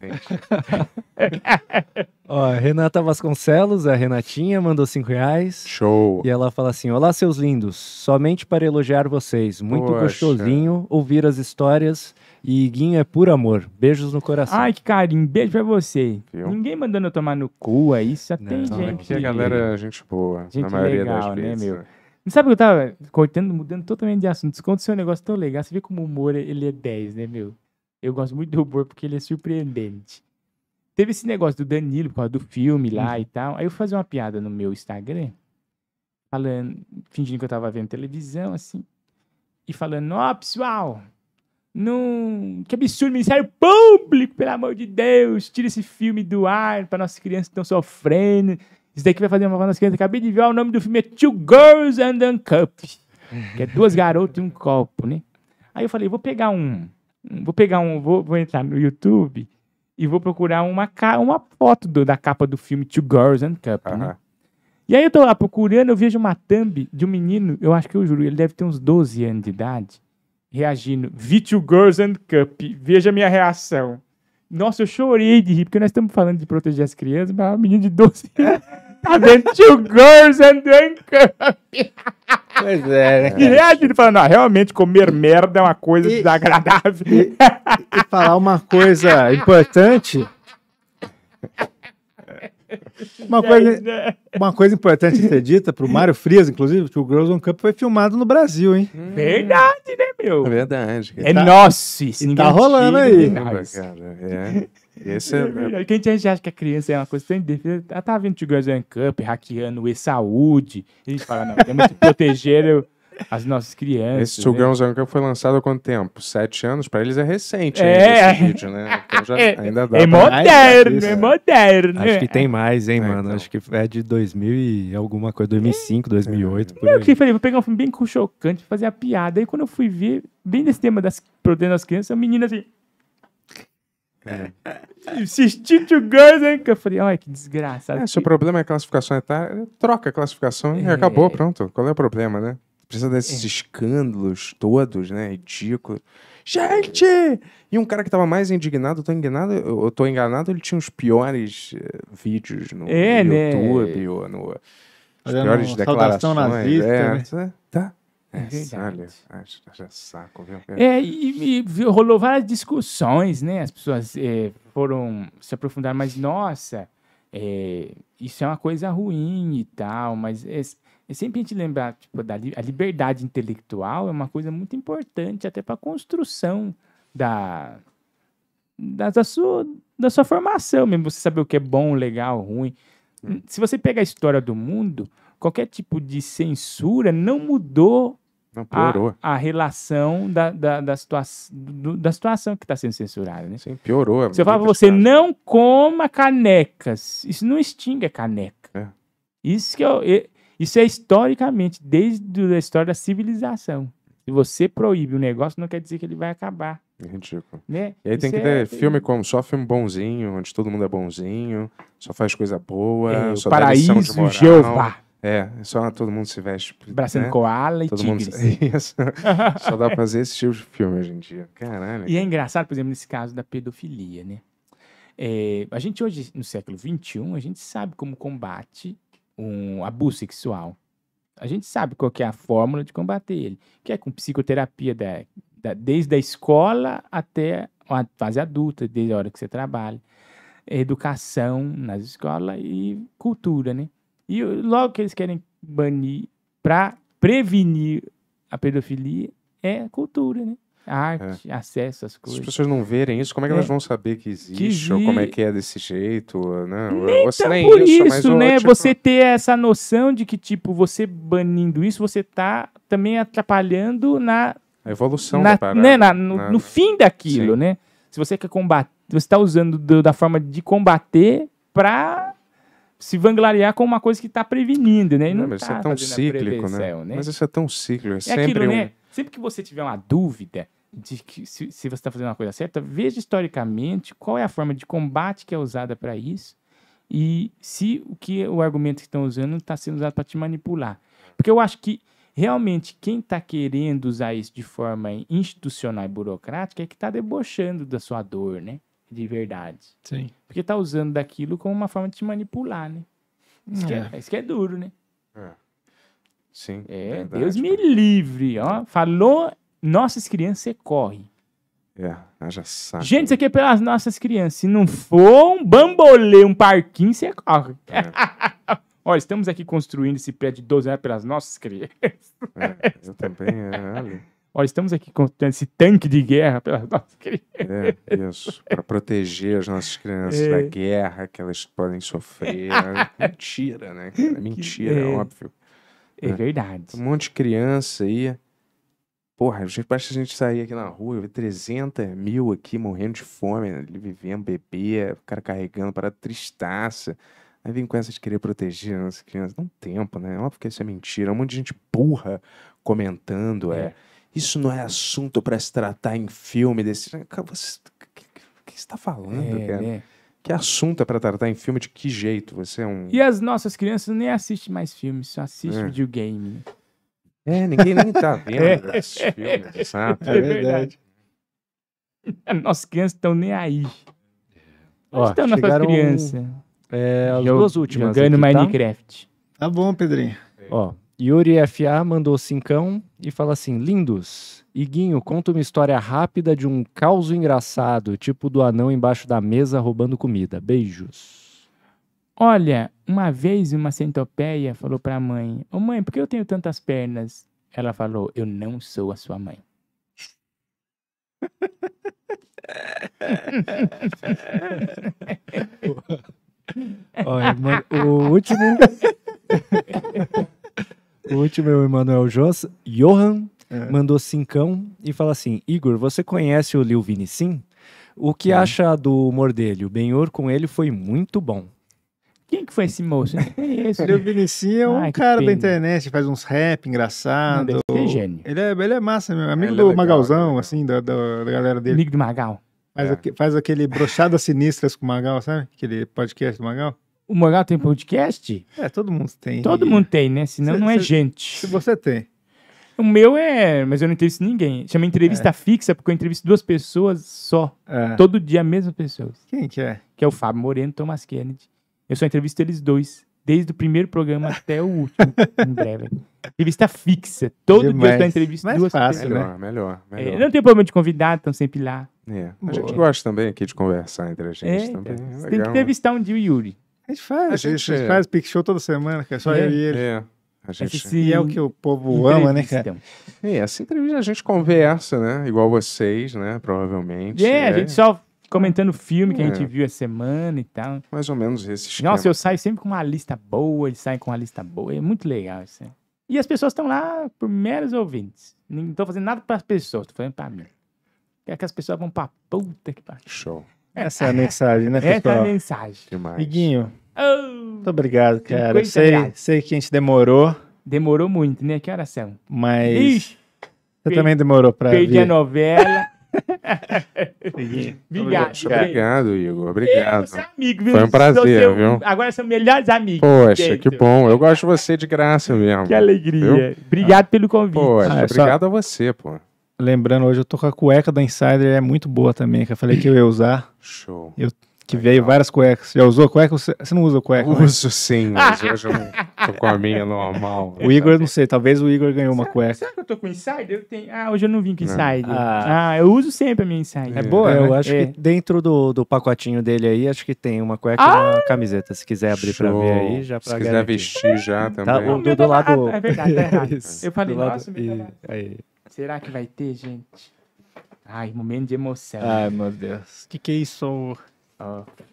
Ó, Renata Vasconcelos, a Renatinha, mandou 5 reais. Show. E ela fala assim: Olá, seus lindos. Somente para elogiar vocês. Muito Poxa. gostosinho ouvir as histórias e Guinho é puro amor. Beijos no coração. Ai, que carinho. Beijo pra você. Viu? Ninguém mandando eu tomar no cu aí. É isso. tem não, gente. Aqui a galera é gente boa. Gente na maioria legal, das né, vezes. Né, meu? É. Não sabe o que eu tava cortando, mudando totalmente de assunto. Desconto seu negócio tão legal. Você vê como o humor ele é 10, né, meu? Eu gosto muito do humor porque ele é surpreendente. Teve esse negócio do Danilo, por causa do filme lá uhum. e tal. Aí eu fazia uma piada no meu Instagram, falando, fingindo que eu tava vendo televisão, assim. E falando, ó, oh, pessoal, num... Que absurdo, Ministério Público, pelo amor de Deus, tira esse filme do ar para nossas crianças que estão sofrendo. Isso daqui vai fazer uma nossas crianças. Acabei de ver, o nome do filme é Two Girls and a Cup. Que é duas garotas e um copo, né? Aí eu falei, vou pegar um. Vou pegar um. Vou, vou entrar no YouTube e vou procurar uma, uma foto do, da capa do filme Two Girls and a Cup. Uh -huh. né? E aí eu tô lá procurando, eu vejo uma thumb de um menino, eu acho que eu juro, ele deve ter uns 12 anos de idade reagindo. V2 Girls and Cup. Veja minha reação. Nossa, eu chorei de rir, porque nós estamos falando de proteger as crianças, mas uma menina de 12 (laughs) tá vendo Girls and Cup. Pois é, né? E reagindo, falando, ah, realmente comer merda é uma coisa e, desagradável. E, e falar uma coisa importante uma coisa, né? uma coisa importante a ser dita pro Mário Frias, inclusive, que o Girls on Cup foi filmado no Brasil, hein? Hum. Verdade, né, meu? É verdade. É tá, nosso. isso tá rolando aí. É. Esse é... é a gente acha que a criança é uma coisa sem defesa, ela tá, tá vendo o Girls on Cup, hackeando e saúde. A gente fala, não, temos que proteger as nossas crianças. Esse Two Girls Cup foi lançado há quanto tempo? Sete anos? Pra eles é recente é. esse vídeo, né? Então já (laughs) é, ainda dá é moderno, é moderno. Acho que tem mais, hein, é, mano? Então. Acho que é de 2000 e alguma coisa, 2005, 2008. É. Por eu que falei, vou pegar um filme bem chocante, fazer a piada. aí quando eu fui ver, bem nesse tema das protegendo as crianças, a menina assim... É. Assistir Two Girls, hein? Que eu falei, olha que desgraça. É, Seu problema é classificação etária. Troca a classificação e é. acabou, pronto. Qual é o problema, né? Precisa desses é. escândalos todos, né? Ridículo. Gente! E um cara que tava mais indignado, tô enganado, eu tô enganado, ele tinha os piores eh, vídeos no é, né? YouTube né? ou no as Olhando piores declarações. Nazista, é, né? tá. É, sabe? É acho, acho saco, viu? É, e, e, rolou várias discussões, né? As pessoas é, foram se aprofundar, mas nossa, é, isso é uma coisa ruim e tal, mas é, é sempre a gente lembrar tipo, da a liberdade intelectual é uma coisa muito importante até para a construção da, da, da, sua, da sua formação mesmo, você saber o que é bom, legal, ruim. Hum. Se você pega a história do mundo, qualquer tipo de censura não mudou piorou. A, a relação da, da, da, situa do, da situação que está sendo censurada, né? Sim, piorou. É você fala você, não coma canecas. Isso não extingue a caneca. É. Isso, que é eu, isso é historicamente, desde a história da civilização. Se você proíbe o negócio, não quer dizer que ele vai acabar. É ridículo. Né? E aí Isso tem que ter filme como só filme bonzinho, onde todo mundo é bonzinho, só faz coisa boa, é, só paraíso, dá lição de moral. Jeová. É, só todo mundo se veste. Bracinho né? koala e todo tigres. Mundo... (laughs) Isso. só dá pra fazer esse tipo de filme hoje em dia. Caralho. E é engraçado, por exemplo, nesse caso da pedofilia, né? É, a gente hoje, no século XXI, a gente sabe como combate um abuso sexual. A gente sabe qual é a fórmula de combater ele, que é com psicoterapia da, da, desde a escola até a fase adulta, desde a hora que você trabalha, educação nas escolas e cultura, né? E logo que eles querem banir para prevenir a pedofilia é cultura, né? arte, é. acesso às coisas. Se as pessoas não verem isso, como é que é. elas vão saber que existe, que ou como é que é desse jeito, né? Nem ou, assim, tá nem por isso, isso né? Tipo... Você ter essa noção de que, tipo, você banindo isso, você tá também atrapalhando na... A evolução na, da parada. Né? Na, no, na... no, fim daquilo, Sim. né? Se você quer combater, você está usando do, da forma de combater pra se vangloriar com uma coisa que está prevenindo, né? Não, não mas tá isso é tá tão cíclico, né? prevenção, né? né? Mas isso é tão cíclico, é, é sempre aquilo, né? um... né? Sempre que você tiver uma dúvida de que se, se você está fazendo uma coisa certa, veja historicamente qual é a forma de combate que é usada para isso e se o que o argumento que estão usando está sendo usado para te manipular. Porque eu acho que realmente quem está querendo usar isso de forma institucional e burocrática é que está debochando da sua dor, né? de verdade. Sim. Porque tá usando daquilo como uma forma de te manipular, né? Isso, é. Que, é, isso que é duro, né? É. Sim. É, verdade, Deus me livre. Ó. Falou, nossas crianças, você corre. É, já sabe. Gente, isso aqui é pelas nossas crianças. Se não for um bambolê, um parquinho, você corre. É. (laughs) estamos aqui construindo esse prédio de 12 anos pelas nossas crianças. É, eu também, é, olha. Ó, estamos aqui com esse tanque de guerra pelas (laughs) nossas crianças. É, isso. Para proteger as nossas crianças é. da guerra que elas podem sofrer. (laughs) mentira, né? Cara? Mentira, é. é. óbvio. É, é verdade. Um monte de criança aí. Porra, basta a gente sair aqui na rua, ver 300 mil aqui morrendo de fome, ali vivendo, bebê, o cara carregando para tristaça. Aí vem com essa de querer proteger as crianças. Dá um tempo, né? É óbvio que isso é mentira. Um monte de gente burra comentando, é. é isso não é assunto para se tratar em filme desse. O que, que, que você tá falando, é, cara? É. Que assunto é pra tratar em filme de que jeito? Você é um. E as nossas crianças nem assistem mais filmes, só assistem é. videogame. É, ninguém nem tá (laughs) vendo é. esses filmes, sabe? É, é verdade. As nossas crianças estão nem aí. estão nossas crianças. Um... É, as duas últimas. Jogando aqui, tá? Minecraft. Tá bom, Pedrinho. Ó, Yuri FA mandou cincão e fala assim: Lindos, Iguinho, conta uma história rápida de um caos engraçado, tipo do anão embaixo da mesa roubando comida. Beijos. Olha, uma vez uma centopeia falou pra mãe: Ô oh, mãe, por que eu tenho tantas pernas? Ela falou: Eu não sou a sua mãe. Olha, (laughs) mano, o último. (laughs) O último é o Emanuel Joss, Johan, é. mandou cincão e fala assim: Igor, você conhece o Liu Vinicim? O que é. acha do humor dele? O Benhor com ele foi muito bom. Quem que foi esse moço? O Lil o é um Ai, cara da internet, faz uns rap engraçado. Não, é gênio. Ele é, ele é massa, meu. amigo do é legal, Magalzão, né? assim, da, da, da, galera dele. Amigo do Magal. Faz, é. faz aquele Brochadas Sinistras com o Magal, sabe? Aquele podcast do Magal. O Moral tem podcast? É, todo mundo tem. Todo mundo tem, né? Senão cê, não é cê, gente. Se você tem. O meu é, mas eu não entrevisto ninguém. Chama entrevista é. fixa, porque eu entrevisto duas pessoas só. É. Todo dia a mesma pessoa. Quem que é? Que é o Fábio Moreno e Thomas Kennedy. Eu só entrevisto eles dois, desde o primeiro programa até o último, (laughs) em breve. Entrevista fixa. Todo Demais. dia eu entrevisto Mais duas fácil, pessoas. Melhor, né? melhor, melhor. É, não tem problema de convidado, estão sempre lá. É. A gente gosta também aqui de conversar entre a gente é, também. Então, é tem que entrevistar um dia o Yuri. A gente faz, a gente, a gente é. faz Pix Show toda semana, que é só é. eu e ele. É. A gente... Esse é o que o povo ama, né, cara? Então. É, essa entrevista a gente conversa, né? Igual vocês, né? Provavelmente. É, é. a gente só comentando o filme que é. a gente viu a semana e tal. Mais ou menos esse esquema. Nossa, eu saio sempre com uma lista boa, eles saem com uma lista boa. É muito legal isso. Assim. E as pessoas estão lá por meros ouvintes. Não estou fazendo nada para as pessoas, estou fazendo para mim. É que as pessoas vão pra puta que pariu. Show. Essa é a mensagem, né, pessoal? Essa é a mensagem. Demais. Iguinho, oh, muito obrigado, cara. Eu sei, sei que a gente demorou. Demorou muito, né? Que horas são? Mas Ixi, você também demorou pra ver Perdi a novela. (laughs) obrigado. Obrigado, obrigado, Igor. Obrigado. amigo, viu? Foi um prazer, é seu, viu? Agora são melhores amigos. Poxa, que bom. Eu gosto de você de graça mesmo. Que alegria. Viu? Obrigado ah. pelo convite. Poxa, ah, é obrigado só... a você, pô lembrando hoje, eu tô com a cueca da Insider, é muito boa também, que eu falei que eu ia usar. Show. Eu, que Legal. veio várias cuecas. Já usou cueca? Você não usa cueca? Né? Uso né? sim, mas hoje eu tô com a minha normal. (laughs) O Igor, não sei, talvez o Igor ganhou uma sabe, cueca. Será que eu tô com Insider? Eu tenho... Ah, hoje eu não vim com Insider. Ah. ah eu uso sempre a minha Insider. É, boa? É, né? Eu acho é. que dentro do, do pacotinho dele aí, acho que tem uma cueca ah. e uma ah! camiseta. Se quiser abrir Show. pra ver aí, já pra Se garantir. quiser vestir já tá, também. Tá, do, do lado... é verdade, tá errado. (laughs) eu falei, do nossa, lado... meu tá e... aí. Será que vai ter, gente? Ai, momento de emoção. Ai, meu Deus. O que, que é isso?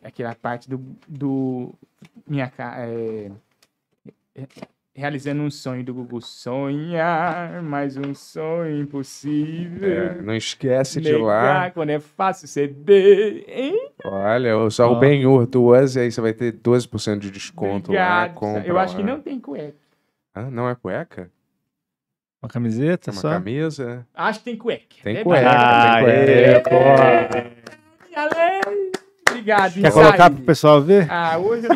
aquela parte do. do minha é, Realizando um sonho do Gugu. Sonhar, mais um sonho impossível. É, não esquece de lá. quando é fácil ceder. Hein? Olha, só o Ben-Hur, duas, e aí você vai ter 12% de desconto Obrigado. lá. Compra, eu acho que não tem cueca. Ah, não é cueca? Uma camiseta uma só? Uma camisa. É. Acho que tem cueca. Tem né? cueca. Ah, tem cueca. É, é, é. Obrigado, Quer insight. colocar pro pessoal ver? Ah, hoje eu...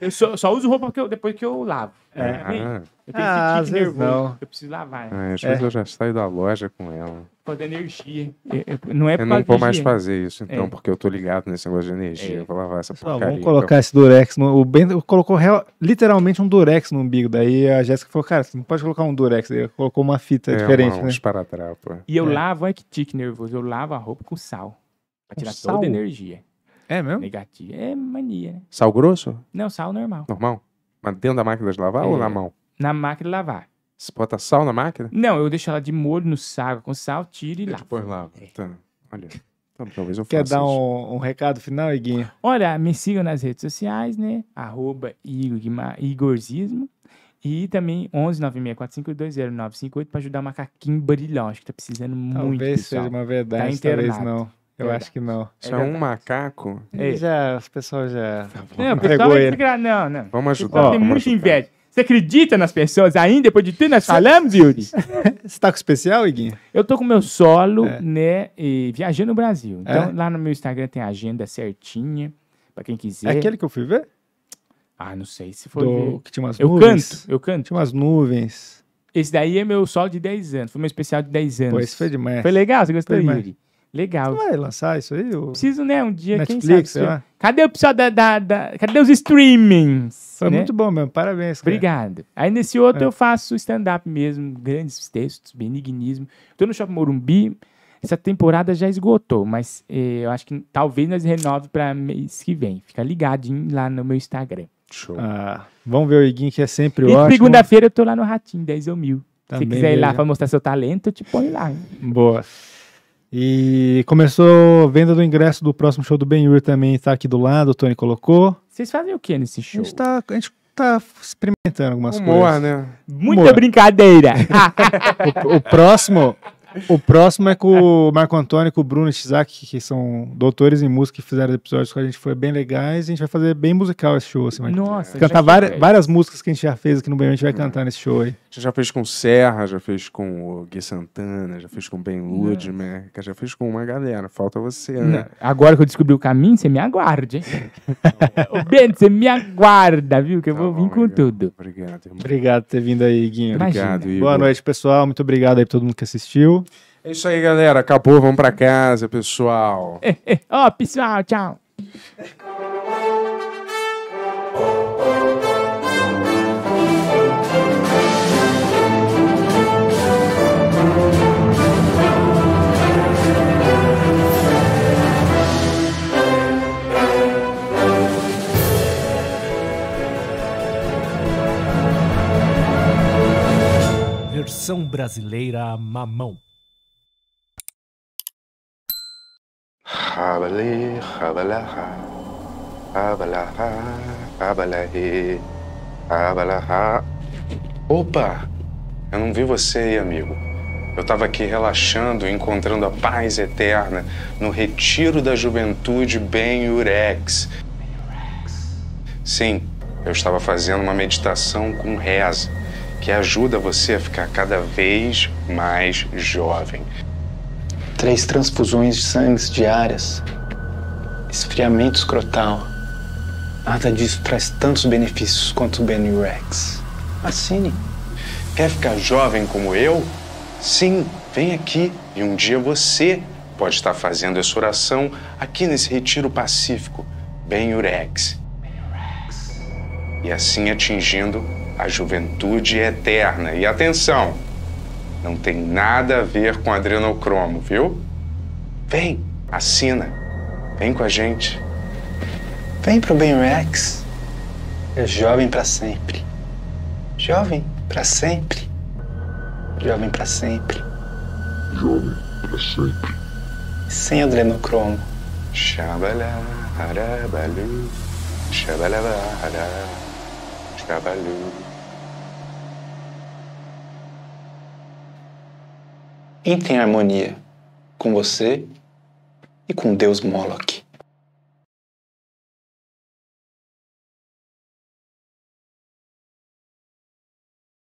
Eu só, só uso roupa que eu, depois que eu lavo. É. Né? Ah. Eu tenho ah, esse nervoso. Não. Eu preciso lavar. É, às vezes é. eu já saio da loja com ela. Por energia. Eu, eu- não é Eu não vou mais fazer isso, então, É. porque eu tô ligado nesse negócio de energia. É. Eu vou lavar essa porcaria. vamos então. colocar esse durex. No, o Ben colocou real- literalmente um durex no umbigo. Daí a Jéssica falou, cara, você não pode colocar um durex. Ele colocou uma fita é, diferente, uma, né? uns paratrapa. É. E eu É. lavo, é que tique nervoso, eu lavo a roupa com sal. Pra Com tirar sal? toda a energia. É mesmo? Negativo. É mania, né? Sal grosso? Não, sal normal. Normal? Mas dentro da máquina de lavar é... ou na mão? Na máquina de lavar. Você bota sal na máquina? Não, eu deixo ela de molho no saco com sal, tiro e lá. Depois tá. lava. É. Então, olha... Talvez eu Quer dar um, um, recado final, Iguinho? Olha, me sigam nas redes sociais, né? Arroba Igorzismo. E também 11964520958 para ajudar o macaquinho barilhão. Acho que tá precisando talvez muito. Talvez seja uma verdade, tá talvez não. Eu Verdade. acho que não. Se é um macaco. Ele já, as pessoas já. Tá não, ele. Né? Gra... não, não. Vamos ajudar. tem muita inveja. Você acredita nas pessoas ainda, depois de tudo nós falamos, Yuri? Você tá com especial, Iguinho? Eu tô com meu solo, é. né, e viajando no Brasil. É? Então, é. lá no meu Instagram tem a agenda certinha, pra quem quiser. É aquele que eu fui ver? Ah, não sei se foi Do... Que tinha umas eu nuvens. canto, eu canto. Tinha umas nuvens. Esse daí é meu solo de 10 anos, foi meu especial de 10 anos. Pois foi demais. Foi legal, você gostou, foi Yuri? Legal. Você vai lançar isso aí? Preciso, né? Um dia, Netflix, quem sabe. Né? Cadê o pessoal da, da, da, Cadê os streamings? Foi né? muito bom mesmo, parabéns. Cara. Obrigado. Aí nesse outro é. eu faço stand-up mesmo, grandes textos, benignismo. Estou no Shopping Morumbi. Essa temporada já esgotou, mas eh, eu acho que talvez nós renove para mês que vem. Fica ligadinho lá no meu Instagram. Show. Ah, vamos ver o Iguinho, que é sempre e ótimo. E segunda-feira eu tô lá no Ratinho, 10 ou mil. Também Se quiser ir lá para mostrar seu talento, eu te põe lá. Hein? Boa. E começou venda do ingresso do próximo show do Ben Yur também, está aqui do lado, o Tony colocou. Vocês fazem o que nesse show? A gente, tá, a gente tá experimentando algumas Humor, coisas. né? Muita Humor. brincadeira! (laughs) (laughs) o, o, próximo... O próximo é com o Marco Antônio e o Bruno Tizak, que são doutores em música que fizeram episódios com a gente, foi bem legais. A gente vai fazer bem musical esse show, assim. Nossa, Cantar várias, é. várias músicas que a gente já fez aqui no Bem, a gente vai uhum. cantar nesse show aí. A já fez com Serra, já fez com o Gui Santana, já fez com Ben Ludmer, já fez com uma galera. Falta você, né? Não, agora que eu descobri o caminho, você me aguarde, hein? Ô, (laughs) Bento, você me aguarda, viu? Que eu tá vou bom, vir com tudo. Obrigado, irmão. Obrigado por ter vindo aí, Guinho. Obrigado, Igor. Boa noite, pessoal. Muito obrigado aí pra todo mundo que assistiu. É isso aí, galera. Acabou. Vamos pra casa, pessoal. (laughs) Ó, oh, pessoal, tchau. (laughs) Versão brasileira mamão. Rabalê, rabalá, rabalá, rabalá, rabalá. Opa! Eu não vi você aí, amigo. Eu estava aqui relaxando, encontrando a paz eterna no retiro da juventude Ben Urex. Sim, eu estava fazendo uma meditação com reza que ajuda você a ficar cada vez mais jovem. Três transfusões de sangue diárias, esfriamento escrotal. Nada disso traz tantos benefícios quanto o Benrex. Assine. Quer ficar jovem como eu? Sim, vem aqui e um dia você pode estar fazendo essa oração aqui nesse retiro pacífico, Urex. E assim atingindo a juventude é eterna. E atenção, não tem nada a ver com adrenocromo, viu? Vem, assina. Vem com a gente. Vem pro Ben Rex. É jovem para sempre. Jovem para sempre. Jovem para sempre. Jovem para sempre. Sem adrenocromo. Xabalá, arabalu, Xabalá, arabalu. entre em harmonia com você e com Deus Moloch.